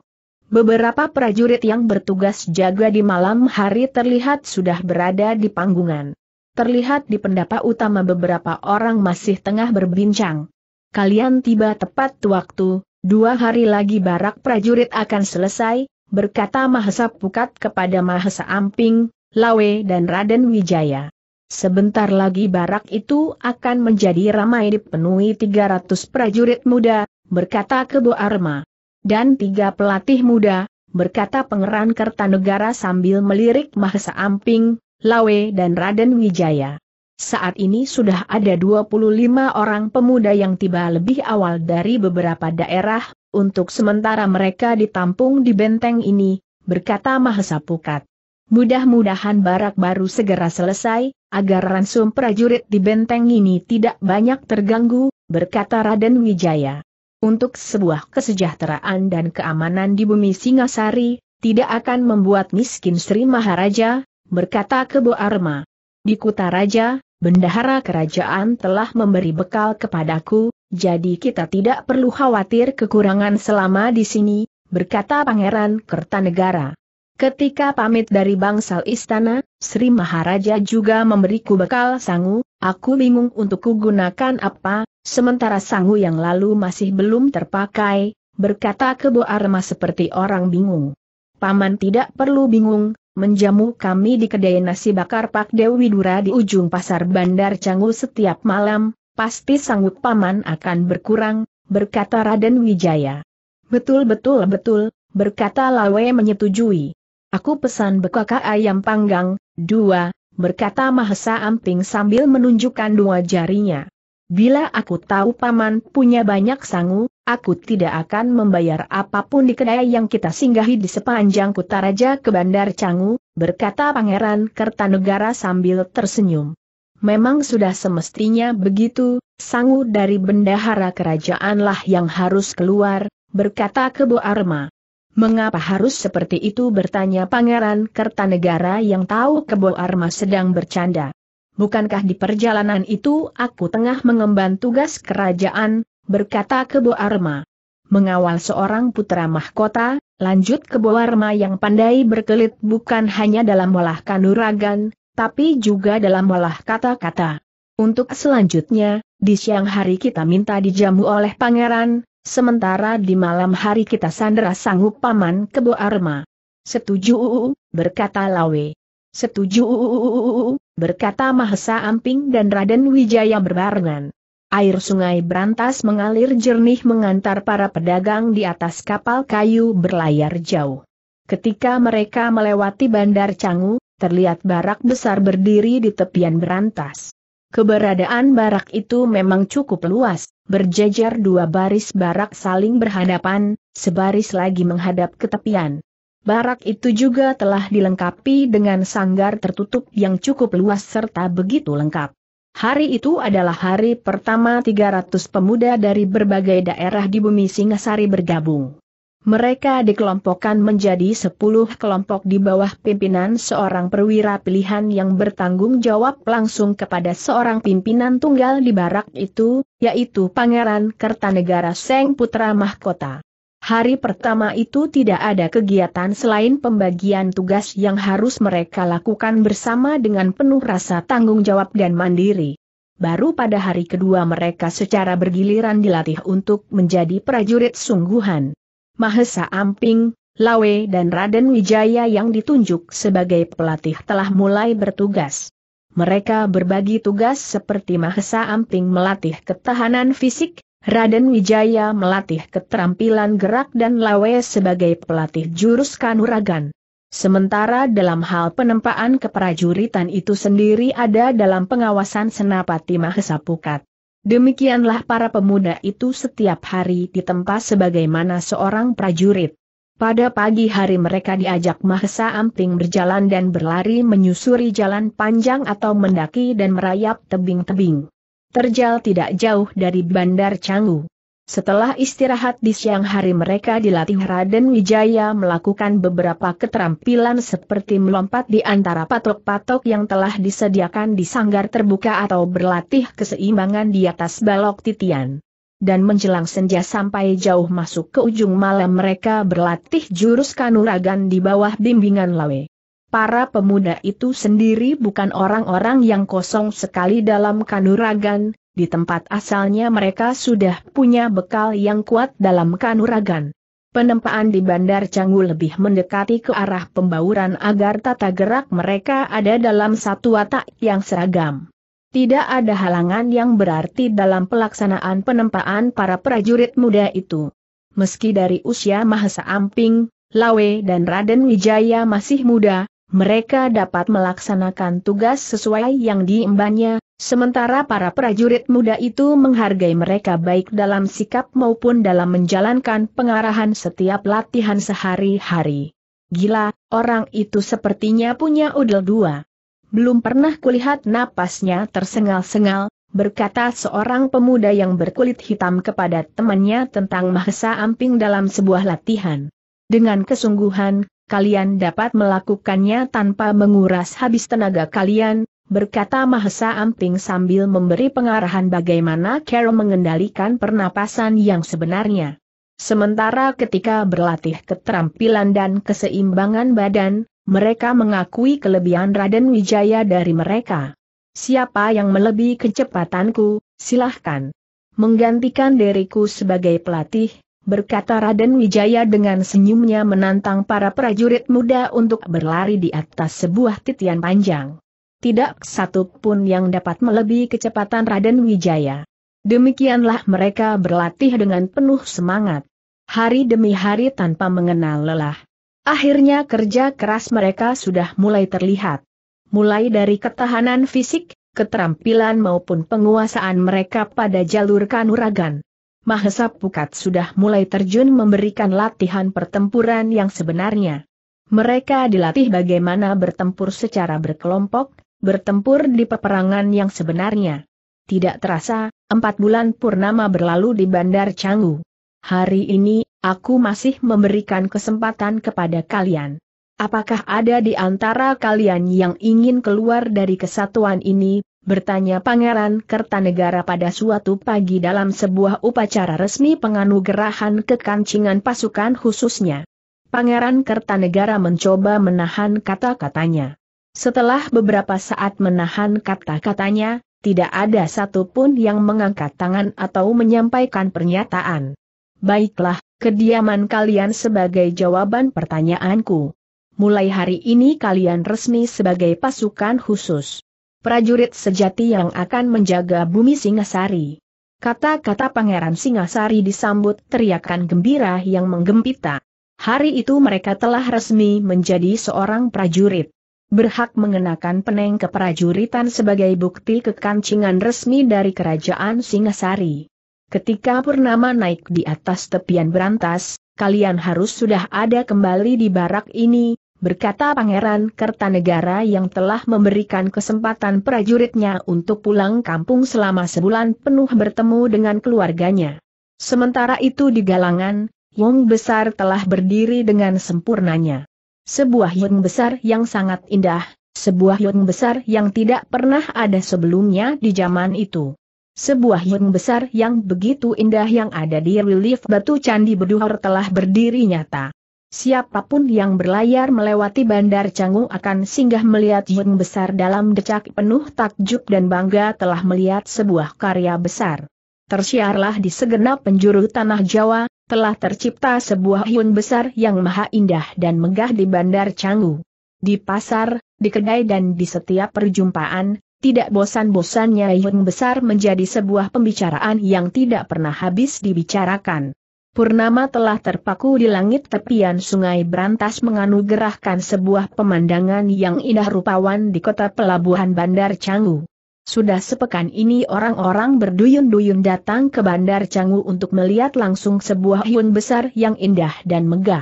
Speaker 1: Beberapa prajurit yang bertugas jaga di malam hari terlihat sudah berada di panggungan. Terlihat di pendapa utama beberapa orang masih tengah berbincang. Kalian tiba tepat waktu, dua hari lagi barak prajurit akan selesai, berkata Mahesa Pukat kepada Mahesa Amping, Lawe dan Raden Wijaya. Sebentar lagi barak itu akan menjadi ramai dipenuhi 300 prajurit muda, berkata Kebo Arma. Dan tiga pelatih muda, berkata Pangeran Kertanegara sambil melirik Mahesa Amping, Lawe dan Raden Wijaya. Saat ini sudah ada 25 orang pemuda yang tiba lebih awal dari beberapa daerah, untuk sementara mereka ditampung di benteng ini, berkata Mahesa Pukat. Mudah-mudahan barak baru segera selesai, agar ransum prajurit di benteng ini tidak banyak terganggu, berkata Raden Wijaya. Untuk sebuah kesejahteraan dan keamanan di bumi Singasari, tidak akan membuat miskin Sri Maharaja, berkata Kebo Arma. Di Kutaraja, bendahara kerajaan telah memberi bekal kepadaku, jadi kita tidak perlu khawatir kekurangan selama di sini, berkata Pangeran Kertanegara. Ketika pamit dari bangsal istana, Sri Maharaja juga memberiku bekal sangu, aku bingung untuk kugunakan apa, sementara sangu yang lalu masih belum terpakai, berkata Kebo Arma seperti orang bingung. Paman tidak perlu bingung, menjamu kami di kedai nasi bakar Pak Dewi Dura di ujung pasar Bandar Canggu setiap malam, pasti sanggup paman akan berkurang, berkata Raden Wijaya. Betul-betul betul, berkata Lawe menyetujui. Aku pesan bekaka ayam panggang, dua, berkata Mahesa Amping sambil menunjukkan dua jarinya. Bila aku tahu paman punya banyak sangu, aku tidak akan membayar apapun di kedai yang kita singgahi di sepanjang Kutaraja ke Bandar Canggu, berkata Pangeran Kertanegara sambil tersenyum. Memang sudah semestinya begitu, sangu dari bendahara kerajaanlah yang harus keluar, berkata Kebo Arma. Mengapa harus seperti itu bertanya Pangeran Kertanegara yang tahu Kebo Arma sedang bercanda. Bukankah di perjalanan itu aku tengah mengemban tugas kerajaan, berkata Kebo Arma. Mengawal seorang putra mahkota, lanjut Kebo Arma yang pandai berkelit bukan hanya dalam olah kanuragan, tapi juga dalam olah kata-kata. Untuk selanjutnya, di siang hari kita minta dijamu oleh pangeran, sementara di malam hari kita sandera sanggup paman kebo arma. Setuju, berkata Lawe. Setuju, berkata Mahesa Amping dan Raden Wijaya berbarengan. Air sungai Brantas mengalir jernih mengantar para pedagang di atas kapal kayu berlayar jauh. Ketika mereka melewati Bandar Canggu, terlihat barak besar berdiri di tepian berantas. Keberadaan barak itu memang cukup luas, berjejer dua baris barak saling berhadapan, sebaris lagi menghadap ke tepian. Barak itu juga telah dilengkapi dengan sanggar tertutup yang cukup luas serta begitu lengkap. Hari itu adalah hari pertama 300 pemuda dari berbagai daerah di bumi Singasari bergabung. Mereka dikelompokkan menjadi sepuluh kelompok di bawah pimpinan seorang perwira pilihan yang bertanggung jawab langsung kepada seorang pimpinan tunggal di barak itu, yaitu Pangeran Kertanegara Seng Putra Mahkota. Hari pertama itu tidak ada kegiatan selain pembagian tugas yang harus mereka lakukan bersama dengan penuh rasa tanggung jawab dan mandiri. Baru pada hari kedua mereka secara bergiliran dilatih untuk menjadi prajurit sungguhan. Mahesa Amping, Lawe dan Raden Wijaya yang ditunjuk sebagai pelatih telah mulai bertugas. Mereka berbagi tugas seperti Mahesa Amping melatih ketahanan fisik, Raden Wijaya melatih keterampilan gerak dan Lawe sebagai pelatih jurus kanuragan. Sementara dalam hal penempaan keprajuritan itu sendiri ada dalam pengawasan Senapati Mahesa Pukat. Demikianlah para pemuda itu setiap hari ditempa sebagaimana seorang prajurit. Pada pagi hari mereka diajak Mahesa Amping berjalan dan berlari menyusuri jalan panjang atau mendaki dan merayap tebing-tebing. Terjal tidak jauh dari Bandar Canggu. Setelah istirahat di siang hari mereka dilatih Raden Wijaya melakukan beberapa keterampilan seperti melompat di antara patok-patok yang telah disediakan di sanggar terbuka atau berlatih keseimbangan di atas balok titian. Dan menjelang senja sampai jauh masuk ke ujung malam mereka berlatih jurus kanuragan di bawah bimbingan Lawe. Para pemuda itu sendiri bukan orang-orang yang kosong sekali dalam kanuragan, di tempat asalnya mereka sudah punya bekal yang kuat dalam kanuragan. Penempaan di Bandar Canggu lebih mendekati ke arah pembauran agar tata gerak mereka ada dalam satu watak yang seragam. Tidak ada halangan yang berarti dalam pelaksanaan penempaan para prajurit muda itu. Meski dari usia Mahesa Amping, Lawe dan Raden Wijaya masih muda, mereka dapat melaksanakan tugas sesuai yang diembannya, Sementara para prajurit muda itu menghargai mereka baik dalam sikap maupun dalam menjalankan pengarahan setiap latihan sehari-hari. Gila, orang itu sepertinya punya udel dua. Belum pernah kulihat napasnya tersengal-sengal, berkata seorang pemuda yang berkulit hitam kepada temannya tentang mahesa amping dalam sebuah latihan. Dengan kesungguhan, kalian dapat melakukannya tanpa menguras habis tenaga kalian, berkata Mahesa Amping sambil memberi pengarahan bagaimana Carol mengendalikan pernapasan yang sebenarnya. Sementara ketika berlatih keterampilan dan keseimbangan badan, mereka mengakui kelebihan Raden Wijaya dari mereka. Siapa yang melebihi kecepatanku, silahkan. Menggantikan diriku sebagai pelatih, berkata Raden Wijaya dengan senyumnya menantang para prajurit muda untuk berlari di atas sebuah titian panjang tidak satu pun yang dapat melebihi kecepatan Raden Wijaya. Demikianlah mereka berlatih dengan penuh semangat. Hari demi hari tanpa mengenal lelah. Akhirnya kerja keras mereka sudah mulai terlihat. Mulai dari ketahanan fisik, keterampilan maupun penguasaan mereka pada jalur kanuragan. Mahesa Pukat sudah mulai terjun memberikan latihan pertempuran yang sebenarnya. Mereka dilatih bagaimana bertempur secara berkelompok, bertempur di peperangan yang sebenarnya. Tidak terasa, empat bulan purnama berlalu di Bandar Canggu. Hari ini, aku masih memberikan kesempatan kepada kalian. Apakah ada di antara kalian yang ingin keluar dari kesatuan ini? Bertanya Pangeran Kertanegara pada suatu pagi dalam sebuah upacara resmi penganugerahan kekancingan pasukan khususnya. Pangeran Kertanegara mencoba menahan kata-katanya. Setelah beberapa saat menahan kata-katanya, tidak ada satupun yang mengangkat tangan atau menyampaikan pernyataan. Baiklah, kediaman kalian sebagai jawaban pertanyaanku. Mulai hari ini kalian resmi sebagai pasukan khusus. Prajurit sejati yang akan menjaga bumi Singasari. Kata-kata Pangeran Singasari disambut teriakan gembira yang menggempita. Hari itu mereka telah resmi menjadi seorang prajurit berhak mengenakan peneng keprajuritan sebagai bukti kekancingan resmi dari kerajaan Singasari. Ketika Purnama naik di atas tepian berantas, kalian harus sudah ada kembali di barak ini, berkata Pangeran Kertanegara yang telah memberikan kesempatan prajuritnya untuk pulang kampung selama sebulan penuh bertemu dengan keluarganya. Sementara itu di galangan, Wong Besar telah berdiri dengan sempurnanya. Sebuah yung besar yang sangat indah, sebuah yung besar yang tidak pernah ada sebelumnya di zaman itu. Sebuah yung besar yang begitu indah yang ada di relief batu candi berduhur telah berdiri nyata. Siapapun yang berlayar melewati Bandar Canggu akan singgah melihat yung besar dalam decak penuh takjub dan bangga telah melihat sebuah karya besar. Tersiarlah di segenap penjuru tanah Jawa, telah tercipta sebuah hyun besar yang maha indah dan megah di Bandar Canggu. Di pasar, di kedai dan di setiap perjumpaan, tidak bosan-bosannya hyun besar menjadi sebuah pembicaraan yang tidak pernah habis dibicarakan. Purnama telah terpaku di langit tepian sungai Berantas menganugerahkan sebuah pemandangan yang indah rupawan di kota pelabuhan Bandar Canggu. Sudah sepekan ini orang-orang berduyun-duyun datang ke Bandar Canggu untuk melihat langsung sebuah hiun besar yang indah dan megah.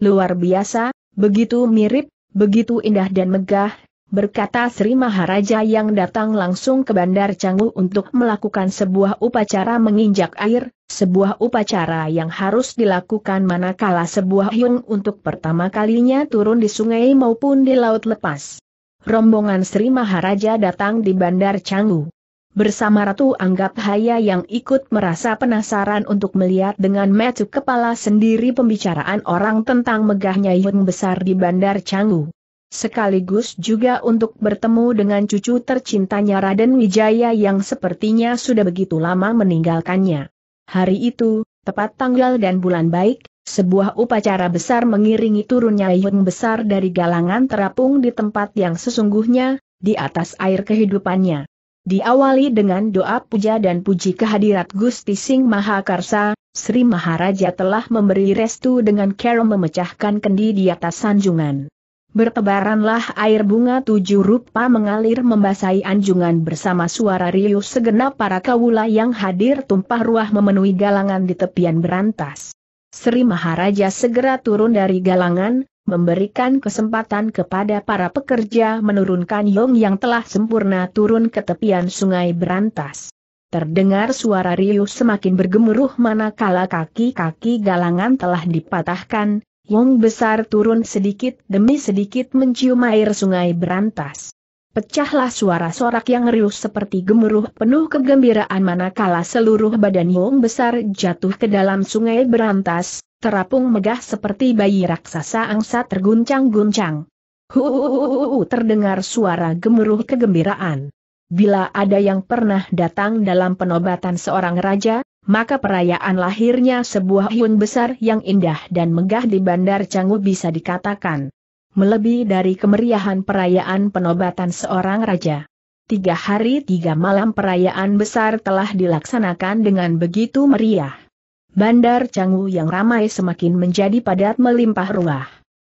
Speaker 1: Luar biasa, begitu mirip, begitu indah dan megah, berkata Sri Maharaja yang datang langsung ke Bandar Canggu untuk melakukan sebuah upacara menginjak air, sebuah upacara yang harus dilakukan manakala sebuah hiung untuk pertama kalinya turun di sungai maupun di laut lepas rombongan Sri Maharaja datang di Bandar Canggu. Bersama Ratu Anggap Haya yang ikut merasa penasaran untuk melihat dengan metu kepala sendiri pembicaraan orang tentang megahnya yang besar di Bandar Canggu. Sekaligus juga untuk bertemu dengan cucu tercintanya Raden Wijaya yang sepertinya sudah begitu lama meninggalkannya. Hari itu, tepat tanggal dan bulan baik, sebuah upacara besar mengiringi turunnya Yun besar dari galangan terapung di tempat yang sesungguhnya, di atas air kehidupannya. Diawali dengan doa puja dan puji kehadirat Gusti Sing Mahakarsa, Sri Maharaja telah memberi restu dengan kerom memecahkan kendi di atas sanjungan. Bertebaranlah air bunga tujuh rupa mengalir membasahi anjungan bersama suara riuh segenap para kawula yang hadir tumpah ruah memenuhi galangan di tepian berantas. Sri Maharaja segera turun dari galangan, memberikan kesempatan kepada para pekerja menurunkan Yong yang telah sempurna turun ke tepian sungai berantas. Terdengar suara riuh semakin bergemuruh manakala kaki-kaki galangan telah dipatahkan, Yong besar turun sedikit demi sedikit mencium air sungai berantas. Pecahlah suara sorak yang riuh seperti gemuruh penuh kegembiraan manakala seluruh badan Wong besar jatuh ke dalam sungai berantas, terapung megah seperti bayi raksasa angsa terguncang-guncang. Huuuuhu terdengar suara gemuruh kegembiraan. Bila ada yang pernah datang dalam penobatan seorang raja, maka perayaan lahirnya sebuah hiun besar yang indah dan megah di Bandar Canggu bisa dikatakan melebihi dari kemeriahan perayaan penobatan seorang raja. Tiga hari tiga malam perayaan besar telah dilaksanakan dengan begitu meriah. Bandar Canggu yang ramai semakin menjadi padat melimpah ruah.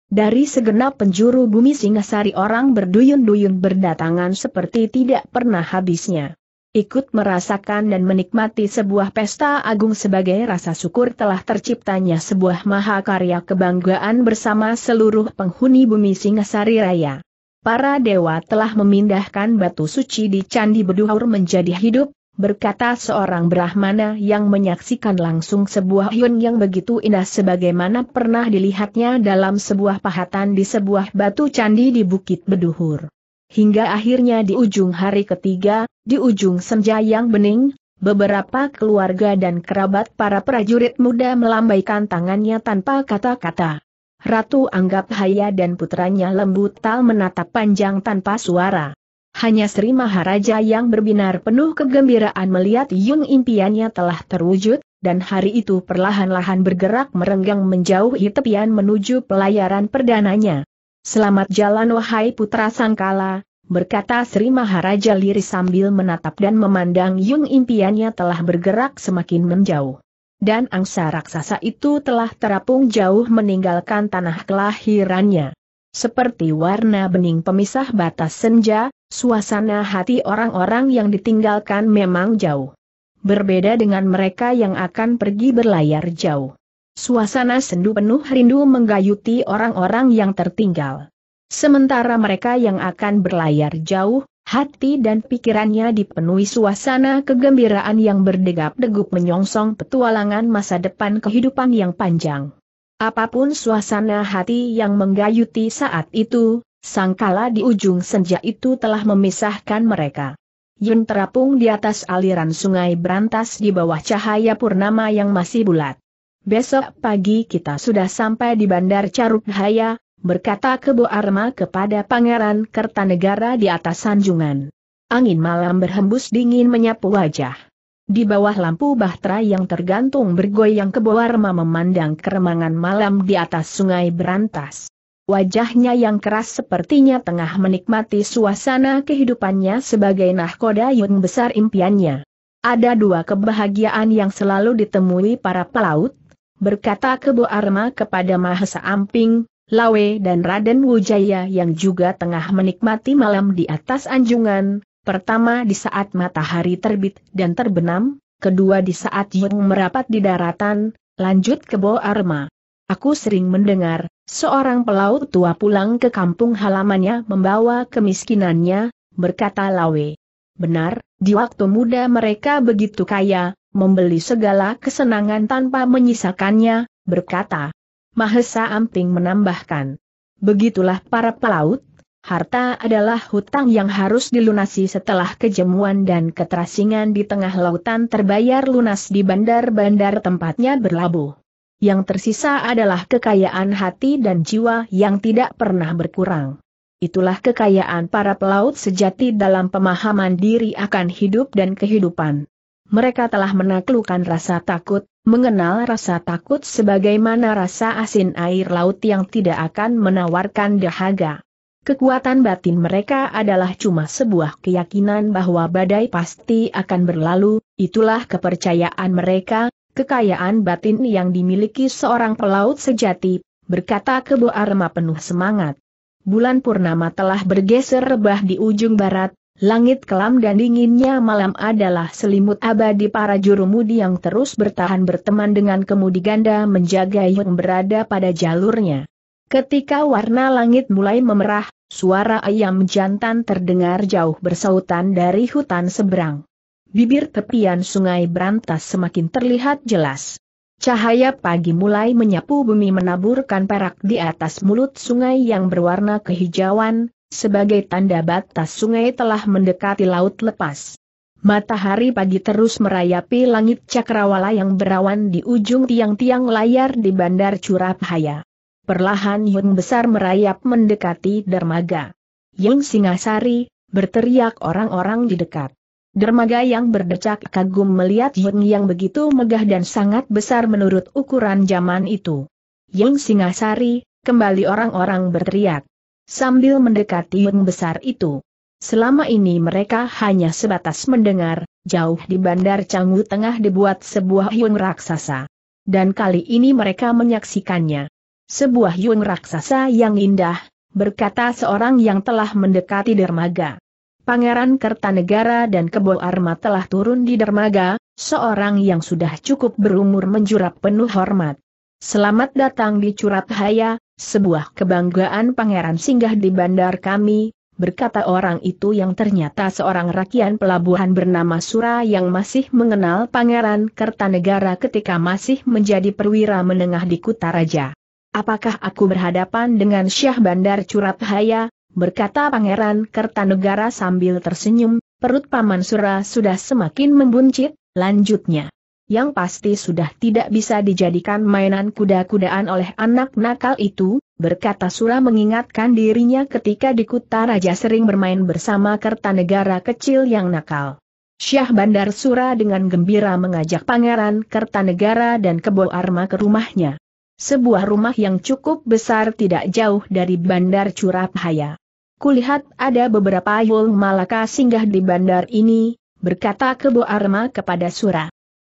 Speaker 1: Dari segenap penjuru bumi Singasari orang berduyun-duyun berdatangan seperti tidak pernah habisnya ikut merasakan dan menikmati sebuah pesta agung sebagai rasa syukur telah terciptanya sebuah mahakarya kebanggaan bersama seluruh penghuni bumi Singasari Raya. Para dewa telah memindahkan batu suci di Candi Beduhur menjadi hidup, berkata seorang Brahmana yang menyaksikan langsung sebuah hyun yang begitu indah sebagaimana pernah dilihatnya dalam sebuah pahatan di sebuah batu candi di Bukit Beduhur. Hingga akhirnya di ujung hari ketiga, di ujung senja yang bening, beberapa keluarga dan kerabat para prajurit muda melambaikan tangannya tanpa kata-kata. Ratu Anggap Haya dan putranya lembut Tal menatap panjang tanpa suara. Hanya Sri Maharaja yang berbinar penuh kegembiraan melihat Yung impiannya telah terwujud, dan hari itu perlahan-lahan bergerak merenggang menjauhi tepian menuju pelayaran perdananya. Selamat jalan wahai putra sangkala, berkata Sri Maharaja Liri sambil menatap dan memandang Yung impiannya telah bergerak semakin menjauh. Dan angsa raksasa itu telah terapung jauh meninggalkan tanah kelahirannya. Seperti warna bening pemisah batas senja, suasana hati orang-orang yang ditinggalkan memang jauh. Berbeda dengan mereka yang akan pergi berlayar jauh. Suasana sendu penuh rindu menggayuti orang-orang yang tertinggal. Sementara mereka yang akan berlayar jauh, hati dan pikirannya dipenuhi suasana kegembiraan yang berdegap-degup menyongsong petualangan masa depan kehidupan yang panjang. Apapun suasana hati yang menggayuti saat itu, sangkala di ujung senja itu telah memisahkan mereka. Yun terapung di atas aliran sungai berantas di bawah cahaya purnama yang masih bulat. Besok pagi kita sudah sampai di Bandar Haya, berkata Kebo Arma kepada Pangeran Kertanegara di atas sanjungan. Angin malam berhembus dingin menyapu wajah. Di bawah lampu bahtera yang tergantung bergoyang Kebo Arma memandang keremangan malam di atas sungai berantas. Wajahnya yang keras sepertinya tengah menikmati suasana kehidupannya sebagai nahkoda yang besar impiannya. Ada dua kebahagiaan yang selalu ditemui para pelaut, berkata Kebo Arma kepada Mahesa Amping, Lawe dan Raden Wujaya yang juga tengah menikmati malam di atas anjungan, pertama di saat matahari terbit dan terbenam, kedua di saat Yung merapat di daratan, lanjut Kebo Arma. Aku sering mendengar, seorang pelaut tua pulang ke kampung halamannya membawa kemiskinannya, berkata Lawe. Benar, di waktu muda mereka begitu kaya, membeli segala kesenangan tanpa menyisakannya, berkata. Mahesa Amping menambahkan. Begitulah para pelaut, harta adalah hutang yang harus dilunasi setelah kejemuan dan keterasingan di tengah lautan terbayar lunas di bandar-bandar tempatnya berlabuh. Yang tersisa adalah kekayaan hati dan jiwa yang tidak pernah berkurang. Itulah kekayaan para pelaut sejati dalam pemahaman diri akan hidup dan kehidupan mereka telah menaklukkan rasa takut, mengenal rasa takut sebagaimana rasa asin air laut yang tidak akan menawarkan dahaga. Kekuatan batin mereka adalah cuma sebuah keyakinan bahwa badai pasti akan berlalu, itulah kepercayaan mereka, kekayaan batin yang dimiliki seorang pelaut sejati, berkata Kebo Arma penuh semangat. Bulan purnama telah bergeser rebah di ujung barat, Langit kelam dan dinginnya malam adalah selimut abadi para jurumudi yang terus bertahan berteman dengan kemudi ganda menjaga yang berada pada jalurnya. Ketika warna langit mulai memerah, suara ayam jantan terdengar jauh bersautan dari hutan seberang. Bibir tepian sungai berantas semakin terlihat jelas. Cahaya pagi mulai menyapu bumi menaburkan perak di atas mulut sungai yang berwarna kehijauan, sebagai tanda batas sungai telah mendekati laut lepas. Matahari pagi terus merayapi langit cakrawala yang berawan di ujung tiang-tiang layar di bandar Curapahaya. Perlahan Yung besar merayap mendekati dermaga. Yang Singasari, berteriak orang-orang di dekat. Dermaga yang berdecak kagum melihat Yung yang begitu megah dan sangat besar menurut ukuran zaman itu. Yang Singasari, kembali orang-orang berteriak sambil mendekati yang besar itu. Selama ini mereka hanya sebatas mendengar, jauh di bandar Canggu tengah dibuat sebuah yung raksasa. Dan kali ini mereka menyaksikannya. Sebuah yung raksasa yang indah, berkata seorang yang telah mendekati dermaga. Pangeran Kertanegara dan Kebo Arma telah turun di dermaga, seorang yang sudah cukup berumur menjurap penuh hormat. Selamat datang di Curat Haya, sebuah kebanggaan pangeran singgah di bandar kami, berkata orang itu yang ternyata seorang rakyat pelabuhan bernama Sura yang masih mengenal pangeran Kertanegara ketika masih menjadi perwira menengah di Kutaraja. Apakah aku berhadapan dengan Syah Bandar Curat Haya, berkata pangeran Kertanegara sambil tersenyum, perut Paman Sura sudah semakin membuncit, lanjutnya yang pasti sudah tidak bisa dijadikan mainan kuda-kudaan oleh anak nakal itu, berkata Sura mengingatkan dirinya ketika di Kuta Raja sering bermain bersama Kertanegara kecil yang nakal. Syah Bandar Sura dengan gembira mengajak Pangeran Kertanegara dan Kebo Arma ke rumahnya. Sebuah rumah yang cukup besar tidak jauh dari Bandar Haya. Kulihat ada beberapa Yul Malaka singgah di bandar ini, berkata Kebo Arma kepada Sura.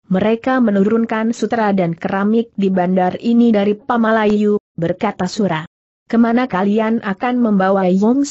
Speaker 1: Mereka menurunkan sutra dan keramik di bandar ini dari Pamalayu, berkata Sura. Kemana kalian akan membawa Yong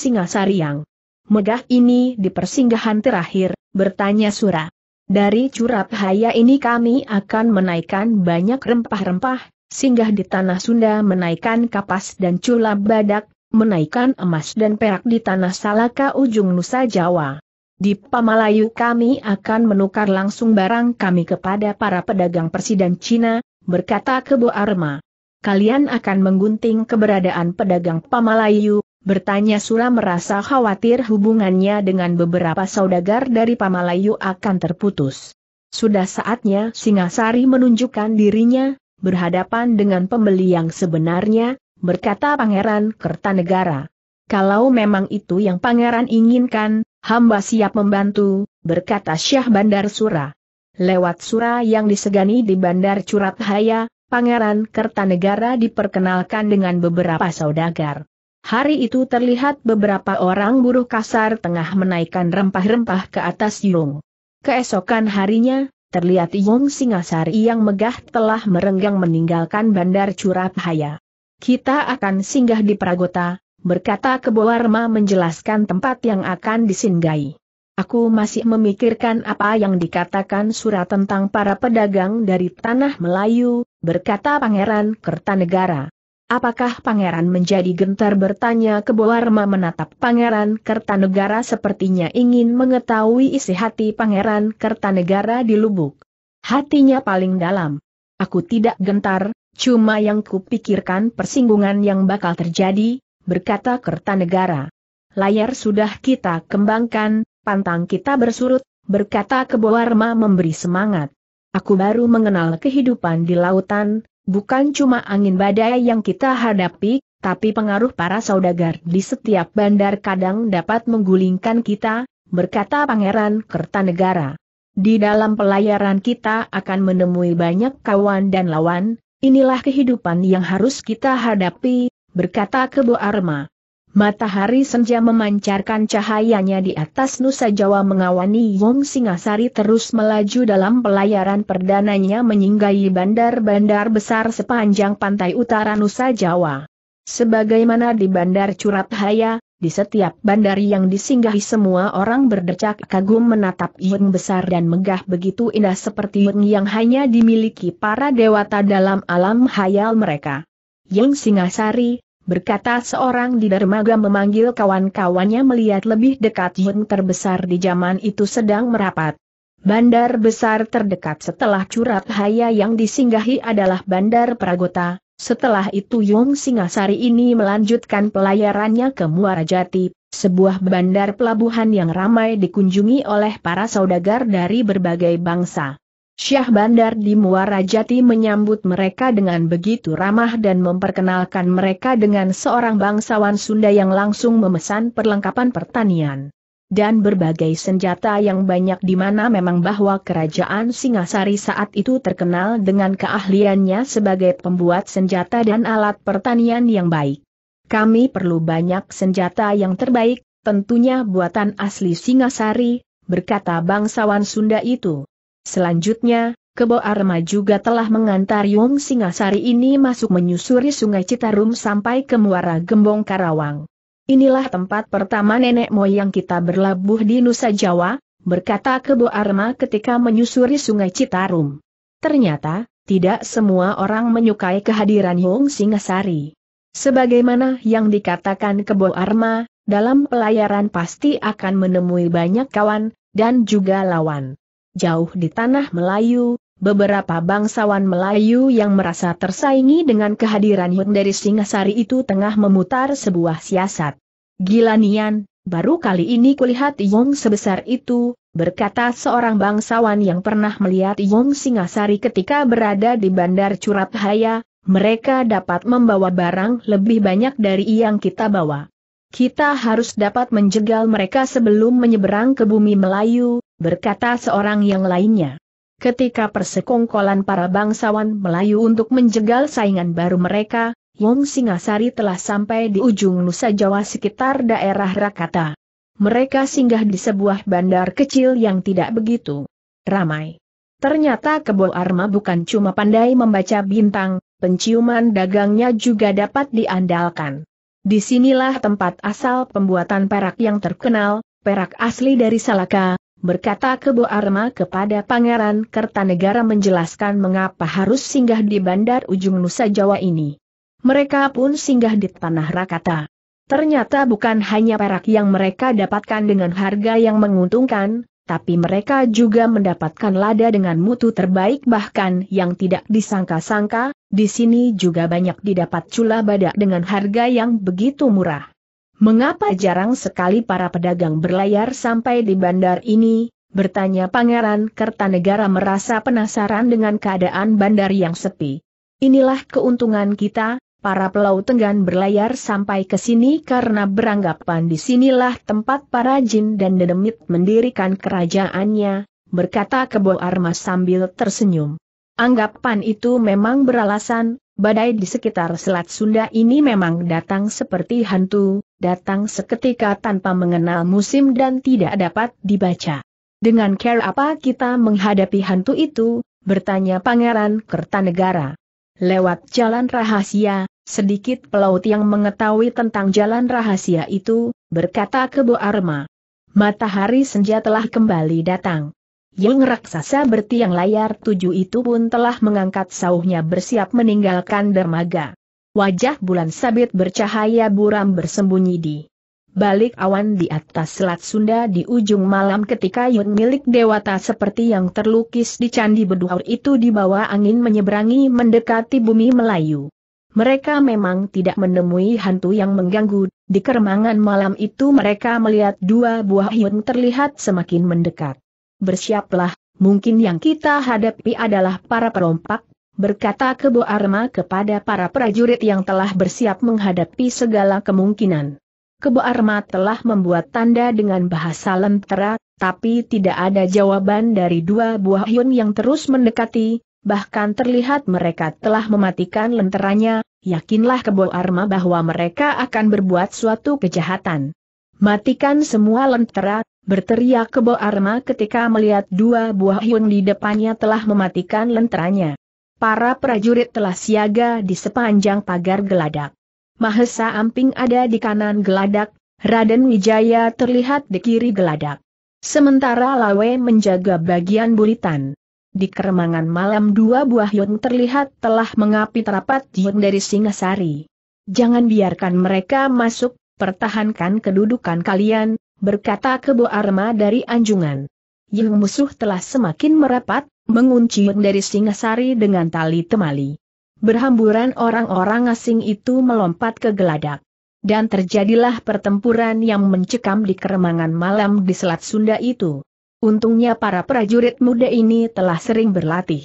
Speaker 1: yang Megah ini di persinggahan terakhir, bertanya Sura. Dari curap haya ini kami akan menaikkan banyak rempah-rempah, singgah di tanah Sunda menaikkan kapas dan culap badak, menaikkan emas dan perak di tanah Salaka ujung Nusa Jawa. Di Pamalayu kami akan menukar langsung barang kami kepada para pedagang persidan Cina, berkata Kebo Arma. Kalian akan menggunting keberadaan pedagang Pamalayu, bertanya Suram merasa khawatir hubungannya dengan beberapa saudagar dari Pamalayu akan terputus. Sudah saatnya Singasari menunjukkan dirinya, berhadapan dengan pembeli yang sebenarnya, berkata Pangeran Kertanegara. Kalau memang itu yang pangeran inginkan, hamba siap membantu, berkata Syah Bandar Sura. Lewat Sura yang disegani di Bandar Curat Haya, Pangeran Kertanegara diperkenalkan dengan beberapa saudagar. Hari itu terlihat beberapa orang buruh kasar tengah menaikkan rempah-rempah ke atas Yung. Keesokan harinya, terlihat Yung Singasari yang megah telah merenggang meninggalkan Bandar Curat Haya. Kita akan singgah di Pragota, berkata Keboarma menjelaskan tempat yang akan disinggahi. Aku masih memikirkan apa yang dikatakan surat tentang para pedagang dari tanah Melayu, berkata Pangeran Kertanegara. Apakah Pangeran menjadi gentar bertanya Keboarma menatap Pangeran Kertanegara sepertinya ingin mengetahui isi hati Pangeran Kertanegara di lubuk. Hatinya paling dalam. Aku tidak gentar, cuma yang kupikirkan persinggungan yang bakal terjadi, berkata Kertanegara. Layar sudah kita kembangkan, pantang kita bersurut, berkata Kebowarma memberi semangat. Aku baru mengenal kehidupan di lautan, bukan cuma angin badai yang kita hadapi, tapi pengaruh para saudagar di setiap bandar kadang dapat menggulingkan kita, berkata Pangeran Kertanegara. Di dalam pelayaran kita akan menemui banyak kawan dan lawan, inilah kehidupan yang harus kita hadapi, berkata Kebo Arma. Matahari senja memancarkan cahayanya di atas Nusa Jawa mengawani Wong Singasari terus melaju dalam pelayaran perdananya menyinggahi bandar-bandar besar sepanjang pantai utara Nusa Jawa. Sebagaimana di Bandar Curat Haya, di setiap bandar yang disinggahi semua orang berdecak kagum menatap yang besar dan megah begitu indah seperti yang hanya dimiliki para dewata dalam alam hayal mereka. Yang Singasari, berkata seorang di dermaga memanggil kawan-kawannya melihat lebih dekat Yang terbesar di zaman itu sedang merapat. Bandar besar terdekat setelah Curat Haya yang disinggahi adalah Bandar Pragota, setelah itu Yung Singasari ini melanjutkan pelayarannya ke Muara Jati, sebuah bandar pelabuhan yang ramai dikunjungi oleh para saudagar dari berbagai bangsa. Syah Bandar di Muara Jati menyambut mereka dengan begitu ramah dan memperkenalkan mereka dengan seorang bangsawan Sunda yang langsung memesan perlengkapan pertanian. Dan berbagai senjata yang banyak di mana memang bahwa kerajaan Singasari saat itu terkenal dengan keahliannya sebagai pembuat senjata dan alat pertanian yang baik. Kami perlu banyak senjata yang terbaik, tentunya buatan asli Singasari, berkata bangsawan Sunda itu. Selanjutnya, Kebo Arma juga telah mengantar Yung Singasari ini masuk menyusuri sungai Citarum sampai ke Muara Gembong Karawang. Inilah tempat pertama nenek moyang kita berlabuh di Nusa Jawa, berkata Kebo Arma ketika menyusuri sungai Citarum. Ternyata, tidak semua orang menyukai kehadiran Yung Singasari. Sebagaimana yang dikatakan Kebo Arma, dalam pelayaran pasti akan menemui banyak kawan, dan juga lawan jauh di tanah Melayu, beberapa bangsawan Melayu yang merasa tersaingi dengan kehadiran Yun dari Singasari itu tengah memutar sebuah siasat. Gilanian, baru kali ini kulihat Yong sebesar itu, berkata seorang bangsawan yang pernah melihat Yong Singasari ketika berada di Bandar Curat Haya, mereka dapat membawa barang lebih banyak dari yang kita bawa. Kita harus dapat menjegal mereka sebelum menyeberang ke bumi Melayu, berkata seorang yang lainnya. Ketika persekongkolan para bangsawan Melayu untuk menjegal saingan baru mereka, Wong Singasari telah sampai di ujung Nusa Jawa sekitar daerah Rakata. Mereka singgah di sebuah bandar kecil yang tidak begitu ramai. Ternyata Kebo Arma bukan cuma pandai membaca bintang, penciuman dagangnya juga dapat diandalkan. Disinilah tempat asal pembuatan perak yang terkenal, perak asli dari Salaka, berkata Kebo Arma kepada Pangeran Kertanegara menjelaskan mengapa harus singgah di bandar ujung Nusa Jawa ini. Mereka pun singgah di tanah Rakata. Ternyata bukan hanya perak yang mereka dapatkan dengan harga yang menguntungkan, tapi mereka juga mendapatkan lada dengan mutu terbaik bahkan yang tidak disangka-sangka, di sini juga banyak didapat cula badak dengan harga yang begitu murah. Mengapa jarang sekali para pedagang berlayar sampai di bandar ini? Bertanya Pangeran Kertanegara merasa penasaran dengan keadaan bandar yang sepi. Inilah keuntungan kita, para pelaut Tenggan berlayar sampai ke sini karena beranggapan disinilah tempat para jin dan dedemit mendirikan kerajaannya, berkata Kebo Armas sambil tersenyum. Anggapan itu memang beralasan, Badai di sekitar Selat Sunda ini memang datang seperti hantu, datang seketika tanpa mengenal musim dan tidak dapat dibaca. Dengan care apa kita menghadapi hantu itu, bertanya Pangeran Kertanegara. Lewat jalan rahasia, sedikit pelaut yang mengetahui tentang jalan rahasia itu, berkata ke Bu Arma. Matahari senja telah kembali datang. Yang raksasa bertiang layar tujuh itu pun telah mengangkat sauhnya bersiap meninggalkan dermaga. Wajah bulan sabit bercahaya buram bersembunyi di balik awan di atas Selat Sunda di ujung malam ketika Yun milik Dewata seperti yang terlukis di Candi beduhur itu dibawa angin menyeberangi mendekati bumi Melayu. Mereka memang tidak menemui hantu yang mengganggu, di keremangan malam itu mereka melihat dua buah Yun terlihat semakin mendekat bersiaplah, mungkin yang kita hadapi adalah para perompak, berkata Kebo Arma kepada para prajurit yang telah bersiap menghadapi segala kemungkinan. Kebo Arma telah membuat tanda dengan bahasa lentera, tapi tidak ada jawaban dari dua buah hyun yang terus mendekati, bahkan terlihat mereka telah mematikan lenteranya, yakinlah Kebo Arma bahwa mereka akan berbuat suatu kejahatan. Matikan semua lentera, berteriak Kebo Arma ketika melihat dua buah hiung di depannya telah mematikan lenteranya. Para prajurit telah siaga di sepanjang pagar geladak. Mahesa Amping ada di kanan geladak, Raden Wijaya terlihat di kiri geladak. Sementara Lawe menjaga bagian bulitan. Di keremangan malam dua buah hiung terlihat telah mengapit rapat hiung dari Singasari. Jangan biarkan mereka masuk, pertahankan kedudukan kalian, berkata kebo arma dari anjungan. Yang musuh telah semakin merapat, mengunci dari Singasari dengan tali temali. Berhamburan orang-orang asing itu melompat ke geladak. Dan terjadilah pertempuran yang mencekam di keremangan malam di Selat Sunda itu. Untungnya para prajurit muda ini telah sering berlatih.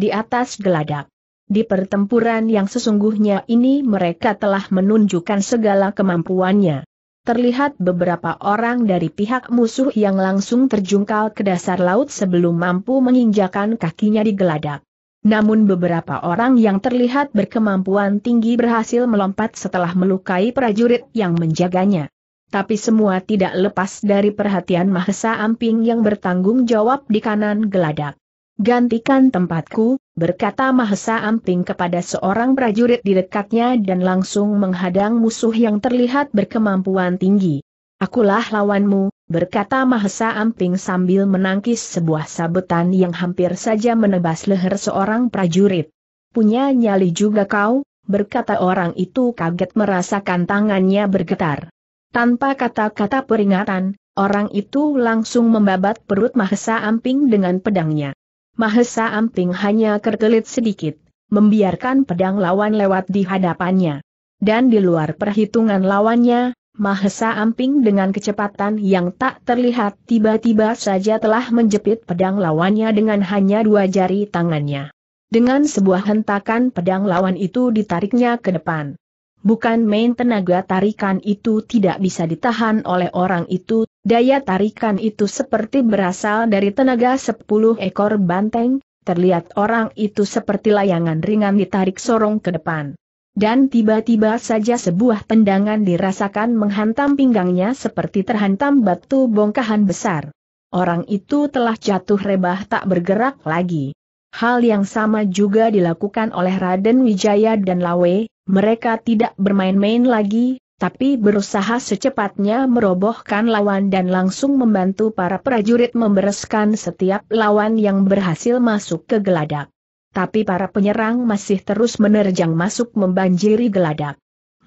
Speaker 1: Di atas geladak. Di pertempuran yang sesungguhnya ini mereka telah menunjukkan segala kemampuannya terlihat beberapa orang dari pihak musuh yang langsung terjungkal ke dasar laut sebelum mampu menginjakan kakinya di geladak. Namun beberapa orang yang terlihat berkemampuan tinggi berhasil melompat setelah melukai prajurit yang menjaganya. Tapi semua tidak lepas dari perhatian Mahesa Amping yang bertanggung jawab di kanan geladak gantikan tempatku, berkata Mahesa Amping kepada seorang prajurit di dekatnya dan langsung menghadang musuh yang terlihat berkemampuan tinggi. Akulah lawanmu, berkata Mahesa Amping sambil menangkis sebuah sabetan yang hampir saja menebas leher seorang prajurit. Punya nyali juga kau, berkata orang itu kaget merasakan tangannya bergetar. Tanpa kata-kata peringatan, orang itu langsung membabat perut Mahesa Amping dengan pedangnya. Mahesa Amping hanya kerkelit sedikit, membiarkan pedang lawan lewat di hadapannya. Dan di luar perhitungan lawannya, Mahesa Amping dengan kecepatan yang tak terlihat tiba-tiba saja telah menjepit pedang lawannya dengan hanya dua jari tangannya. Dengan sebuah hentakan pedang lawan itu ditariknya ke depan. Bukan main tenaga tarikan itu tidak bisa ditahan oleh orang itu, daya tarikan itu seperti berasal dari tenaga sepuluh ekor banteng, terlihat orang itu seperti layangan ringan ditarik sorong ke depan. Dan tiba-tiba saja sebuah tendangan dirasakan menghantam pinggangnya seperti terhantam batu bongkahan besar. Orang itu telah jatuh rebah tak bergerak lagi. Hal yang sama juga dilakukan oleh Raden Wijaya dan Lawe, mereka tidak bermain-main lagi, tapi berusaha secepatnya merobohkan lawan dan langsung membantu para prajurit membereskan setiap lawan yang berhasil masuk ke geladak. Tapi para penyerang masih terus menerjang masuk membanjiri geladak.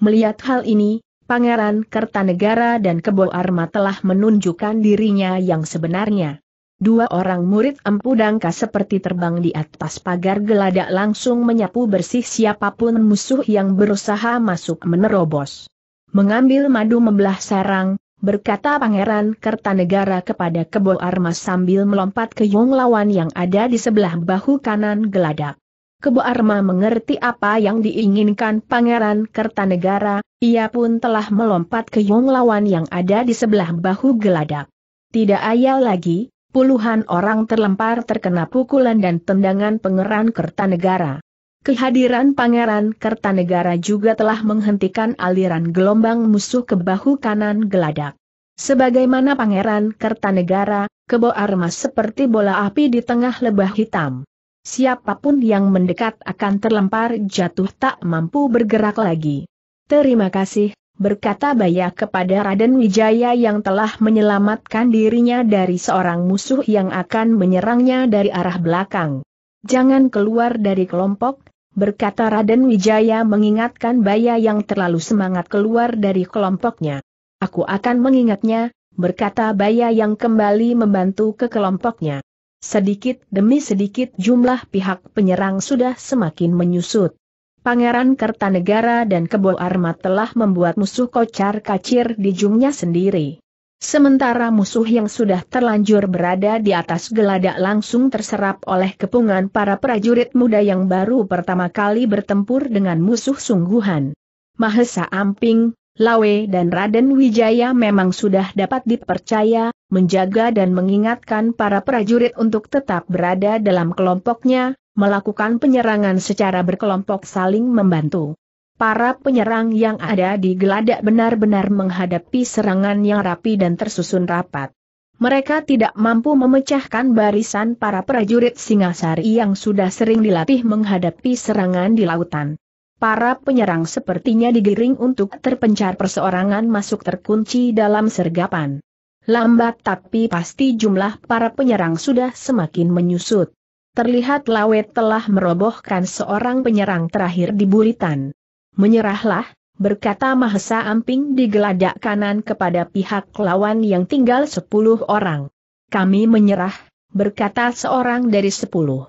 Speaker 1: Melihat hal ini, Pangeran Kertanegara dan Kebo Arma telah menunjukkan dirinya yang sebenarnya. Dua orang murid empu dangka seperti terbang di atas pagar geladak langsung menyapu bersih siapapun musuh yang berusaha masuk menerobos. Mengambil madu membelah sarang, berkata Pangeran Kertanegara kepada Kebo Armas sambil melompat ke Yong Lawan yang ada di sebelah bahu kanan geladak. Kebo Arma mengerti apa yang diinginkan Pangeran Kertanegara, ia pun telah melompat ke Yong Lawan yang ada di sebelah bahu geladak. Tidak ayal lagi, Puluhan orang terlempar terkena pukulan dan tendangan Pangeran Kertanegara. Kehadiran Pangeran Kertanegara juga telah menghentikan aliran gelombang musuh ke bahu kanan geladak. Sebagaimana Pangeran Kertanegara, kebo armas seperti bola api di tengah lebah hitam. Siapapun yang mendekat akan terlempar jatuh tak mampu bergerak lagi. Terima kasih, berkata Baya kepada Raden Wijaya yang telah menyelamatkan dirinya dari seorang musuh yang akan menyerangnya dari arah belakang. Jangan keluar dari kelompok, berkata Raden Wijaya mengingatkan Baya yang terlalu semangat keluar dari kelompoknya. Aku akan mengingatnya, berkata Baya yang kembali membantu ke kelompoknya. Sedikit demi sedikit jumlah pihak penyerang sudah semakin menyusut. Pangeran Kertanegara dan Kebo Armat telah membuat musuh kocar kacir di jungnya sendiri. Sementara musuh yang sudah terlanjur berada di atas geladak langsung terserap oleh kepungan para prajurit muda yang baru pertama kali bertempur dengan musuh sungguhan. Mahesa Amping, Lawe dan Raden Wijaya memang sudah dapat dipercaya, menjaga dan mengingatkan para prajurit untuk tetap berada dalam kelompoknya, melakukan penyerangan secara berkelompok saling membantu. Para penyerang yang ada di geladak benar-benar menghadapi serangan yang rapi dan tersusun rapat. Mereka tidak mampu memecahkan barisan para prajurit Singasari yang sudah sering dilatih menghadapi serangan di lautan. Para penyerang sepertinya digiring untuk terpencar perseorangan masuk terkunci dalam sergapan. Lambat tapi pasti jumlah para penyerang sudah semakin menyusut terlihat Lawet telah merobohkan seorang penyerang terakhir di Buritan. Menyerahlah, berkata Mahesa Amping di geladak kanan kepada pihak lawan yang tinggal sepuluh orang. Kami menyerah, berkata seorang dari sepuluh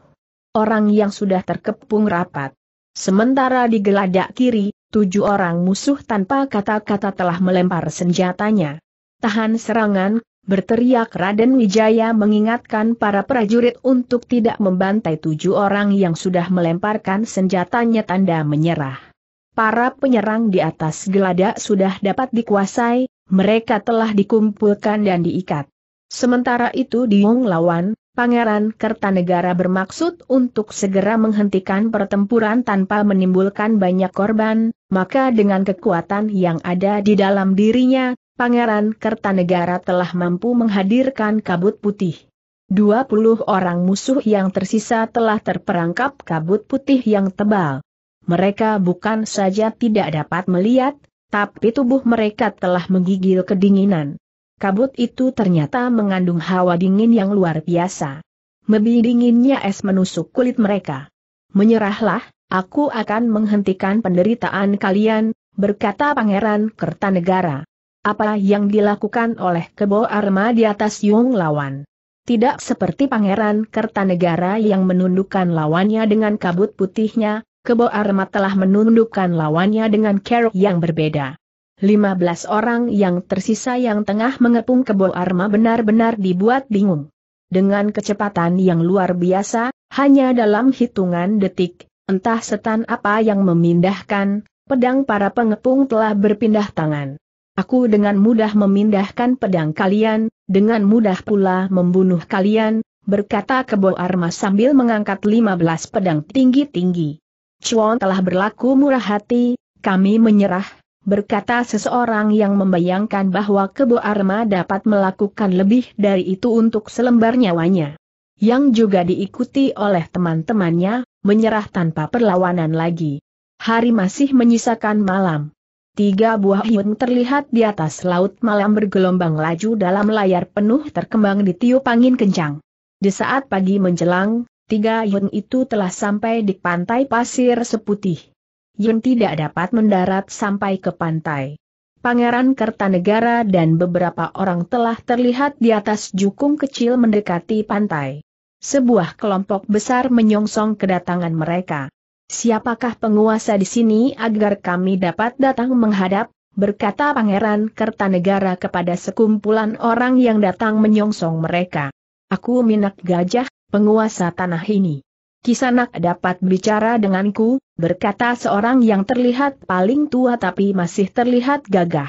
Speaker 1: orang yang sudah terkepung rapat. Sementara di geladak kiri, tujuh orang musuh tanpa kata-kata telah melempar senjatanya. Tahan serangan, Berteriak Raden Wijaya mengingatkan para prajurit untuk tidak membantai tujuh orang yang sudah melemparkan senjatanya tanda menyerah. Para penyerang di atas geladak sudah dapat dikuasai, mereka telah dikumpulkan dan diikat. Sementara itu di Wong Lawan, Pangeran Kertanegara bermaksud untuk segera menghentikan pertempuran tanpa menimbulkan banyak korban, maka dengan kekuatan yang ada di dalam dirinya, Pangeran Kertanegara telah mampu menghadirkan kabut putih. 20 orang musuh yang tersisa telah terperangkap kabut putih yang tebal. Mereka bukan saja tidak dapat melihat, tapi tubuh mereka telah menggigil kedinginan. Kabut itu ternyata mengandung hawa dingin yang luar biasa. Mebi dinginnya es menusuk kulit mereka. Menyerahlah, aku akan menghentikan penderitaan kalian, berkata Pangeran Kertanegara. Apa yang dilakukan oleh Kebo Arma di atas Yung lawan? Tidak seperti Pangeran Kertanegara yang menundukkan lawannya dengan kabut putihnya, Kebo Arma telah menundukkan lawannya dengan kerok yang berbeda. 15 orang yang tersisa yang tengah mengepung Kebo Arma benar-benar dibuat bingung. Dengan kecepatan yang luar biasa, hanya dalam hitungan detik, entah setan apa yang memindahkan, pedang para pengepung telah berpindah tangan. Aku dengan mudah memindahkan pedang kalian, dengan mudah pula membunuh kalian, berkata Kebo Arma sambil mengangkat 15 pedang tinggi-tinggi. Chuan telah berlaku murah hati, kami menyerah, berkata seseorang yang membayangkan bahwa Kebo Arma dapat melakukan lebih dari itu untuk selembar nyawanya. Yang juga diikuti oleh teman-temannya, menyerah tanpa perlawanan lagi. Hari masih menyisakan malam. Tiga buah hiung terlihat di atas laut malam bergelombang laju dalam layar penuh terkembang di tiup angin kencang. Di saat pagi menjelang, tiga hiung itu telah sampai di pantai pasir seputih. Yun tidak dapat mendarat sampai ke pantai. Pangeran Kertanegara dan beberapa orang telah terlihat di atas jukung kecil mendekati pantai. Sebuah kelompok besar menyongsong kedatangan mereka. Siapakah penguasa di sini agar kami dapat datang menghadap? berkata Pangeran Kertanegara kepada sekumpulan orang yang datang menyongsong mereka. Aku minak gajah, penguasa tanah ini. Kisanak dapat bicara denganku, berkata seorang yang terlihat paling tua tapi masih terlihat gagah.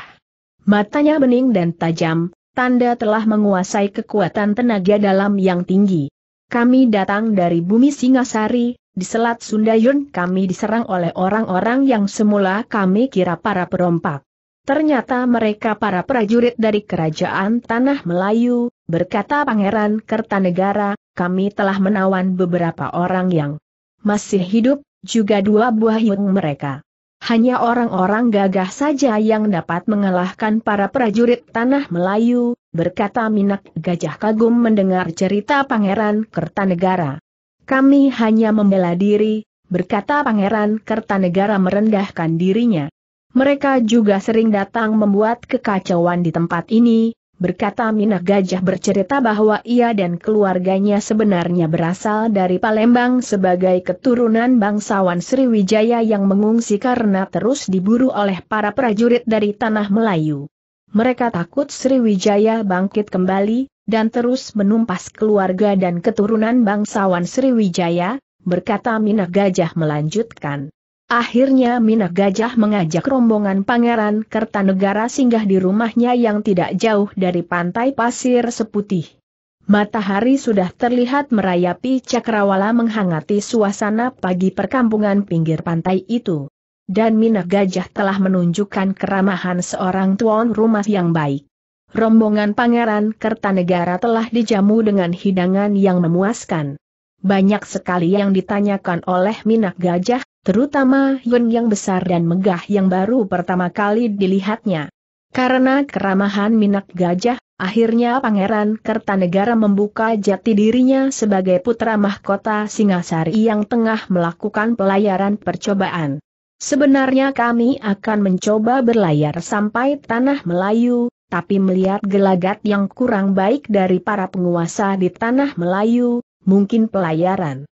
Speaker 1: Matanya bening dan tajam, tanda telah menguasai kekuatan tenaga dalam yang tinggi. Kami datang dari bumi Singasari, di Selat Sundayun kami diserang oleh orang-orang yang semula kami kira para perompak. Ternyata mereka para prajurit dari Kerajaan Tanah Melayu, berkata Pangeran Kertanegara, kami telah menawan beberapa orang yang masih hidup, juga dua buah yung mereka. Hanya orang-orang gagah saja yang dapat mengalahkan para prajurit Tanah Melayu, berkata Minak Gajah kagum mendengar cerita Pangeran Kertanegara. Kami hanya membela diri, berkata Pangeran Kertanegara merendahkan dirinya. Mereka juga sering datang membuat kekacauan di tempat ini, berkata Minah Gajah bercerita bahwa ia dan keluarganya sebenarnya berasal dari Palembang sebagai keturunan bangsawan Sriwijaya yang mengungsi karena terus diburu oleh para prajurit dari tanah Melayu. Mereka takut Sriwijaya bangkit kembali, dan terus menumpas keluarga dan keturunan bangsawan Sriwijaya, berkata Minah Gajah melanjutkan. Akhirnya Minah Gajah mengajak rombongan Pangeran Kertanegara singgah di rumahnya yang tidak jauh dari pantai pasir seputih. Matahari sudah terlihat merayapi cakrawala menghangati suasana pagi perkampungan pinggir pantai itu. Dan Minah Gajah telah menunjukkan keramahan seorang tuan rumah yang baik rombongan Pangeran Kertanegara telah dijamu dengan hidangan yang memuaskan. Banyak sekali yang ditanyakan oleh minak gajah, terutama Yun yang besar dan megah yang baru pertama kali dilihatnya. Karena keramahan minak gajah, akhirnya Pangeran Kertanegara membuka jati dirinya sebagai putra mahkota Singasari yang tengah melakukan pelayaran percobaan. Sebenarnya kami akan mencoba berlayar sampai tanah Melayu, tapi melihat gelagat yang kurang baik dari para penguasa di tanah Melayu, mungkin pelayaran.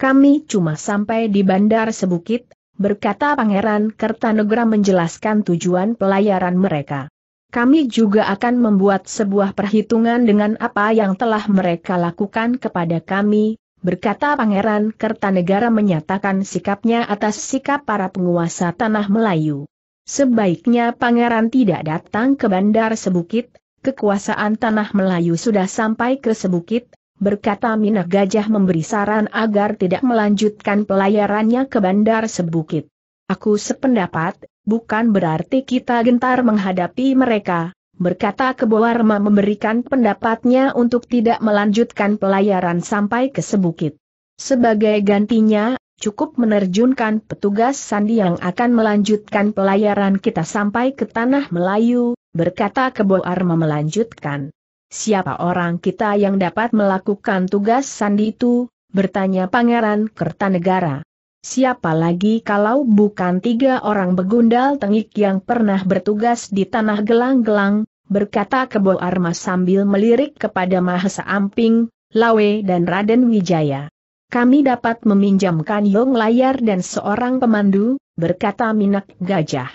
Speaker 1: Kami cuma sampai di bandar sebukit, berkata Pangeran Kertanegara menjelaskan tujuan pelayaran mereka. Kami juga akan membuat sebuah perhitungan dengan apa yang telah mereka lakukan kepada kami, berkata Pangeran Kertanegara menyatakan sikapnya atas sikap para penguasa tanah Melayu. Sebaiknya pangeran tidak datang ke bandar Sebukit, kekuasaan tanah Melayu sudah sampai ke Sebukit, berkata Minah Gajah memberi saran agar tidak melanjutkan pelayarannya ke bandar Sebukit. Aku sependapat, bukan berarti kita gentar menghadapi mereka, berkata Keboarma memberikan pendapatnya untuk tidak melanjutkan pelayaran sampai ke Sebukit. Sebagai gantinya, cukup menerjunkan petugas sandi yang akan melanjutkan pelayaran kita sampai ke tanah Melayu, berkata Kebo Arma melanjutkan. Siapa orang kita yang dapat melakukan tugas sandi itu, bertanya Pangeran Kertanegara. Siapa lagi kalau bukan tiga orang begundal tengik yang pernah bertugas di tanah gelang-gelang, berkata Kebo Arma sambil melirik kepada Mahesa Amping, Lawe dan Raden Wijaya kami dapat meminjamkan yong layar dan seorang pemandu, berkata Minak Gajah.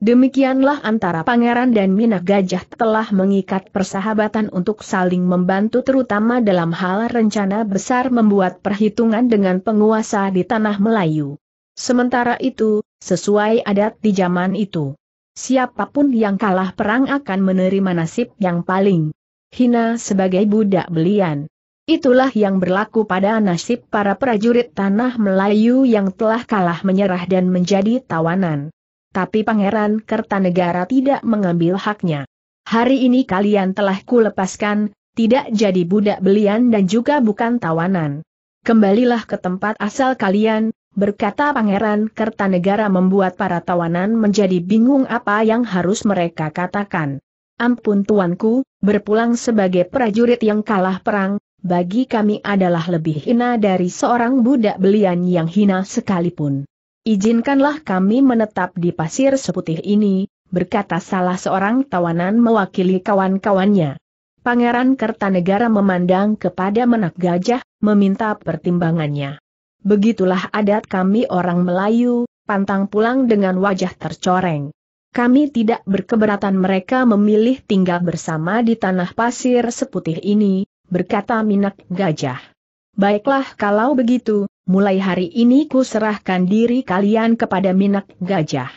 Speaker 1: Demikianlah antara pangeran dan Minak Gajah telah mengikat persahabatan untuk saling membantu terutama dalam hal rencana besar membuat perhitungan dengan penguasa di tanah Melayu. Sementara itu, sesuai adat di zaman itu, siapapun yang kalah perang akan menerima nasib yang paling hina sebagai budak belian. Itulah yang berlaku pada nasib para prajurit tanah Melayu yang telah kalah menyerah dan menjadi tawanan. Tapi Pangeran Kertanegara tidak mengambil haknya. Hari ini kalian telah kulepaskan, tidak jadi budak belian dan juga bukan tawanan. Kembalilah ke tempat asal kalian, berkata Pangeran Kertanegara membuat para tawanan menjadi bingung apa yang harus mereka katakan. Ampun tuanku, berpulang sebagai prajurit yang kalah perang, bagi kami adalah lebih hina dari seorang budak belian yang hina sekalipun. Izinkanlah kami menetap di pasir seputih ini, berkata salah seorang tawanan mewakili kawan-kawannya. Pangeran Kertanegara memandang kepada menak gajah, meminta pertimbangannya. Begitulah adat kami orang Melayu, pantang pulang dengan wajah tercoreng. Kami tidak berkeberatan mereka memilih tinggal bersama di tanah pasir seputih ini, berkata Minak Gajah. Baiklah kalau begitu, mulai hari ini ku serahkan diri kalian kepada Minak Gajah.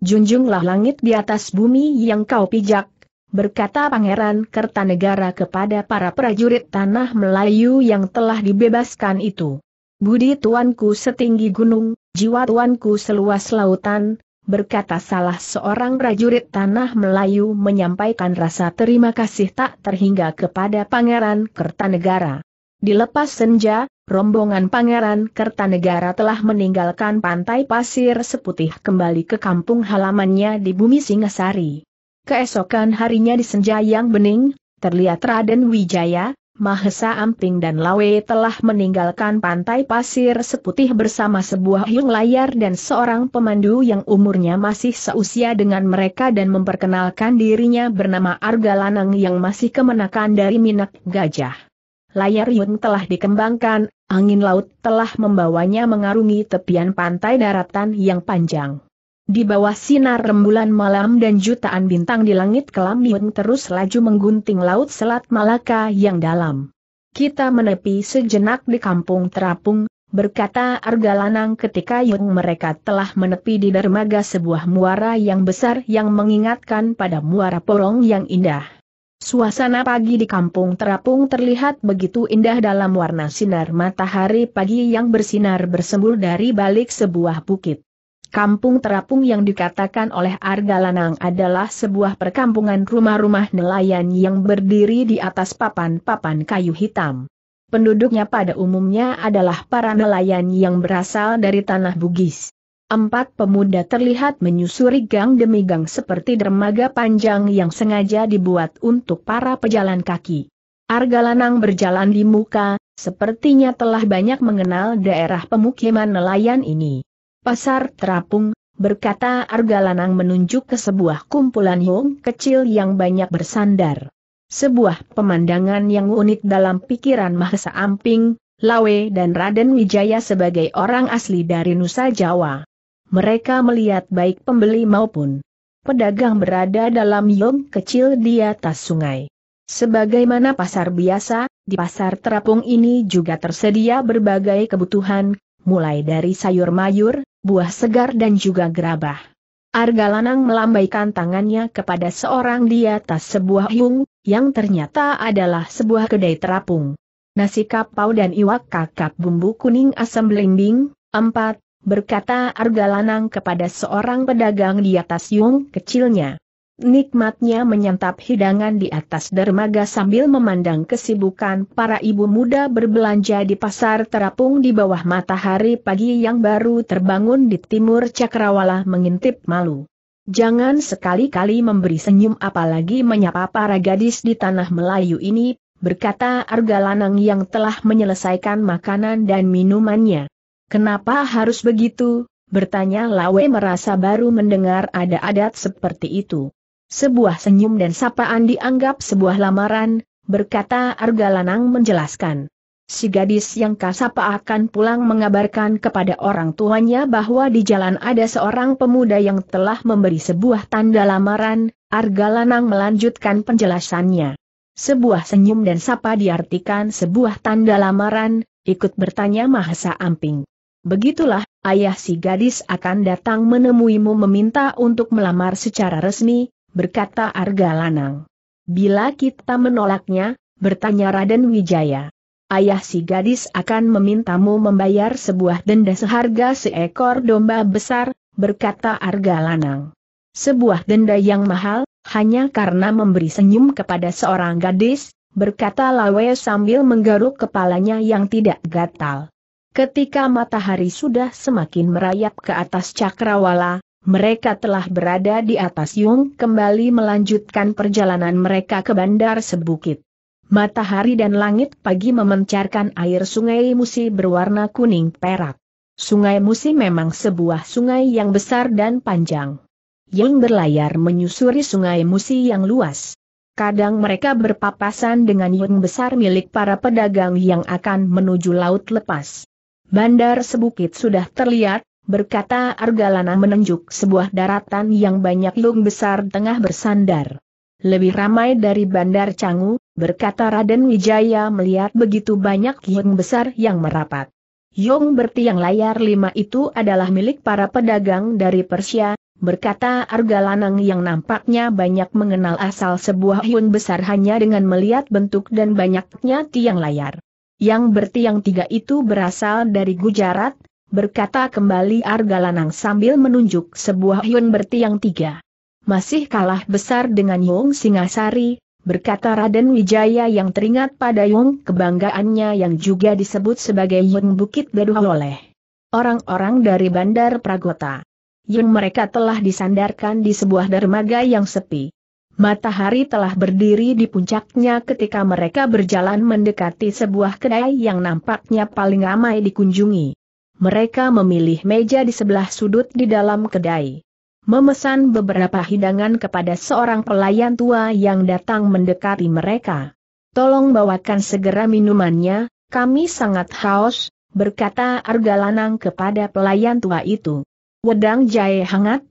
Speaker 1: Junjunglah langit di atas bumi yang kau pijak, berkata Pangeran Kertanegara kepada para prajurit tanah Melayu yang telah dibebaskan itu. Budi tuanku setinggi gunung, jiwa tuanku seluas lautan, berkata salah seorang prajurit tanah Melayu menyampaikan rasa terima kasih tak terhingga kepada Pangeran Kertanegara. Dilepas senja, rombongan Pangeran Kertanegara telah meninggalkan pantai pasir seputih kembali ke kampung halamannya di bumi Singasari. Keesokan harinya di senja yang bening, terlihat Raden Wijaya, Mahesa Amping dan Lawe telah meninggalkan pantai pasir seputih bersama sebuah hiung layar dan seorang pemandu yang umurnya masih seusia dengan mereka dan memperkenalkan dirinya bernama Arga Lanang yang masih kemenakan dari Minak Gajah. Layar Yun telah dikembangkan, angin laut telah membawanya mengarungi tepian pantai daratan yang panjang. Di bawah sinar rembulan malam dan jutaan bintang di langit kelam Yung terus laju menggunting laut Selat Malaka yang dalam. Kita menepi sejenak di kampung terapung, berkata Argalanang ketika Yung mereka telah menepi di dermaga sebuah muara yang besar yang mengingatkan pada muara porong yang indah. Suasana pagi di kampung terapung terlihat begitu indah dalam warna sinar matahari pagi yang bersinar bersembul dari balik sebuah bukit. Kampung terapung yang dikatakan oleh Argalanang adalah sebuah perkampungan rumah-rumah nelayan yang berdiri di atas papan-papan kayu hitam. Penduduknya pada umumnya adalah para nelayan yang berasal dari tanah Bugis. Empat pemuda terlihat menyusuri gang demi gang seperti dermaga panjang yang sengaja dibuat untuk para pejalan kaki. Argalanang berjalan di muka, sepertinya telah banyak mengenal daerah pemukiman nelayan ini. Pasar terapung, berkata Argalanang menunjuk ke sebuah kumpulan hong kecil yang banyak bersandar. Sebuah pemandangan yang unik dalam pikiran Mahesa Amping, Lawe dan Raden Wijaya sebagai orang asli dari Nusa Jawa. Mereka melihat baik pembeli maupun pedagang berada dalam yom kecil di atas sungai. Sebagaimana pasar biasa, di pasar terapung ini juga tersedia berbagai kebutuhan, mulai dari sayur mayur, buah segar dan juga gerabah. Argalanang melambaikan tangannya kepada seorang di atas sebuah hiung, yang ternyata adalah sebuah kedai terapung. Nasi kapau dan iwak kakap bumbu kuning asam belimbing, 4, berkata Argalanang kepada seorang pedagang di atas yung kecilnya. Nikmatnya menyantap hidangan di atas dermaga sambil memandang kesibukan para ibu muda berbelanja di pasar terapung di bawah matahari pagi yang baru terbangun di timur cakrawala mengintip malu. Jangan sekali-kali memberi senyum apalagi menyapa para gadis di tanah Melayu ini, berkata Argalanang yang telah menyelesaikan makanan dan minumannya. Kenapa harus begitu? Bertanya Lawe merasa baru mendengar ada adat seperti itu. Sebuah senyum dan sapaan dianggap sebuah lamaran, berkata Argalanang menjelaskan. Si gadis yang kasapa akan pulang mengabarkan kepada orang tuanya bahwa di jalan ada seorang pemuda yang telah memberi sebuah tanda lamaran, Argalanang melanjutkan penjelasannya. Sebuah senyum dan sapa diartikan sebuah tanda lamaran, ikut bertanya Mahasa Amping. Begitulah, ayah si gadis akan datang menemuimu meminta untuk melamar secara resmi, berkata Arga Lanang. Bila kita menolaknya, bertanya Raden Wijaya. Ayah si gadis akan memintamu membayar sebuah denda seharga seekor domba besar, berkata Arga Lanang. Sebuah denda yang mahal, hanya karena memberi senyum kepada seorang gadis, berkata Lawe sambil menggaruk kepalanya yang tidak gatal. Ketika matahari sudah semakin merayap ke atas cakrawala, mereka telah berada di atas Yung kembali melanjutkan perjalanan mereka ke bandar sebukit. Matahari dan langit pagi memencarkan air sungai Musi berwarna kuning perak. Sungai Musi memang sebuah sungai yang besar dan panjang. Yang berlayar menyusuri sungai Musi yang luas. Kadang mereka berpapasan dengan yang besar milik para pedagang yang akan menuju laut lepas. Bandar Sebukit sudah terlihat, berkata Argalana menunjuk sebuah daratan yang banyak lung besar tengah bersandar. Lebih ramai dari Bandar Canggu, berkata Raden Wijaya melihat begitu banyak yung besar yang merapat. Yung bertiang layar lima itu adalah milik para pedagang dari Persia, berkata Argalanang yang nampaknya banyak mengenal asal sebuah yung besar hanya dengan melihat bentuk dan banyaknya tiang layar. Yang bertiang tiga itu berasal dari Gujarat, berkata kembali Argalanang sambil menunjuk sebuah yun bertiang tiga. Masih kalah besar dengan Yong Singasari, berkata Raden Wijaya yang teringat pada Yong kebanggaannya yang juga disebut sebagai Yong Bukit Gaduh oleh orang-orang dari Bandar Pragota. Yong mereka telah disandarkan di sebuah dermaga yang sepi. Matahari telah berdiri di puncaknya ketika mereka berjalan mendekati sebuah kedai yang nampaknya paling ramai dikunjungi mereka memilih meja di sebelah sudut di dalam kedai. Memesan beberapa hidangan kepada seorang pelayan tua yang datang mendekati mereka. Tolong bawakan segera minumannya, kami sangat haus, berkata Argalanang kepada pelayan tua itu. Wedang jahe hangat,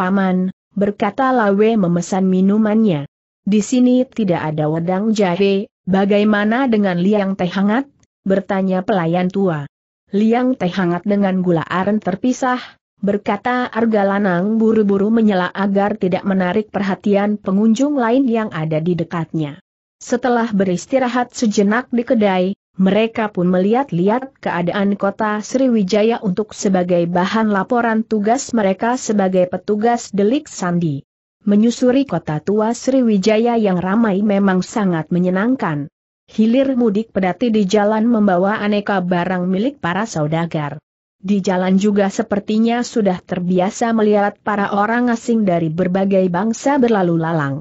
Speaker 1: paman, berkata Lawe memesan minumannya. Di sini tidak ada wedang jahe, bagaimana dengan liang teh hangat? bertanya pelayan tua. Liang teh hangat dengan gula aren terpisah, berkata Arga Lanang buru-buru menyela agar tidak menarik perhatian pengunjung lain yang ada di dekatnya. Setelah beristirahat sejenak di kedai, mereka pun melihat-lihat keadaan kota Sriwijaya untuk sebagai bahan laporan tugas mereka sebagai petugas delik sandi. Menyusuri kota tua Sriwijaya yang ramai memang sangat menyenangkan. Hilir mudik pedati di jalan membawa aneka barang milik para saudagar. Di jalan juga sepertinya sudah terbiasa melihat para orang asing dari berbagai bangsa berlalu lalang.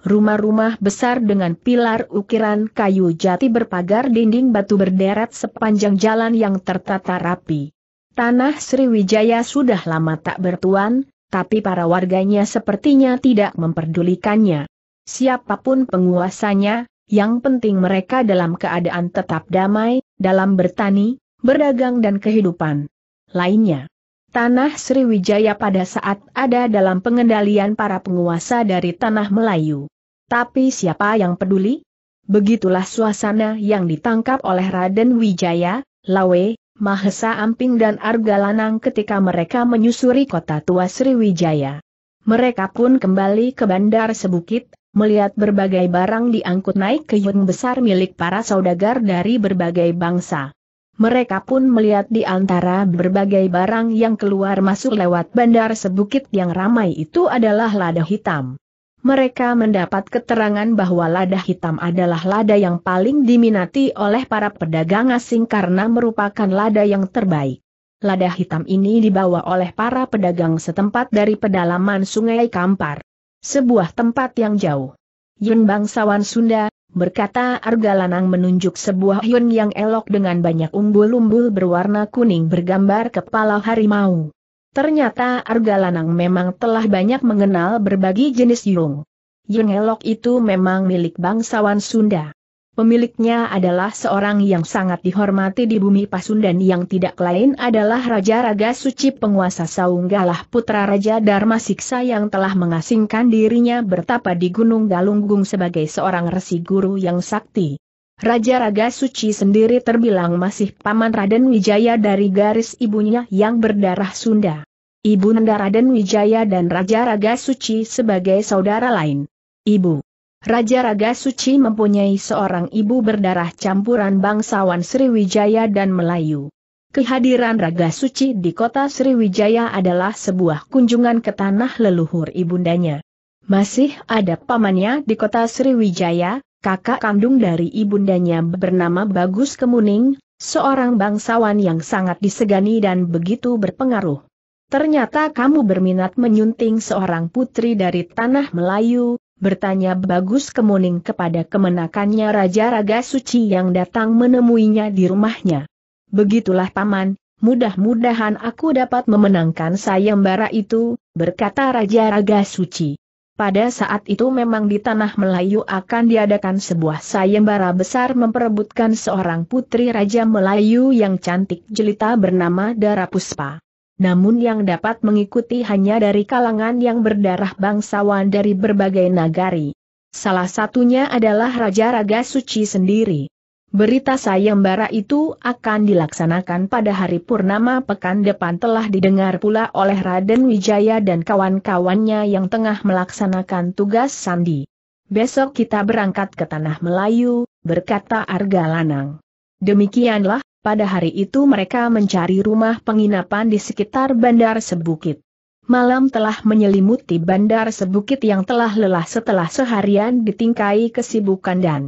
Speaker 1: Rumah-rumah besar dengan pilar ukiran kayu jati berpagar dinding batu berderet sepanjang jalan yang tertata rapi. Tanah Sriwijaya sudah lama tak bertuan, tapi para warganya sepertinya tidak memperdulikannya. Siapapun penguasanya, yang penting mereka dalam keadaan tetap damai, dalam bertani, berdagang dan kehidupan lainnya. Tanah Sriwijaya pada saat ada dalam pengendalian para penguasa dari tanah Melayu. Tapi siapa yang peduli? Begitulah suasana yang ditangkap oleh Raden Wijaya, Lawe, Mahesa Amping dan Argalanang ketika mereka menyusuri kota tua Sriwijaya. Mereka pun kembali ke bandar sebukit, Melihat berbagai barang diangkut naik ke yung besar milik para saudagar dari berbagai bangsa. Mereka pun melihat di antara berbagai barang yang keluar masuk lewat bandar sebukit yang ramai itu adalah lada hitam. Mereka mendapat keterangan bahwa lada hitam adalah lada yang paling diminati oleh para pedagang asing karena merupakan lada yang terbaik. Lada hitam ini dibawa oleh para pedagang setempat dari pedalaman sungai Kampar sebuah tempat yang jauh. Yun bangsawan Sunda, berkata Argalanang menunjuk sebuah yun yang elok dengan banyak umbul-umbul berwarna kuning bergambar kepala harimau. Ternyata Argalanang memang telah banyak mengenal berbagai jenis yun. Yun elok itu memang milik bangsawan Sunda. Pemiliknya adalah seorang yang sangat dihormati di bumi Pasundan yang tidak lain adalah Raja Raga Suci penguasa Saunggalah putra Raja Dharma Siksa yang telah mengasingkan dirinya bertapa di Gunung Galunggung sebagai seorang resi guru yang sakti. Raja Raga Suci sendiri terbilang masih paman Raden Wijaya dari garis ibunya yang berdarah Sunda. Ibu Nanda Raden Wijaya dan Raja Raga Suci sebagai saudara lain. Ibu Raja Raga Suci mempunyai seorang ibu berdarah campuran bangsawan Sriwijaya dan Melayu. Kehadiran Raga Suci di kota Sriwijaya adalah sebuah kunjungan ke tanah leluhur ibundanya. Masih ada pamannya di kota Sriwijaya, kakak kandung dari ibundanya bernama Bagus Kemuning, seorang bangsawan yang sangat disegani dan begitu berpengaruh. Ternyata kamu berminat menyunting seorang putri dari tanah Melayu, bertanya Bagus Kemuning kepada kemenakannya Raja Raga Suci yang datang menemuinya di rumahnya. Begitulah paman, mudah-mudahan aku dapat memenangkan sayembara itu, berkata Raja Raga Suci. Pada saat itu memang di tanah Melayu akan diadakan sebuah sayembara besar memperebutkan seorang putri Raja Melayu yang cantik jelita bernama Darapuspa namun yang dapat mengikuti hanya dari kalangan yang berdarah bangsawan dari berbagai nagari. Salah satunya adalah Raja Raga Suci sendiri. Berita sayembara itu akan dilaksanakan pada hari purnama pekan depan telah didengar pula oleh Raden Wijaya dan kawan-kawannya yang tengah melaksanakan tugas sandi. Besok kita berangkat ke Tanah Melayu, berkata Arga Lanang. Demikianlah pada hari itu mereka mencari rumah penginapan di sekitar Bandar Sebukit. Malam telah menyelimuti Bandar Sebukit yang telah lelah setelah seharian ditingkai kesibukan dan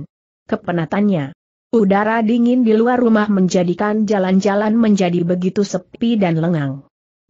Speaker 1: kepenatannya. Udara dingin di luar rumah menjadikan jalan-jalan menjadi begitu sepi dan lengang.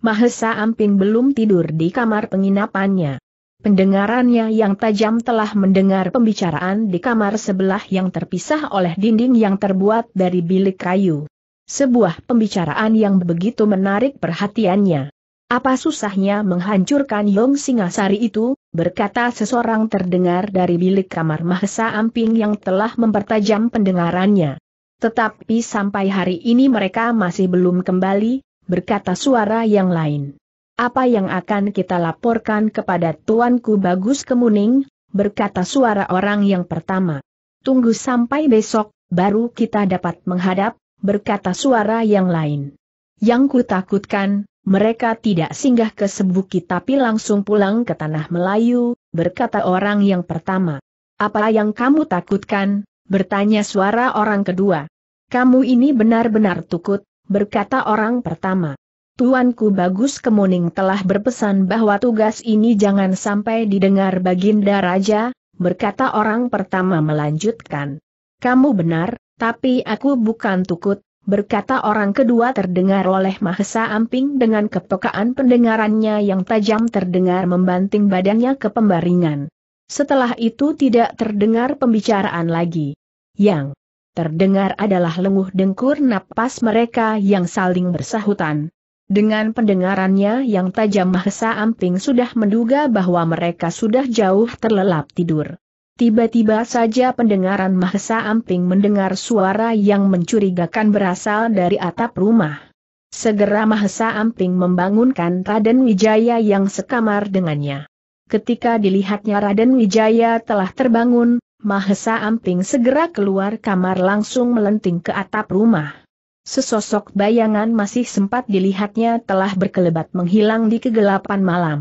Speaker 1: Mahesa Amping belum tidur di kamar penginapannya. Pendengarannya yang tajam telah mendengar pembicaraan di kamar sebelah yang terpisah oleh dinding yang terbuat dari bilik kayu. Sebuah pembicaraan yang begitu menarik perhatiannya. Apa susahnya menghancurkan Yong Singasari itu, berkata seseorang terdengar dari bilik kamar Mahesa Amping yang telah mempertajam pendengarannya. Tetapi sampai hari ini mereka masih belum kembali, berkata suara yang lain. Apa yang akan kita laporkan kepada Tuanku Bagus Kemuning, berkata suara orang yang pertama. Tunggu sampai besok, baru kita dapat menghadap, berkata suara yang lain. Yang kutakutkan, mereka tidak singgah ke Sebuki tapi langsung pulang ke Tanah Melayu, berkata orang yang pertama. Apa yang kamu takutkan? bertanya suara orang kedua. Kamu ini benar-benar tukut, berkata orang pertama. Tuanku Bagus Kemuning telah berpesan bahwa tugas ini jangan sampai didengar Baginda Raja, berkata orang pertama melanjutkan. Kamu benar, tapi aku bukan tukut, berkata orang kedua terdengar oleh Mahesa Amping dengan kepekaan pendengarannya yang tajam terdengar membanting badannya ke pembaringan. Setelah itu tidak terdengar pembicaraan lagi. Yang terdengar adalah lenguh dengkur napas mereka yang saling bersahutan. Dengan pendengarannya yang tajam Mahesa Amping sudah menduga bahwa mereka sudah jauh terlelap tidur. Tiba-tiba saja pendengaran Mahesa Amping mendengar suara yang mencurigakan berasal dari atap rumah. Segera Mahesa Amping membangunkan Raden Wijaya yang sekamar dengannya. Ketika dilihatnya Raden Wijaya telah terbangun, Mahesa Amping segera keluar kamar langsung melenting ke atap rumah. Sesosok bayangan masih sempat dilihatnya telah berkelebat menghilang di kegelapan malam.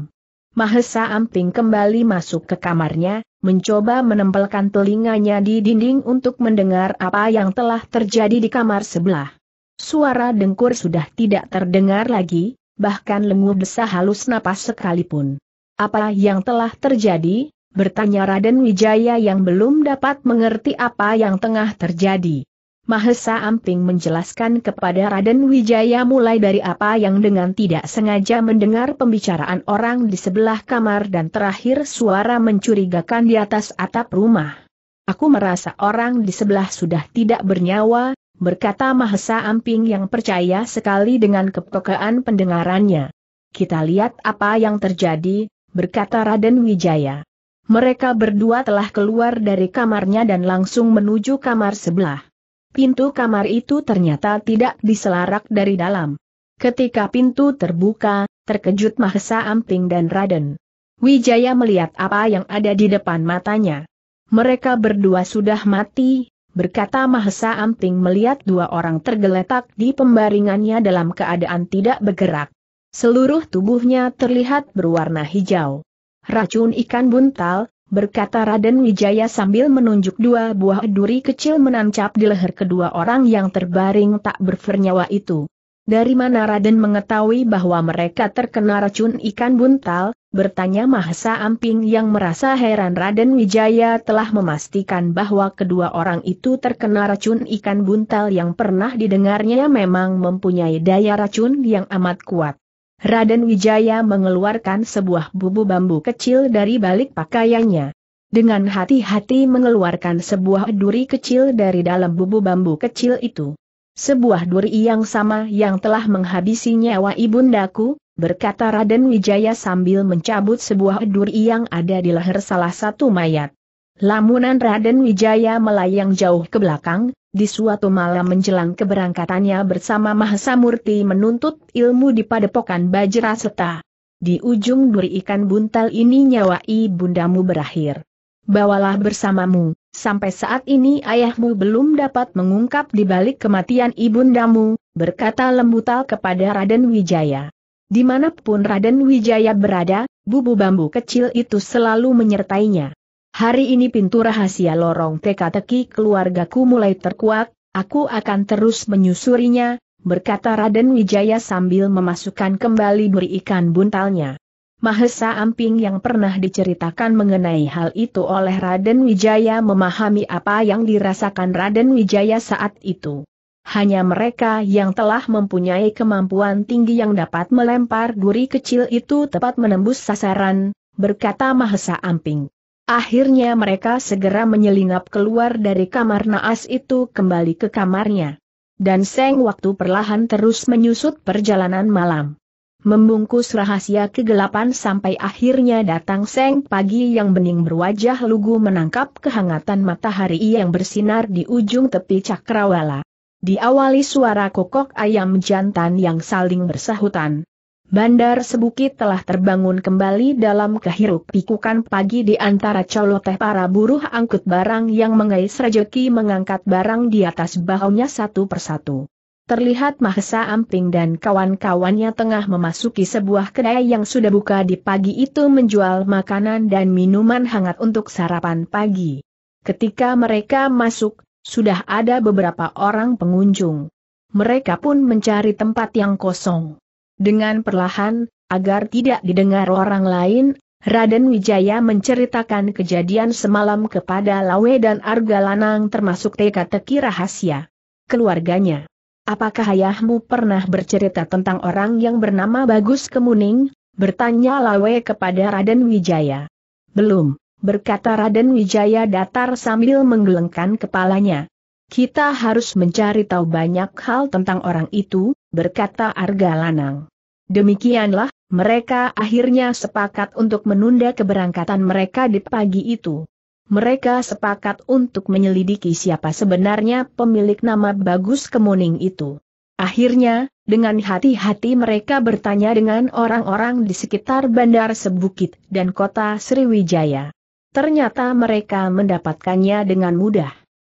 Speaker 1: Mahesa Amping kembali masuk ke kamarnya, mencoba menempelkan telinganya di dinding untuk mendengar apa yang telah terjadi di kamar sebelah. Suara dengkur sudah tidak terdengar lagi, bahkan lenguh desah halus napas sekalipun. Apa yang telah terjadi? Bertanya Raden Wijaya yang belum dapat mengerti apa yang tengah terjadi. Mahesa Amping menjelaskan kepada Raden Wijaya mulai dari apa yang dengan tidak sengaja mendengar pembicaraan orang di sebelah kamar dan terakhir suara mencurigakan di atas atap rumah. Aku merasa orang di sebelah sudah tidak bernyawa, berkata Mahesa Amping yang percaya sekali dengan kepekaan pendengarannya. Kita lihat apa yang terjadi, berkata Raden Wijaya. Mereka berdua telah keluar dari kamarnya dan langsung menuju kamar sebelah. Pintu kamar itu ternyata tidak diselarak dari dalam. Ketika pintu terbuka, terkejut Mahesa Amping dan Raden. Wijaya melihat apa yang ada di depan matanya. Mereka berdua sudah mati, berkata Mahesa Amping melihat dua orang tergeletak di pembaringannya dalam keadaan tidak bergerak. Seluruh tubuhnya terlihat berwarna hijau. Racun ikan buntal, berkata Raden Wijaya sambil menunjuk dua buah duri kecil menancap di leher kedua orang yang terbaring tak bernyawa itu. Dari mana Raden mengetahui bahwa mereka terkena racun ikan buntal, bertanya Mahesa Amping yang merasa heran Raden Wijaya telah memastikan bahwa kedua orang itu terkena racun ikan buntal yang pernah didengarnya memang mempunyai daya racun yang amat kuat. Raden Wijaya mengeluarkan sebuah bubu bambu kecil dari balik pakaiannya. Dengan hati-hati mengeluarkan sebuah duri kecil dari dalam bubu bambu kecil itu. Sebuah duri yang sama yang telah menghabisi nyawa ibundaku, berkata Raden Wijaya sambil mencabut sebuah duri yang ada di leher salah satu mayat. Lamunan Raden Wijaya melayang jauh ke belakang, di suatu malam menjelang keberangkatannya bersama Mahasa Murti menuntut ilmu di padepokan Bajraseta. Di ujung duri ikan buntal ini nyawa ibundamu berakhir. Bawalah bersamamu, sampai saat ini ayahmu belum dapat mengungkap di balik kematian ibundamu, berkata Lembutal kepada Raden Wijaya. Dimanapun Raden Wijaya berada, bubu bambu kecil itu selalu menyertainya. Hari ini pintu rahasia lorong teka-teki keluargaku mulai terkuak, aku akan terus menyusurinya, berkata Raden Wijaya sambil memasukkan kembali duri ikan buntalnya. Mahesa Amping yang pernah diceritakan mengenai hal itu oleh Raden Wijaya memahami apa yang dirasakan Raden Wijaya saat itu. Hanya mereka yang telah mempunyai kemampuan tinggi yang dapat melempar duri kecil itu tepat menembus sasaran, berkata Mahesa Amping. Akhirnya mereka segera menyelinap keluar dari kamar naas itu kembali ke kamarnya. Dan Seng waktu perlahan terus menyusut perjalanan malam. Membungkus rahasia kegelapan sampai akhirnya datang Seng pagi yang bening berwajah lugu menangkap kehangatan matahari yang bersinar di ujung tepi cakrawala. Diawali suara kokok ayam jantan yang saling bersahutan, Bandar Sebukit telah terbangun kembali dalam kehirup pikukan pagi di antara coloteh para buruh angkut barang yang mengais rejeki mengangkat barang di atas bahunya satu persatu. Terlihat Mahesa Amping dan kawan-kawannya tengah memasuki sebuah kedai yang sudah buka di pagi itu menjual makanan dan minuman hangat untuk sarapan pagi. Ketika mereka masuk, sudah ada beberapa orang pengunjung. Mereka pun mencari tempat yang kosong. Dengan perlahan, agar tidak didengar orang lain, Raden Wijaya menceritakan kejadian semalam kepada Lawe dan Argalanang termasuk teka-teki rahasia keluarganya. Apakah ayahmu pernah bercerita tentang orang yang bernama Bagus Kemuning? Bertanya Lawe kepada Raden Wijaya. Belum, berkata Raden Wijaya datar sambil menggelengkan kepalanya. Kita harus mencari tahu banyak hal tentang orang itu, berkata Arga Lanang. Demikianlah, mereka akhirnya sepakat untuk menunda keberangkatan mereka di pagi itu. Mereka sepakat untuk menyelidiki siapa sebenarnya pemilik nama Bagus Kemuning itu. Akhirnya, dengan hati-hati mereka bertanya dengan orang-orang di sekitar Bandar Sebukit dan kota Sriwijaya. Ternyata mereka mendapatkannya dengan mudah.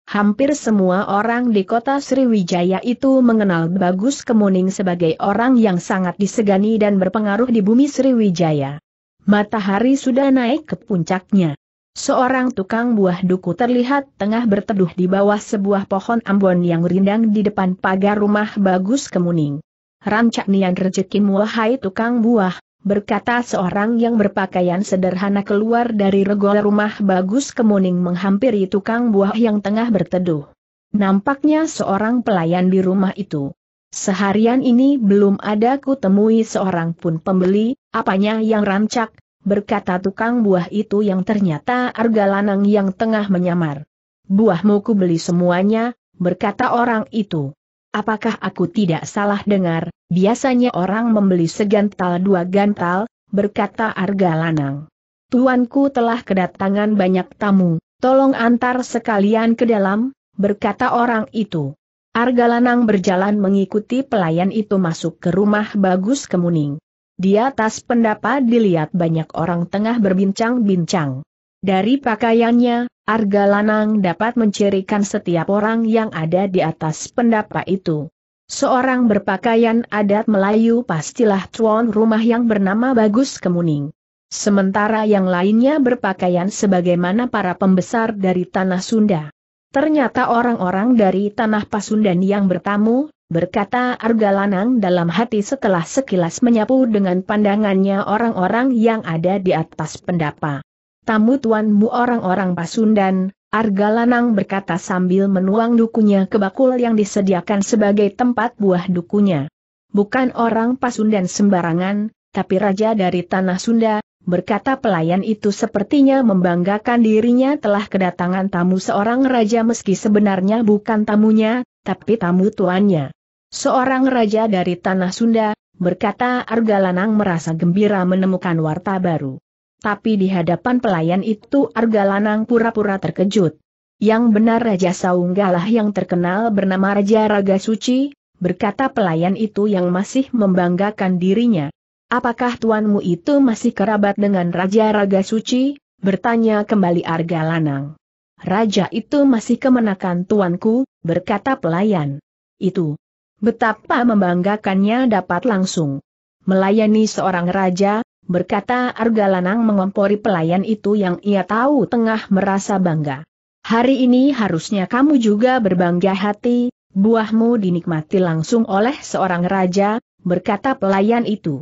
Speaker 1: Hampir semua orang di kota Sriwijaya itu mengenal Bagus Kemuning sebagai orang yang sangat disegani dan berpengaruh di bumi Sriwijaya. Matahari sudah naik ke puncaknya. Seorang tukang buah duku terlihat tengah berteduh di bawah sebuah pohon ambon yang rindang di depan pagar rumah Bagus Kemuning. Rancak nian rejekimu wahai tukang buah, berkata seorang yang berpakaian sederhana keluar dari regol rumah bagus kemuning menghampiri tukang buah yang tengah berteduh. Nampaknya seorang pelayan di rumah itu. Seharian ini belum ada kutemui seorang pun pembeli, apanya yang rancak, berkata tukang buah itu yang ternyata arga lanang yang tengah menyamar. Buahmu ku beli semuanya, berkata orang itu. Apakah aku tidak salah dengar, biasanya orang membeli segantal dua gantal, berkata Arga Lanang. Tuanku telah kedatangan banyak tamu, tolong antar sekalian ke dalam, berkata orang itu. Arga Lanang berjalan mengikuti pelayan itu masuk ke rumah Bagus Kemuning. Di atas pendapa dilihat banyak orang tengah berbincang-bincang. Dari pakaiannya, Arga Lanang dapat mencirikan setiap orang yang ada di atas pendapa itu. Seorang berpakaian adat Melayu pastilah tuan rumah yang bernama Bagus Kemuning. Sementara yang lainnya berpakaian sebagaimana para pembesar dari tanah Sunda. Ternyata orang-orang dari tanah Pasundan yang bertamu, berkata Arga Lanang dalam hati setelah sekilas menyapu dengan pandangannya orang-orang yang ada di atas pendapa tamu tuanmu orang-orang Pasundan, Argalanang berkata sambil menuang dukunya ke bakul yang disediakan sebagai tempat buah dukunya. Bukan orang Pasundan sembarangan, tapi raja dari tanah Sunda, berkata pelayan itu sepertinya membanggakan dirinya telah kedatangan tamu seorang raja meski sebenarnya bukan tamunya, tapi tamu tuannya. Seorang raja dari tanah Sunda, berkata Argalanang merasa gembira menemukan warta baru. Tapi di hadapan pelayan itu Arga Lanang pura-pura terkejut. Yang benar Raja Saunggalah yang terkenal bernama Raja Raga Suci, berkata pelayan itu yang masih membanggakan dirinya. Apakah tuanmu itu masih kerabat dengan Raja Raga Suci? Bertanya kembali Arga Lanang. Raja itu masih kemenakan tuanku, berkata pelayan. Itu. Betapa membanggakannya dapat langsung melayani seorang raja, berkata Argalanang mengompori pelayan itu yang ia tahu tengah merasa bangga. Hari ini harusnya kamu juga berbangga hati, buahmu dinikmati langsung oleh seorang raja, berkata pelayan itu.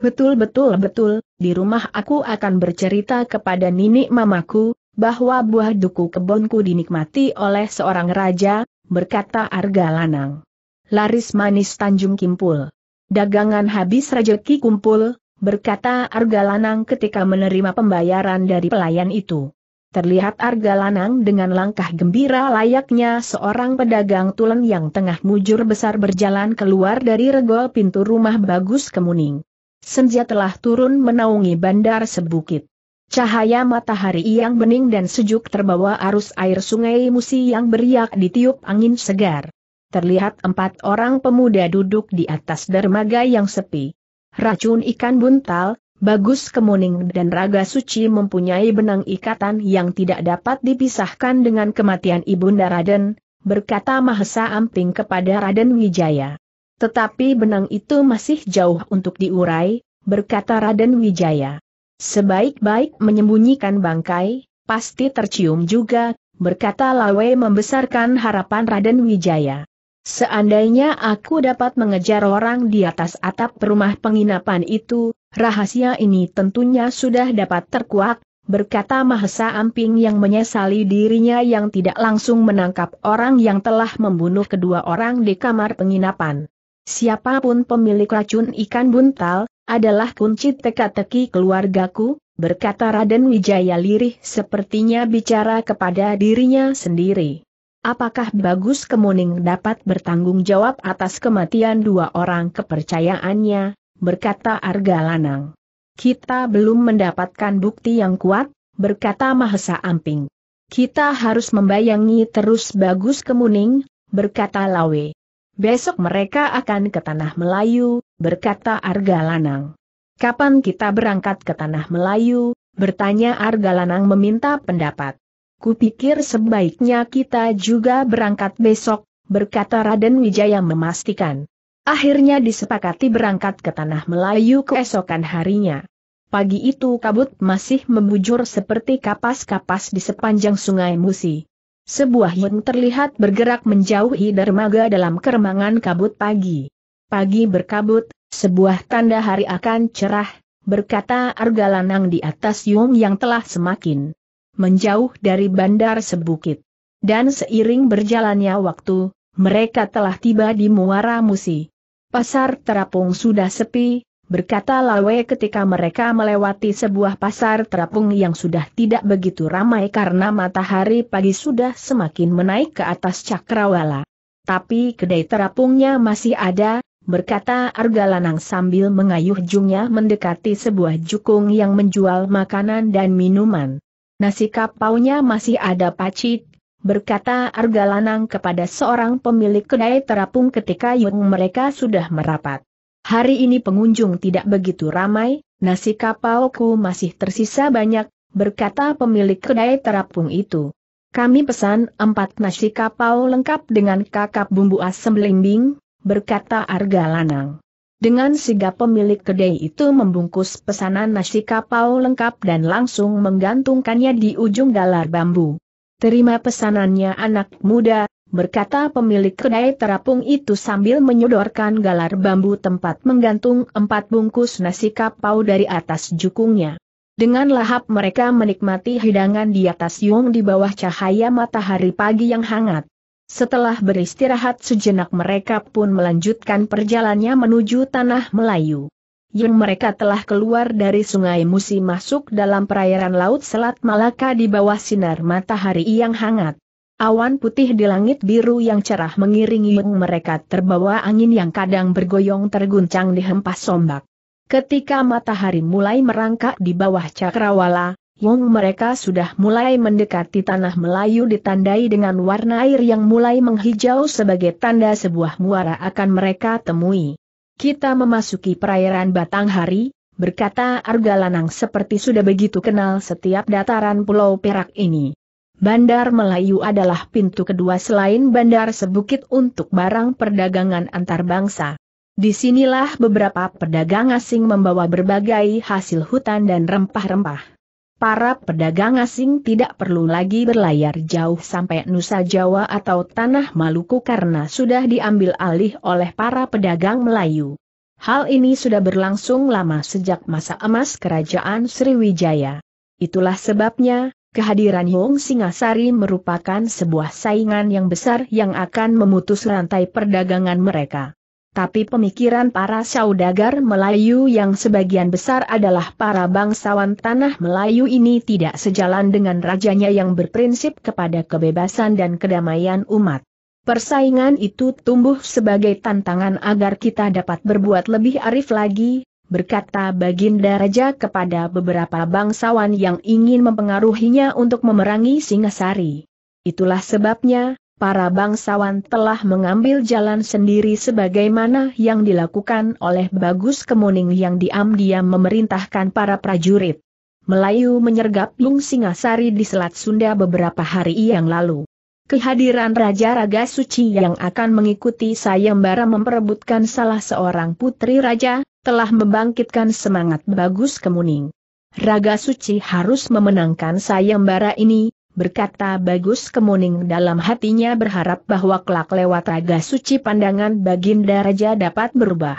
Speaker 1: Betul-betul betul, di rumah aku akan bercerita kepada nini mamaku, bahwa buah duku kebonku dinikmati oleh seorang raja, berkata Argalanang. Laris manis Tanjung Kimpul. Dagangan habis rejeki kumpul, berkata Argalanang ketika menerima pembayaran dari pelayan itu. Terlihat Argalanang dengan langkah gembira layaknya seorang pedagang tulen yang tengah mujur besar berjalan keluar dari regol pintu rumah Bagus Kemuning. Senja telah turun menaungi bandar sebukit. Cahaya matahari yang bening dan sejuk terbawa arus air sungai Musi yang beriak ditiup angin segar. Terlihat empat orang pemuda duduk di atas dermaga yang sepi racun ikan buntal, Bagus Kemuning dan Raga Suci mempunyai benang ikatan yang tidak dapat dipisahkan dengan kematian Ibunda Raden, berkata Mahesa Amping kepada Raden Wijaya. Tetapi benang itu masih jauh untuk diurai, berkata Raden Wijaya. Sebaik-baik menyembunyikan bangkai, pasti tercium juga, berkata Lawe membesarkan harapan Raden Wijaya. Seandainya aku dapat mengejar orang di atas atap rumah penginapan itu, rahasia ini tentunya sudah dapat terkuak, berkata Mahesa Amping yang menyesali dirinya yang tidak langsung menangkap orang yang telah membunuh kedua orang di kamar penginapan. Siapapun pemilik racun ikan buntal, adalah kunci teka-teki keluargaku, berkata Raden Wijaya lirih sepertinya bicara kepada dirinya sendiri. Apakah Bagus Kemuning dapat bertanggung jawab atas kematian dua orang kepercayaannya, berkata Arga Lanang. Kita belum mendapatkan bukti yang kuat, berkata Mahesa Amping. Kita harus membayangi terus Bagus Kemuning, berkata Lawe. Besok mereka akan ke Tanah Melayu, berkata Arga Lanang. Kapan kita berangkat ke Tanah Melayu? Bertanya Arga Lanang meminta pendapat kupikir sebaiknya kita juga berangkat besok, berkata Raden Wijaya memastikan. Akhirnya disepakati berangkat ke Tanah Melayu keesokan harinya. Pagi itu kabut masih membujur seperti kapas-kapas di sepanjang sungai Musi. Sebuah hiung terlihat bergerak menjauhi dermaga dalam keremangan kabut pagi. Pagi berkabut, sebuah tanda hari akan cerah, berkata Argalanang di atas yung yang telah semakin menjauh dari bandar sebukit. Dan seiring berjalannya waktu, mereka telah tiba di Muara Musi. Pasar terapung sudah sepi, berkata Lawe ketika mereka melewati sebuah pasar terapung yang sudah tidak begitu ramai karena matahari pagi sudah semakin menaik ke atas cakrawala. Tapi kedai terapungnya masih ada, berkata Argalanang sambil mengayuh jungnya mendekati sebuah jukung yang menjual makanan dan minuman. Nasi kapaunya masih ada pacit, berkata Argalanang kepada seorang pemilik kedai terapung ketika yung mereka sudah merapat. Hari ini pengunjung tidak begitu ramai, nasi kapauku masih tersisa banyak, berkata pemilik kedai terapung itu. Kami pesan empat nasi kapau lengkap dengan kakap bumbu asam limbing, berkata Argalanang. Dengan sigap pemilik kedai itu membungkus pesanan nasi kapau lengkap dan langsung menggantungkannya di ujung galar bambu. Terima pesanannya anak muda, berkata pemilik kedai terapung itu sambil menyodorkan galar bambu tempat menggantung empat bungkus nasi kapau dari atas jukungnya. Dengan lahap mereka menikmati hidangan di atas yung di bawah cahaya matahari pagi yang hangat. Setelah beristirahat sejenak mereka pun melanjutkan perjalannya menuju Tanah Melayu. Yang mereka telah keluar dari sungai Musi masuk dalam perairan Laut Selat Malaka di bawah sinar matahari yang hangat. Awan putih di langit biru yang cerah mengiringi mereka terbawa angin yang kadang bergoyong terguncang di hempas sombak. Ketika matahari mulai merangkak di bawah cakrawala, Wong mereka sudah mulai mendekati tanah Melayu ditandai dengan warna air yang mulai menghijau sebagai tanda sebuah muara akan mereka temui. Kita memasuki perairan Batanghari, Hari, berkata Argalanang seperti sudah begitu kenal setiap dataran Pulau Perak ini. Bandar Melayu adalah pintu kedua selain bandar sebukit untuk barang perdagangan antar bangsa. Disinilah beberapa pedagang asing membawa berbagai hasil hutan dan rempah-rempah para pedagang asing tidak perlu lagi berlayar jauh sampai Nusa Jawa atau Tanah Maluku karena sudah diambil alih oleh para pedagang Melayu. Hal ini sudah berlangsung lama sejak masa emas kerajaan Sriwijaya. Itulah sebabnya, kehadiran Hong Singasari merupakan sebuah saingan yang besar yang akan memutus rantai perdagangan mereka. Tapi pemikiran para saudagar Melayu yang sebagian besar adalah para bangsawan tanah Melayu ini tidak sejalan dengan rajanya yang berprinsip kepada kebebasan dan kedamaian umat. Persaingan itu tumbuh sebagai tantangan agar kita dapat berbuat lebih arif lagi, berkata Baginda Raja kepada beberapa bangsawan yang ingin mempengaruhinya untuk memerangi Singasari. Itulah sebabnya, para bangsawan telah mengambil jalan sendiri sebagaimana yang dilakukan oleh Bagus Kemuning yang diam-diam memerintahkan para prajurit. Melayu menyergap Lung Singasari di Selat Sunda beberapa hari yang lalu. Kehadiran Raja Raga Suci yang akan mengikuti sayembara memperebutkan salah seorang putri raja, telah membangkitkan semangat Bagus Kemuning. Raga Suci harus memenangkan sayembara ini, berkata Bagus Kemuning dalam hatinya berharap bahwa kelak lewat raga suci pandangan Baginda Raja dapat berubah.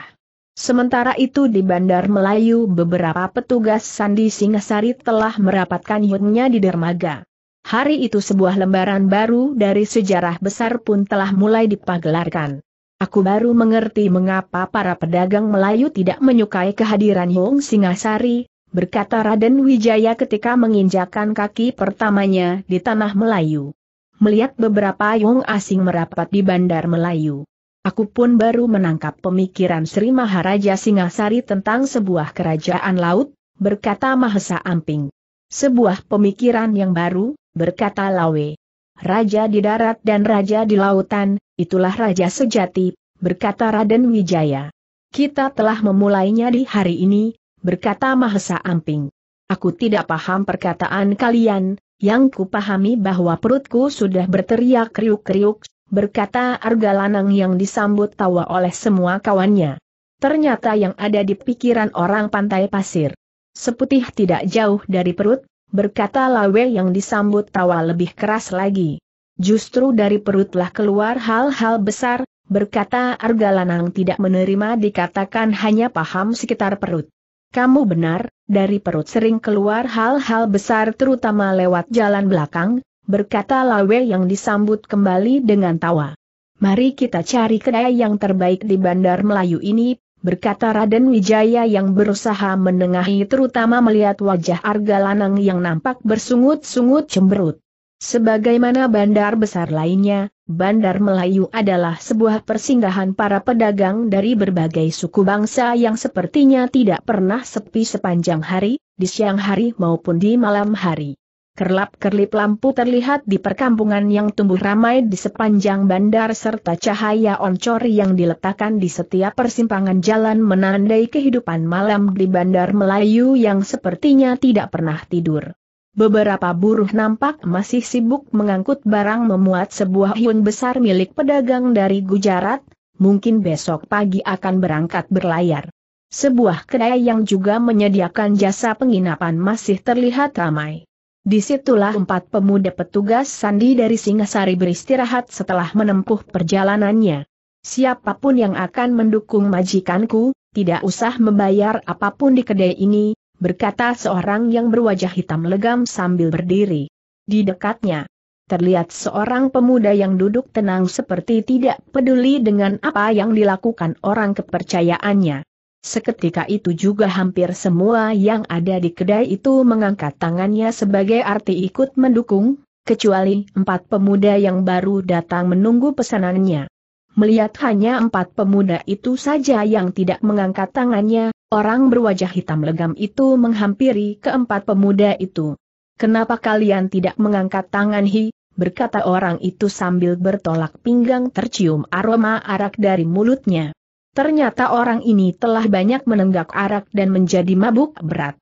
Speaker 1: Sementara itu di Bandar Melayu beberapa petugas Sandi Singasari telah merapatkan yungnya di dermaga. Hari itu sebuah lembaran baru dari sejarah besar pun telah mulai dipagelarkan. Aku baru mengerti mengapa para pedagang Melayu tidak menyukai kehadiran Hong Singasari, berkata Raden Wijaya ketika menginjakan kaki pertamanya di tanah Melayu. Melihat beberapa yong asing merapat di bandar Melayu. Aku pun baru menangkap pemikiran Sri Maharaja Singasari tentang sebuah kerajaan laut, berkata Mahesa Amping. Sebuah pemikiran yang baru, berkata Lawe. Raja di darat dan raja di lautan, itulah raja sejati, berkata Raden Wijaya. Kita telah memulainya di hari ini, berkata Mahesa Amping. Aku tidak paham perkataan kalian, yang kupahami bahwa perutku sudah berteriak kriuk-kriuk, berkata Arga Lanang yang disambut tawa oleh semua kawannya. Ternyata yang ada di pikiran orang pantai pasir. Seputih tidak jauh dari perut, berkata Lawe yang disambut tawa lebih keras lagi. Justru dari perutlah keluar hal-hal besar, berkata Arga Lanang tidak menerima dikatakan hanya paham sekitar perut kamu benar, dari perut sering keluar hal-hal besar terutama lewat jalan belakang, berkata Lawe yang disambut kembali dengan tawa. Mari kita cari kedai yang terbaik di Bandar Melayu ini, berkata Raden Wijaya yang berusaha menengahi terutama melihat wajah Arga Lanang yang nampak bersungut-sungut cemberut. Sebagaimana bandar besar lainnya, Bandar Melayu adalah sebuah persinggahan para pedagang dari berbagai suku bangsa yang sepertinya tidak pernah sepi sepanjang hari, di siang hari maupun di malam hari. Kerlap-kerlip lampu terlihat di perkampungan yang tumbuh ramai di sepanjang bandar serta cahaya oncor yang diletakkan di setiap persimpangan jalan menandai kehidupan malam di Bandar Melayu yang sepertinya tidak pernah tidur. Beberapa buruh nampak masih sibuk mengangkut barang memuat sebuah hiun besar milik pedagang dari Gujarat, mungkin besok pagi akan berangkat berlayar. Sebuah kedai yang juga menyediakan jasa penginapan masih terlihat ramai. Disitulah empat pemuda petugas sandi dari Singasari beristirahat setelah menempuh perjalanannya. Siapapun yang akan mendukung majikanku, tidak usah membayar apapun di kedai ini, berkata seorang yang berwajah hitam legam sambil berdiri. Di dekatnya, terlihat seorang pemuda yang duduk tenang seperti tidak peduli dengan apa yang dilakukan orang kepercayaannya. Seketika itu juga hampir semua yang ada di kedai itu mengangkat tangannya sebagai arti ikut mendukung, kecuali empat pemuda yang baru datang menunggu pesanannya. Melihat hanya empat pemuda itu saja yang tidak mengangkat tangannya, orang berwajah hitam legam itu menghampiri keempat pemuda itu. Kenapa kalian tidak mengangkat tangan hi? berkata orang itu sambil bertolak pinggang tercium aroma arak dari mulutnya. Ternyata orang ini telah banyak menenggak arak dan menjadi mabuk berat.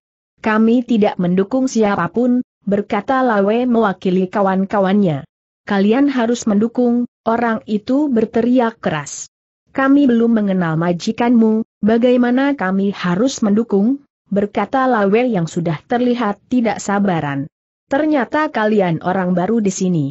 Speaker 1: Kami tidak mendukung siapapun, berkata Lawe mewakili kawan-kawannya. Kalian harus mendukung, Orang itu berteriak keras. Kami belum mengenal majikanmu, bagaimana kami harus mendukung? Berkata Lawe yang sudah terlihat tidak sabaran. Ternyata kalian orang baru di sini.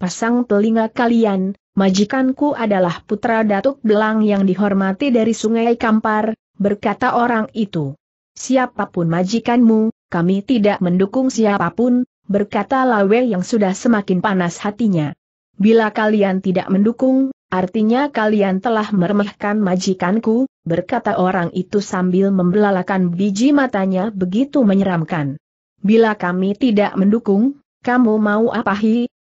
Speaker 1: Pasang telinga kalian, majikanku adalah putra Datuk Belang yang dihormati dari Sungai Kampar, berkata orang itu. Siapapun majikanmu, kami tidak mendukung siapapun, berkata Lawe yang sudah semakin panas hatinya. Bila kalian tidak mendukung, artinya kalian telah meremehkan majikanku, berkata orang itu sambil membelalakan biji matanya begitu menyeramkan. Bila kami tidak mendukung, kamu mau apa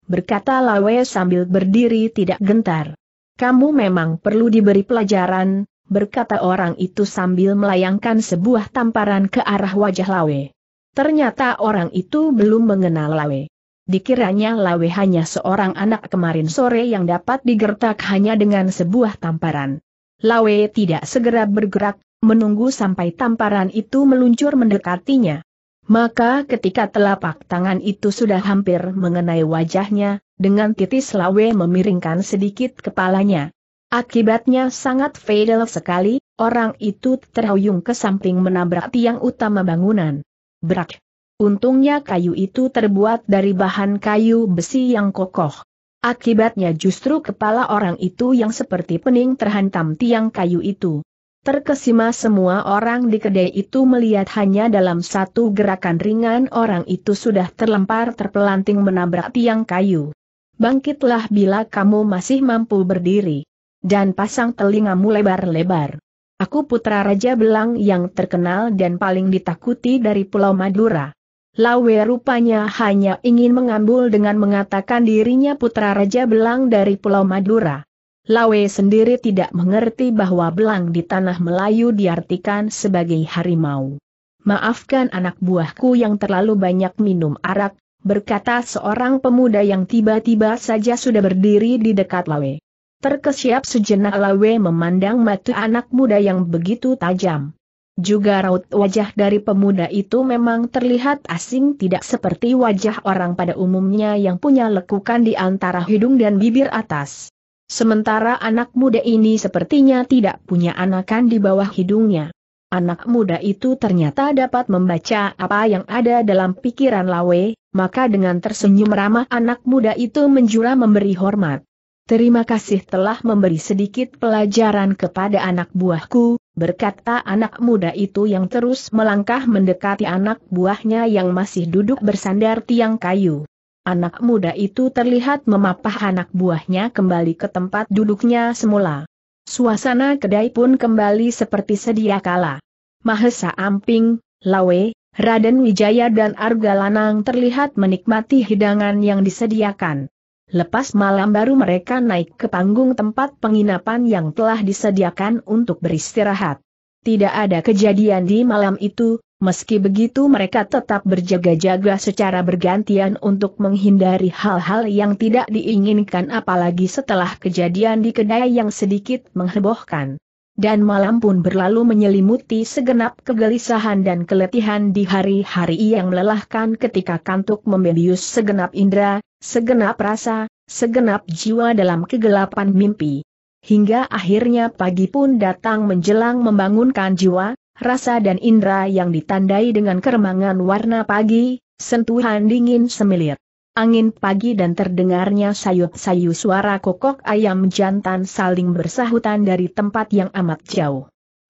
Speaker 1: berkata Lawe sambil berdiri tidak gentar. Kamu memang perlu diberi pelajaran, berkata orang itu sambil melayangkan sebuah tamparan ke arah wajah Lawe. Ternyata orang itu belum mengenal Lawe dikiranya Lawe hanya seorang anak kemarin sore yang dapat digertak hanya dengan sebuah tamparan. Lawe tidak segera bergerak, menunggu sampai tamparan itu meluncur mendekatinya. Maka ketika telapak tangan itu sudah hampir mengenai wajahnya, dengan titis Lawe memiringkan sedikit kepalanya. Akibatnya sangat fatal sekali, orang itu terhuyung ke samping menabrak tiang utama bangunan. Brak! Untungnya kayu itu terbuat dari bahan kayu besi yang kokoh. Akibatnya justru kepala orang itu yang seperti pening terhantam tiang kayu itu. Terkesima semua orang di kedai itu melihat hanya dalam satu gerakan ringan orang itu sudah terlempar terpelanting menabrak tiang kayu. Bangkitlah bila kamu masih mampu berdiri. Dan pasang telingamu lebar-lebar. Aku putra Raja Belang yang terkenal dan paling ditakuti dari Pulau Madura. Lawe rupanya hanya ingin mengambul dengan mengatakan dirinya putra Raja Belang dari Pulau Madura. Lawe sendiri tidak mengerti bahwa Belang di tanah Melayu diartikan sebagai harimau. Maafkan anak buahku yang terlalu banyak minum arak, berkata seorang pemuda yang tiba-tiba saja sudah berdiri di dekat Lawe. Terkesiap sejenak Lawe memandang mata anak muda yang begitu tajam. Juga raut wajah dari pemuda itu memang terlihat asing tidak seperti wajah orang pada umumnya yang punya lekukan di antara hidung dan bibir atas. Sementara anak muda ini sepertinya tidak punya anakan di bawah hidungnya. Anak muda itu ternyata dapat membaca apa yang ada dalam pikiran Lawe, maka dengan tersenyum ramah anak muda itu menjura memberi hormat. Terima kasih telah memberi sedikit pelajaran kepada anak buahku, berkata anak muda itu yang terus melangkah mendekati anak buahnya yang masih duduk bersandar tiang kayu. Anak muda itu terlihat memapah anak buahnya kembali ke tempat duduknya semula. Suasana kedai pun kembali seperti sedia kala. Mahesa Amping, Lawe, Raden Wijaya dan Arga Lanang terlihat menikmati hidangan yang disediakan. Lepas malam baru mereka naik ke panggung tempat penginapan yang telah disediakan untuk beristirahat. Tidak ada kejadian di malam itu, meski begitu mereka tetap berjaga-jaga secara bergantian untuk menghindari hal-hal yang tidak diinginkan apalagi setelah kejadian di kedai yang sedikit menghebohkan dan malam pun berlalu menyelimuti segenap kegelisahan dan keletihan di hari-hari yang melelahkan ketika kantuk membelius segenap indera, segenap rasa, segenap jiwa dalam kegelapan mimpi. Hingga akhirnya pagi pun datang menjelang membangunkan jiwa, rasa dan indera yang ditandai dengan keremangan warna pagi, sentuhan dingin semilir angin pagi dan terdengarnya sayup-sayu suara kokok ayam jantan saling bersahutan dari tempat yang amat jauh.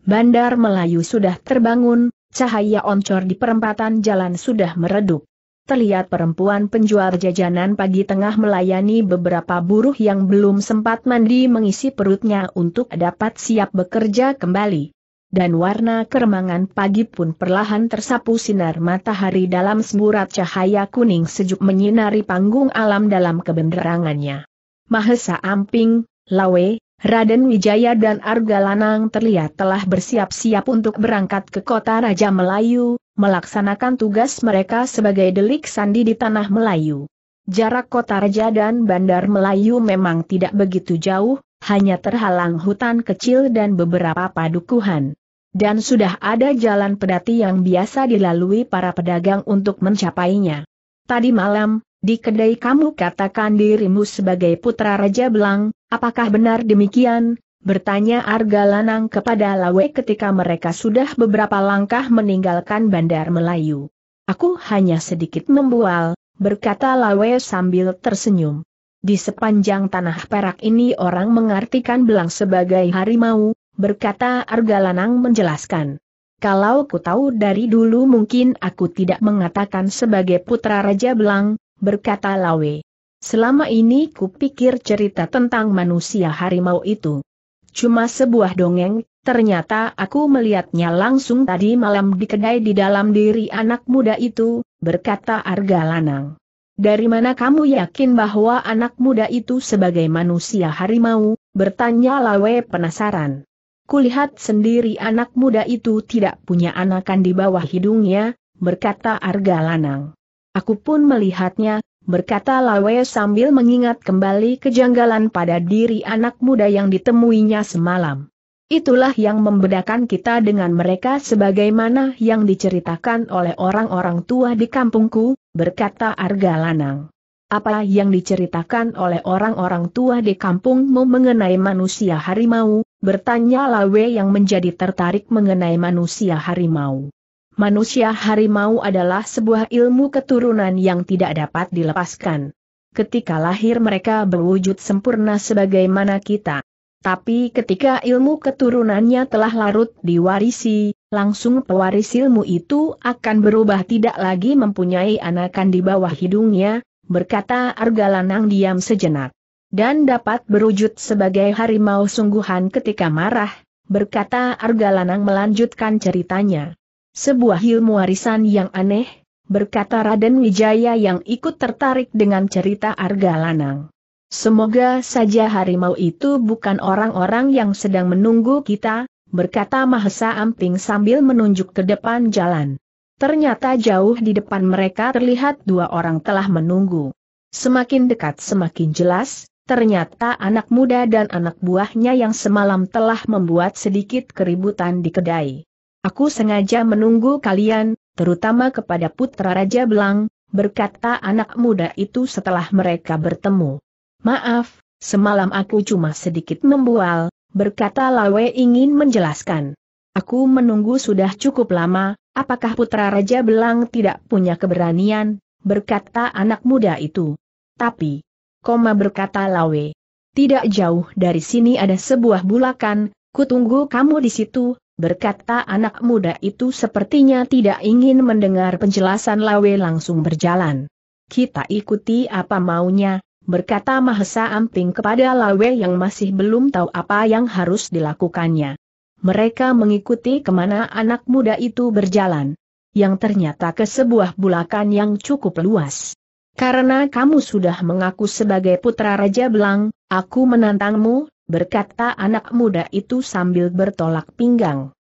Speaker 1: Bandar Melayu sudah terbangun, cahaya oncor di perempatan jalan sudah meredup. Terlihat perempuan penjual jajanan pagi tengah melayani beberapa buruh yang belum sempat mandi mengisi perutnya untuk dapat siap bekerja kembali dan warna keremangan pagi pun perlahan tersapu sinar matahari dalam semburat cahaya kuning sejuk menyinari panggung alam dalam kebenderangannya. Mahesa Amping, Lawe, Raden Wijaya dan Arga Lanang terlihat telah bersiap-siap untuk berangkat ke kota Raja Melayu, melaksanakan tugas mereka sebagai delik sandi di tanah Melayu. Jarak kota Raja dan Bandar Melayu memang tidak begitu jauh, hanya terhalang hutan kecil dan beberapa padukuhan. Dan sudah ada jalan pedati yang biasa dilalui para pedagang untuk mencapainya. Tadi malam, di kedai kamu katakan dirimu sebagai putra Raja Belang, apakah benar demikian? Bertanya Arga Lanang kepada Lawe ketika mereka sudah beberapa langkah meninggalkan Bandar Melayu. Aku hanya sedikit membual, berkata Lawe sambil tersenyum. Di sepanjang tanah perak ini orang mengartikan belang sebagai harimau, berkata Argalanang menjelaskan. Kalau ku tahu dari dulu mungkin aku tidak mengatakan sebagai putra Raja Belang, berkata Lawe. Selama ini ku pikir cerita tentang manusia harimau itu. Cuma sebuah dongeng, ternyata aku melihatnya langsung tadi malam di kedai di dalam diri anak muda itu, berkata Argalanang. Dari mana kamu yakin bahwa anak muda itu sebagai manusia harimau? Bertanya Lawe penasaran. Kulihat sendiri anak muda itu tidak punya anakan di bawah hidungnya, berkata Arga Lanang. Aku pun melihatnya, berkata Lawe sambil mengingat kembali kejanggalan pada diri anak muda yang ditemuinya semalam. Itulah yang membedakan kita dengan mereka sebagaimana yang diceritakan oleh orang-orang tua di kampungku, berkata Arga Lanang. Apa yang diceritakan oleh orang-orang tua di kampungmu mengenai manusia harimau, bertanya Lawe yang menjadi tertarik mengenai manusia harimau. Manusia harimau adalah sebuah ilmu keturunan yang tidak dapat dilepaskan. Ketika lahir mereka berwujud sempurna sebagaimana kita. Tapi ketika ilmu keturunannya telah larut diwarisi, langsung pewaris ilmu itu akan berubah tidak lagi mempunyai anakan di bawah hidungnya, berkata Argalanang diam sejenak. Dan dapat berwujud sebagai harimau sungguhan ketika marah, berkata Argalanang melanjutkan ceritanya. Sebuah ilmu warisan yang aneh, berkata Raden Wijaya yang ikut tertarik dengan cerita Argalanang. Semoga saja harimau itu bukan orang-orang yang sedang menunggu kita, berkata Mahesa Amping sambil menunjuk ke depan jalan. Ternyata jauh di depan mereka terlihat dua orang telah menunggu. Semakin dekat semakin jelas, ternyata anak muda dan anak buahnya yang semalam telah membuat sedikit keributan di kedai. Aku sengaja menunggu kalian, terutama kepada putra Raja Belang, berkata anak muda itu setelah mereka bertemu. Maaf, semalam aku cuma sedikit membual, berkata Lawe ingin menjelaskan. Aku menunggu sudah cukup lama, apakah putra Raja Belang tidak punya keberanian, berkata anak muda itu. Tapi, koma berkata Lawe. Tidak jauh dari sini ada sebuah bulakan, kutunggu kamu di situ, berkata anak muda itu sepertinya tidak ingin mendengar penjelasan Lawe langsung berjalan. Kita ikuti apa maunya, berkata Mahesa Amping kepada Lawe yang masih belum tahu apa yang harus dilakukannya. Mereka mengikuti kemana anak muda itu berjalan. Yang ternyata ke sebuah bulakan yang cukup luas. Karena kamu sudah mengaku sebagai putra Raja Belang, aku menantangmu, berkata anak muda itu sambil bertolak pinggang.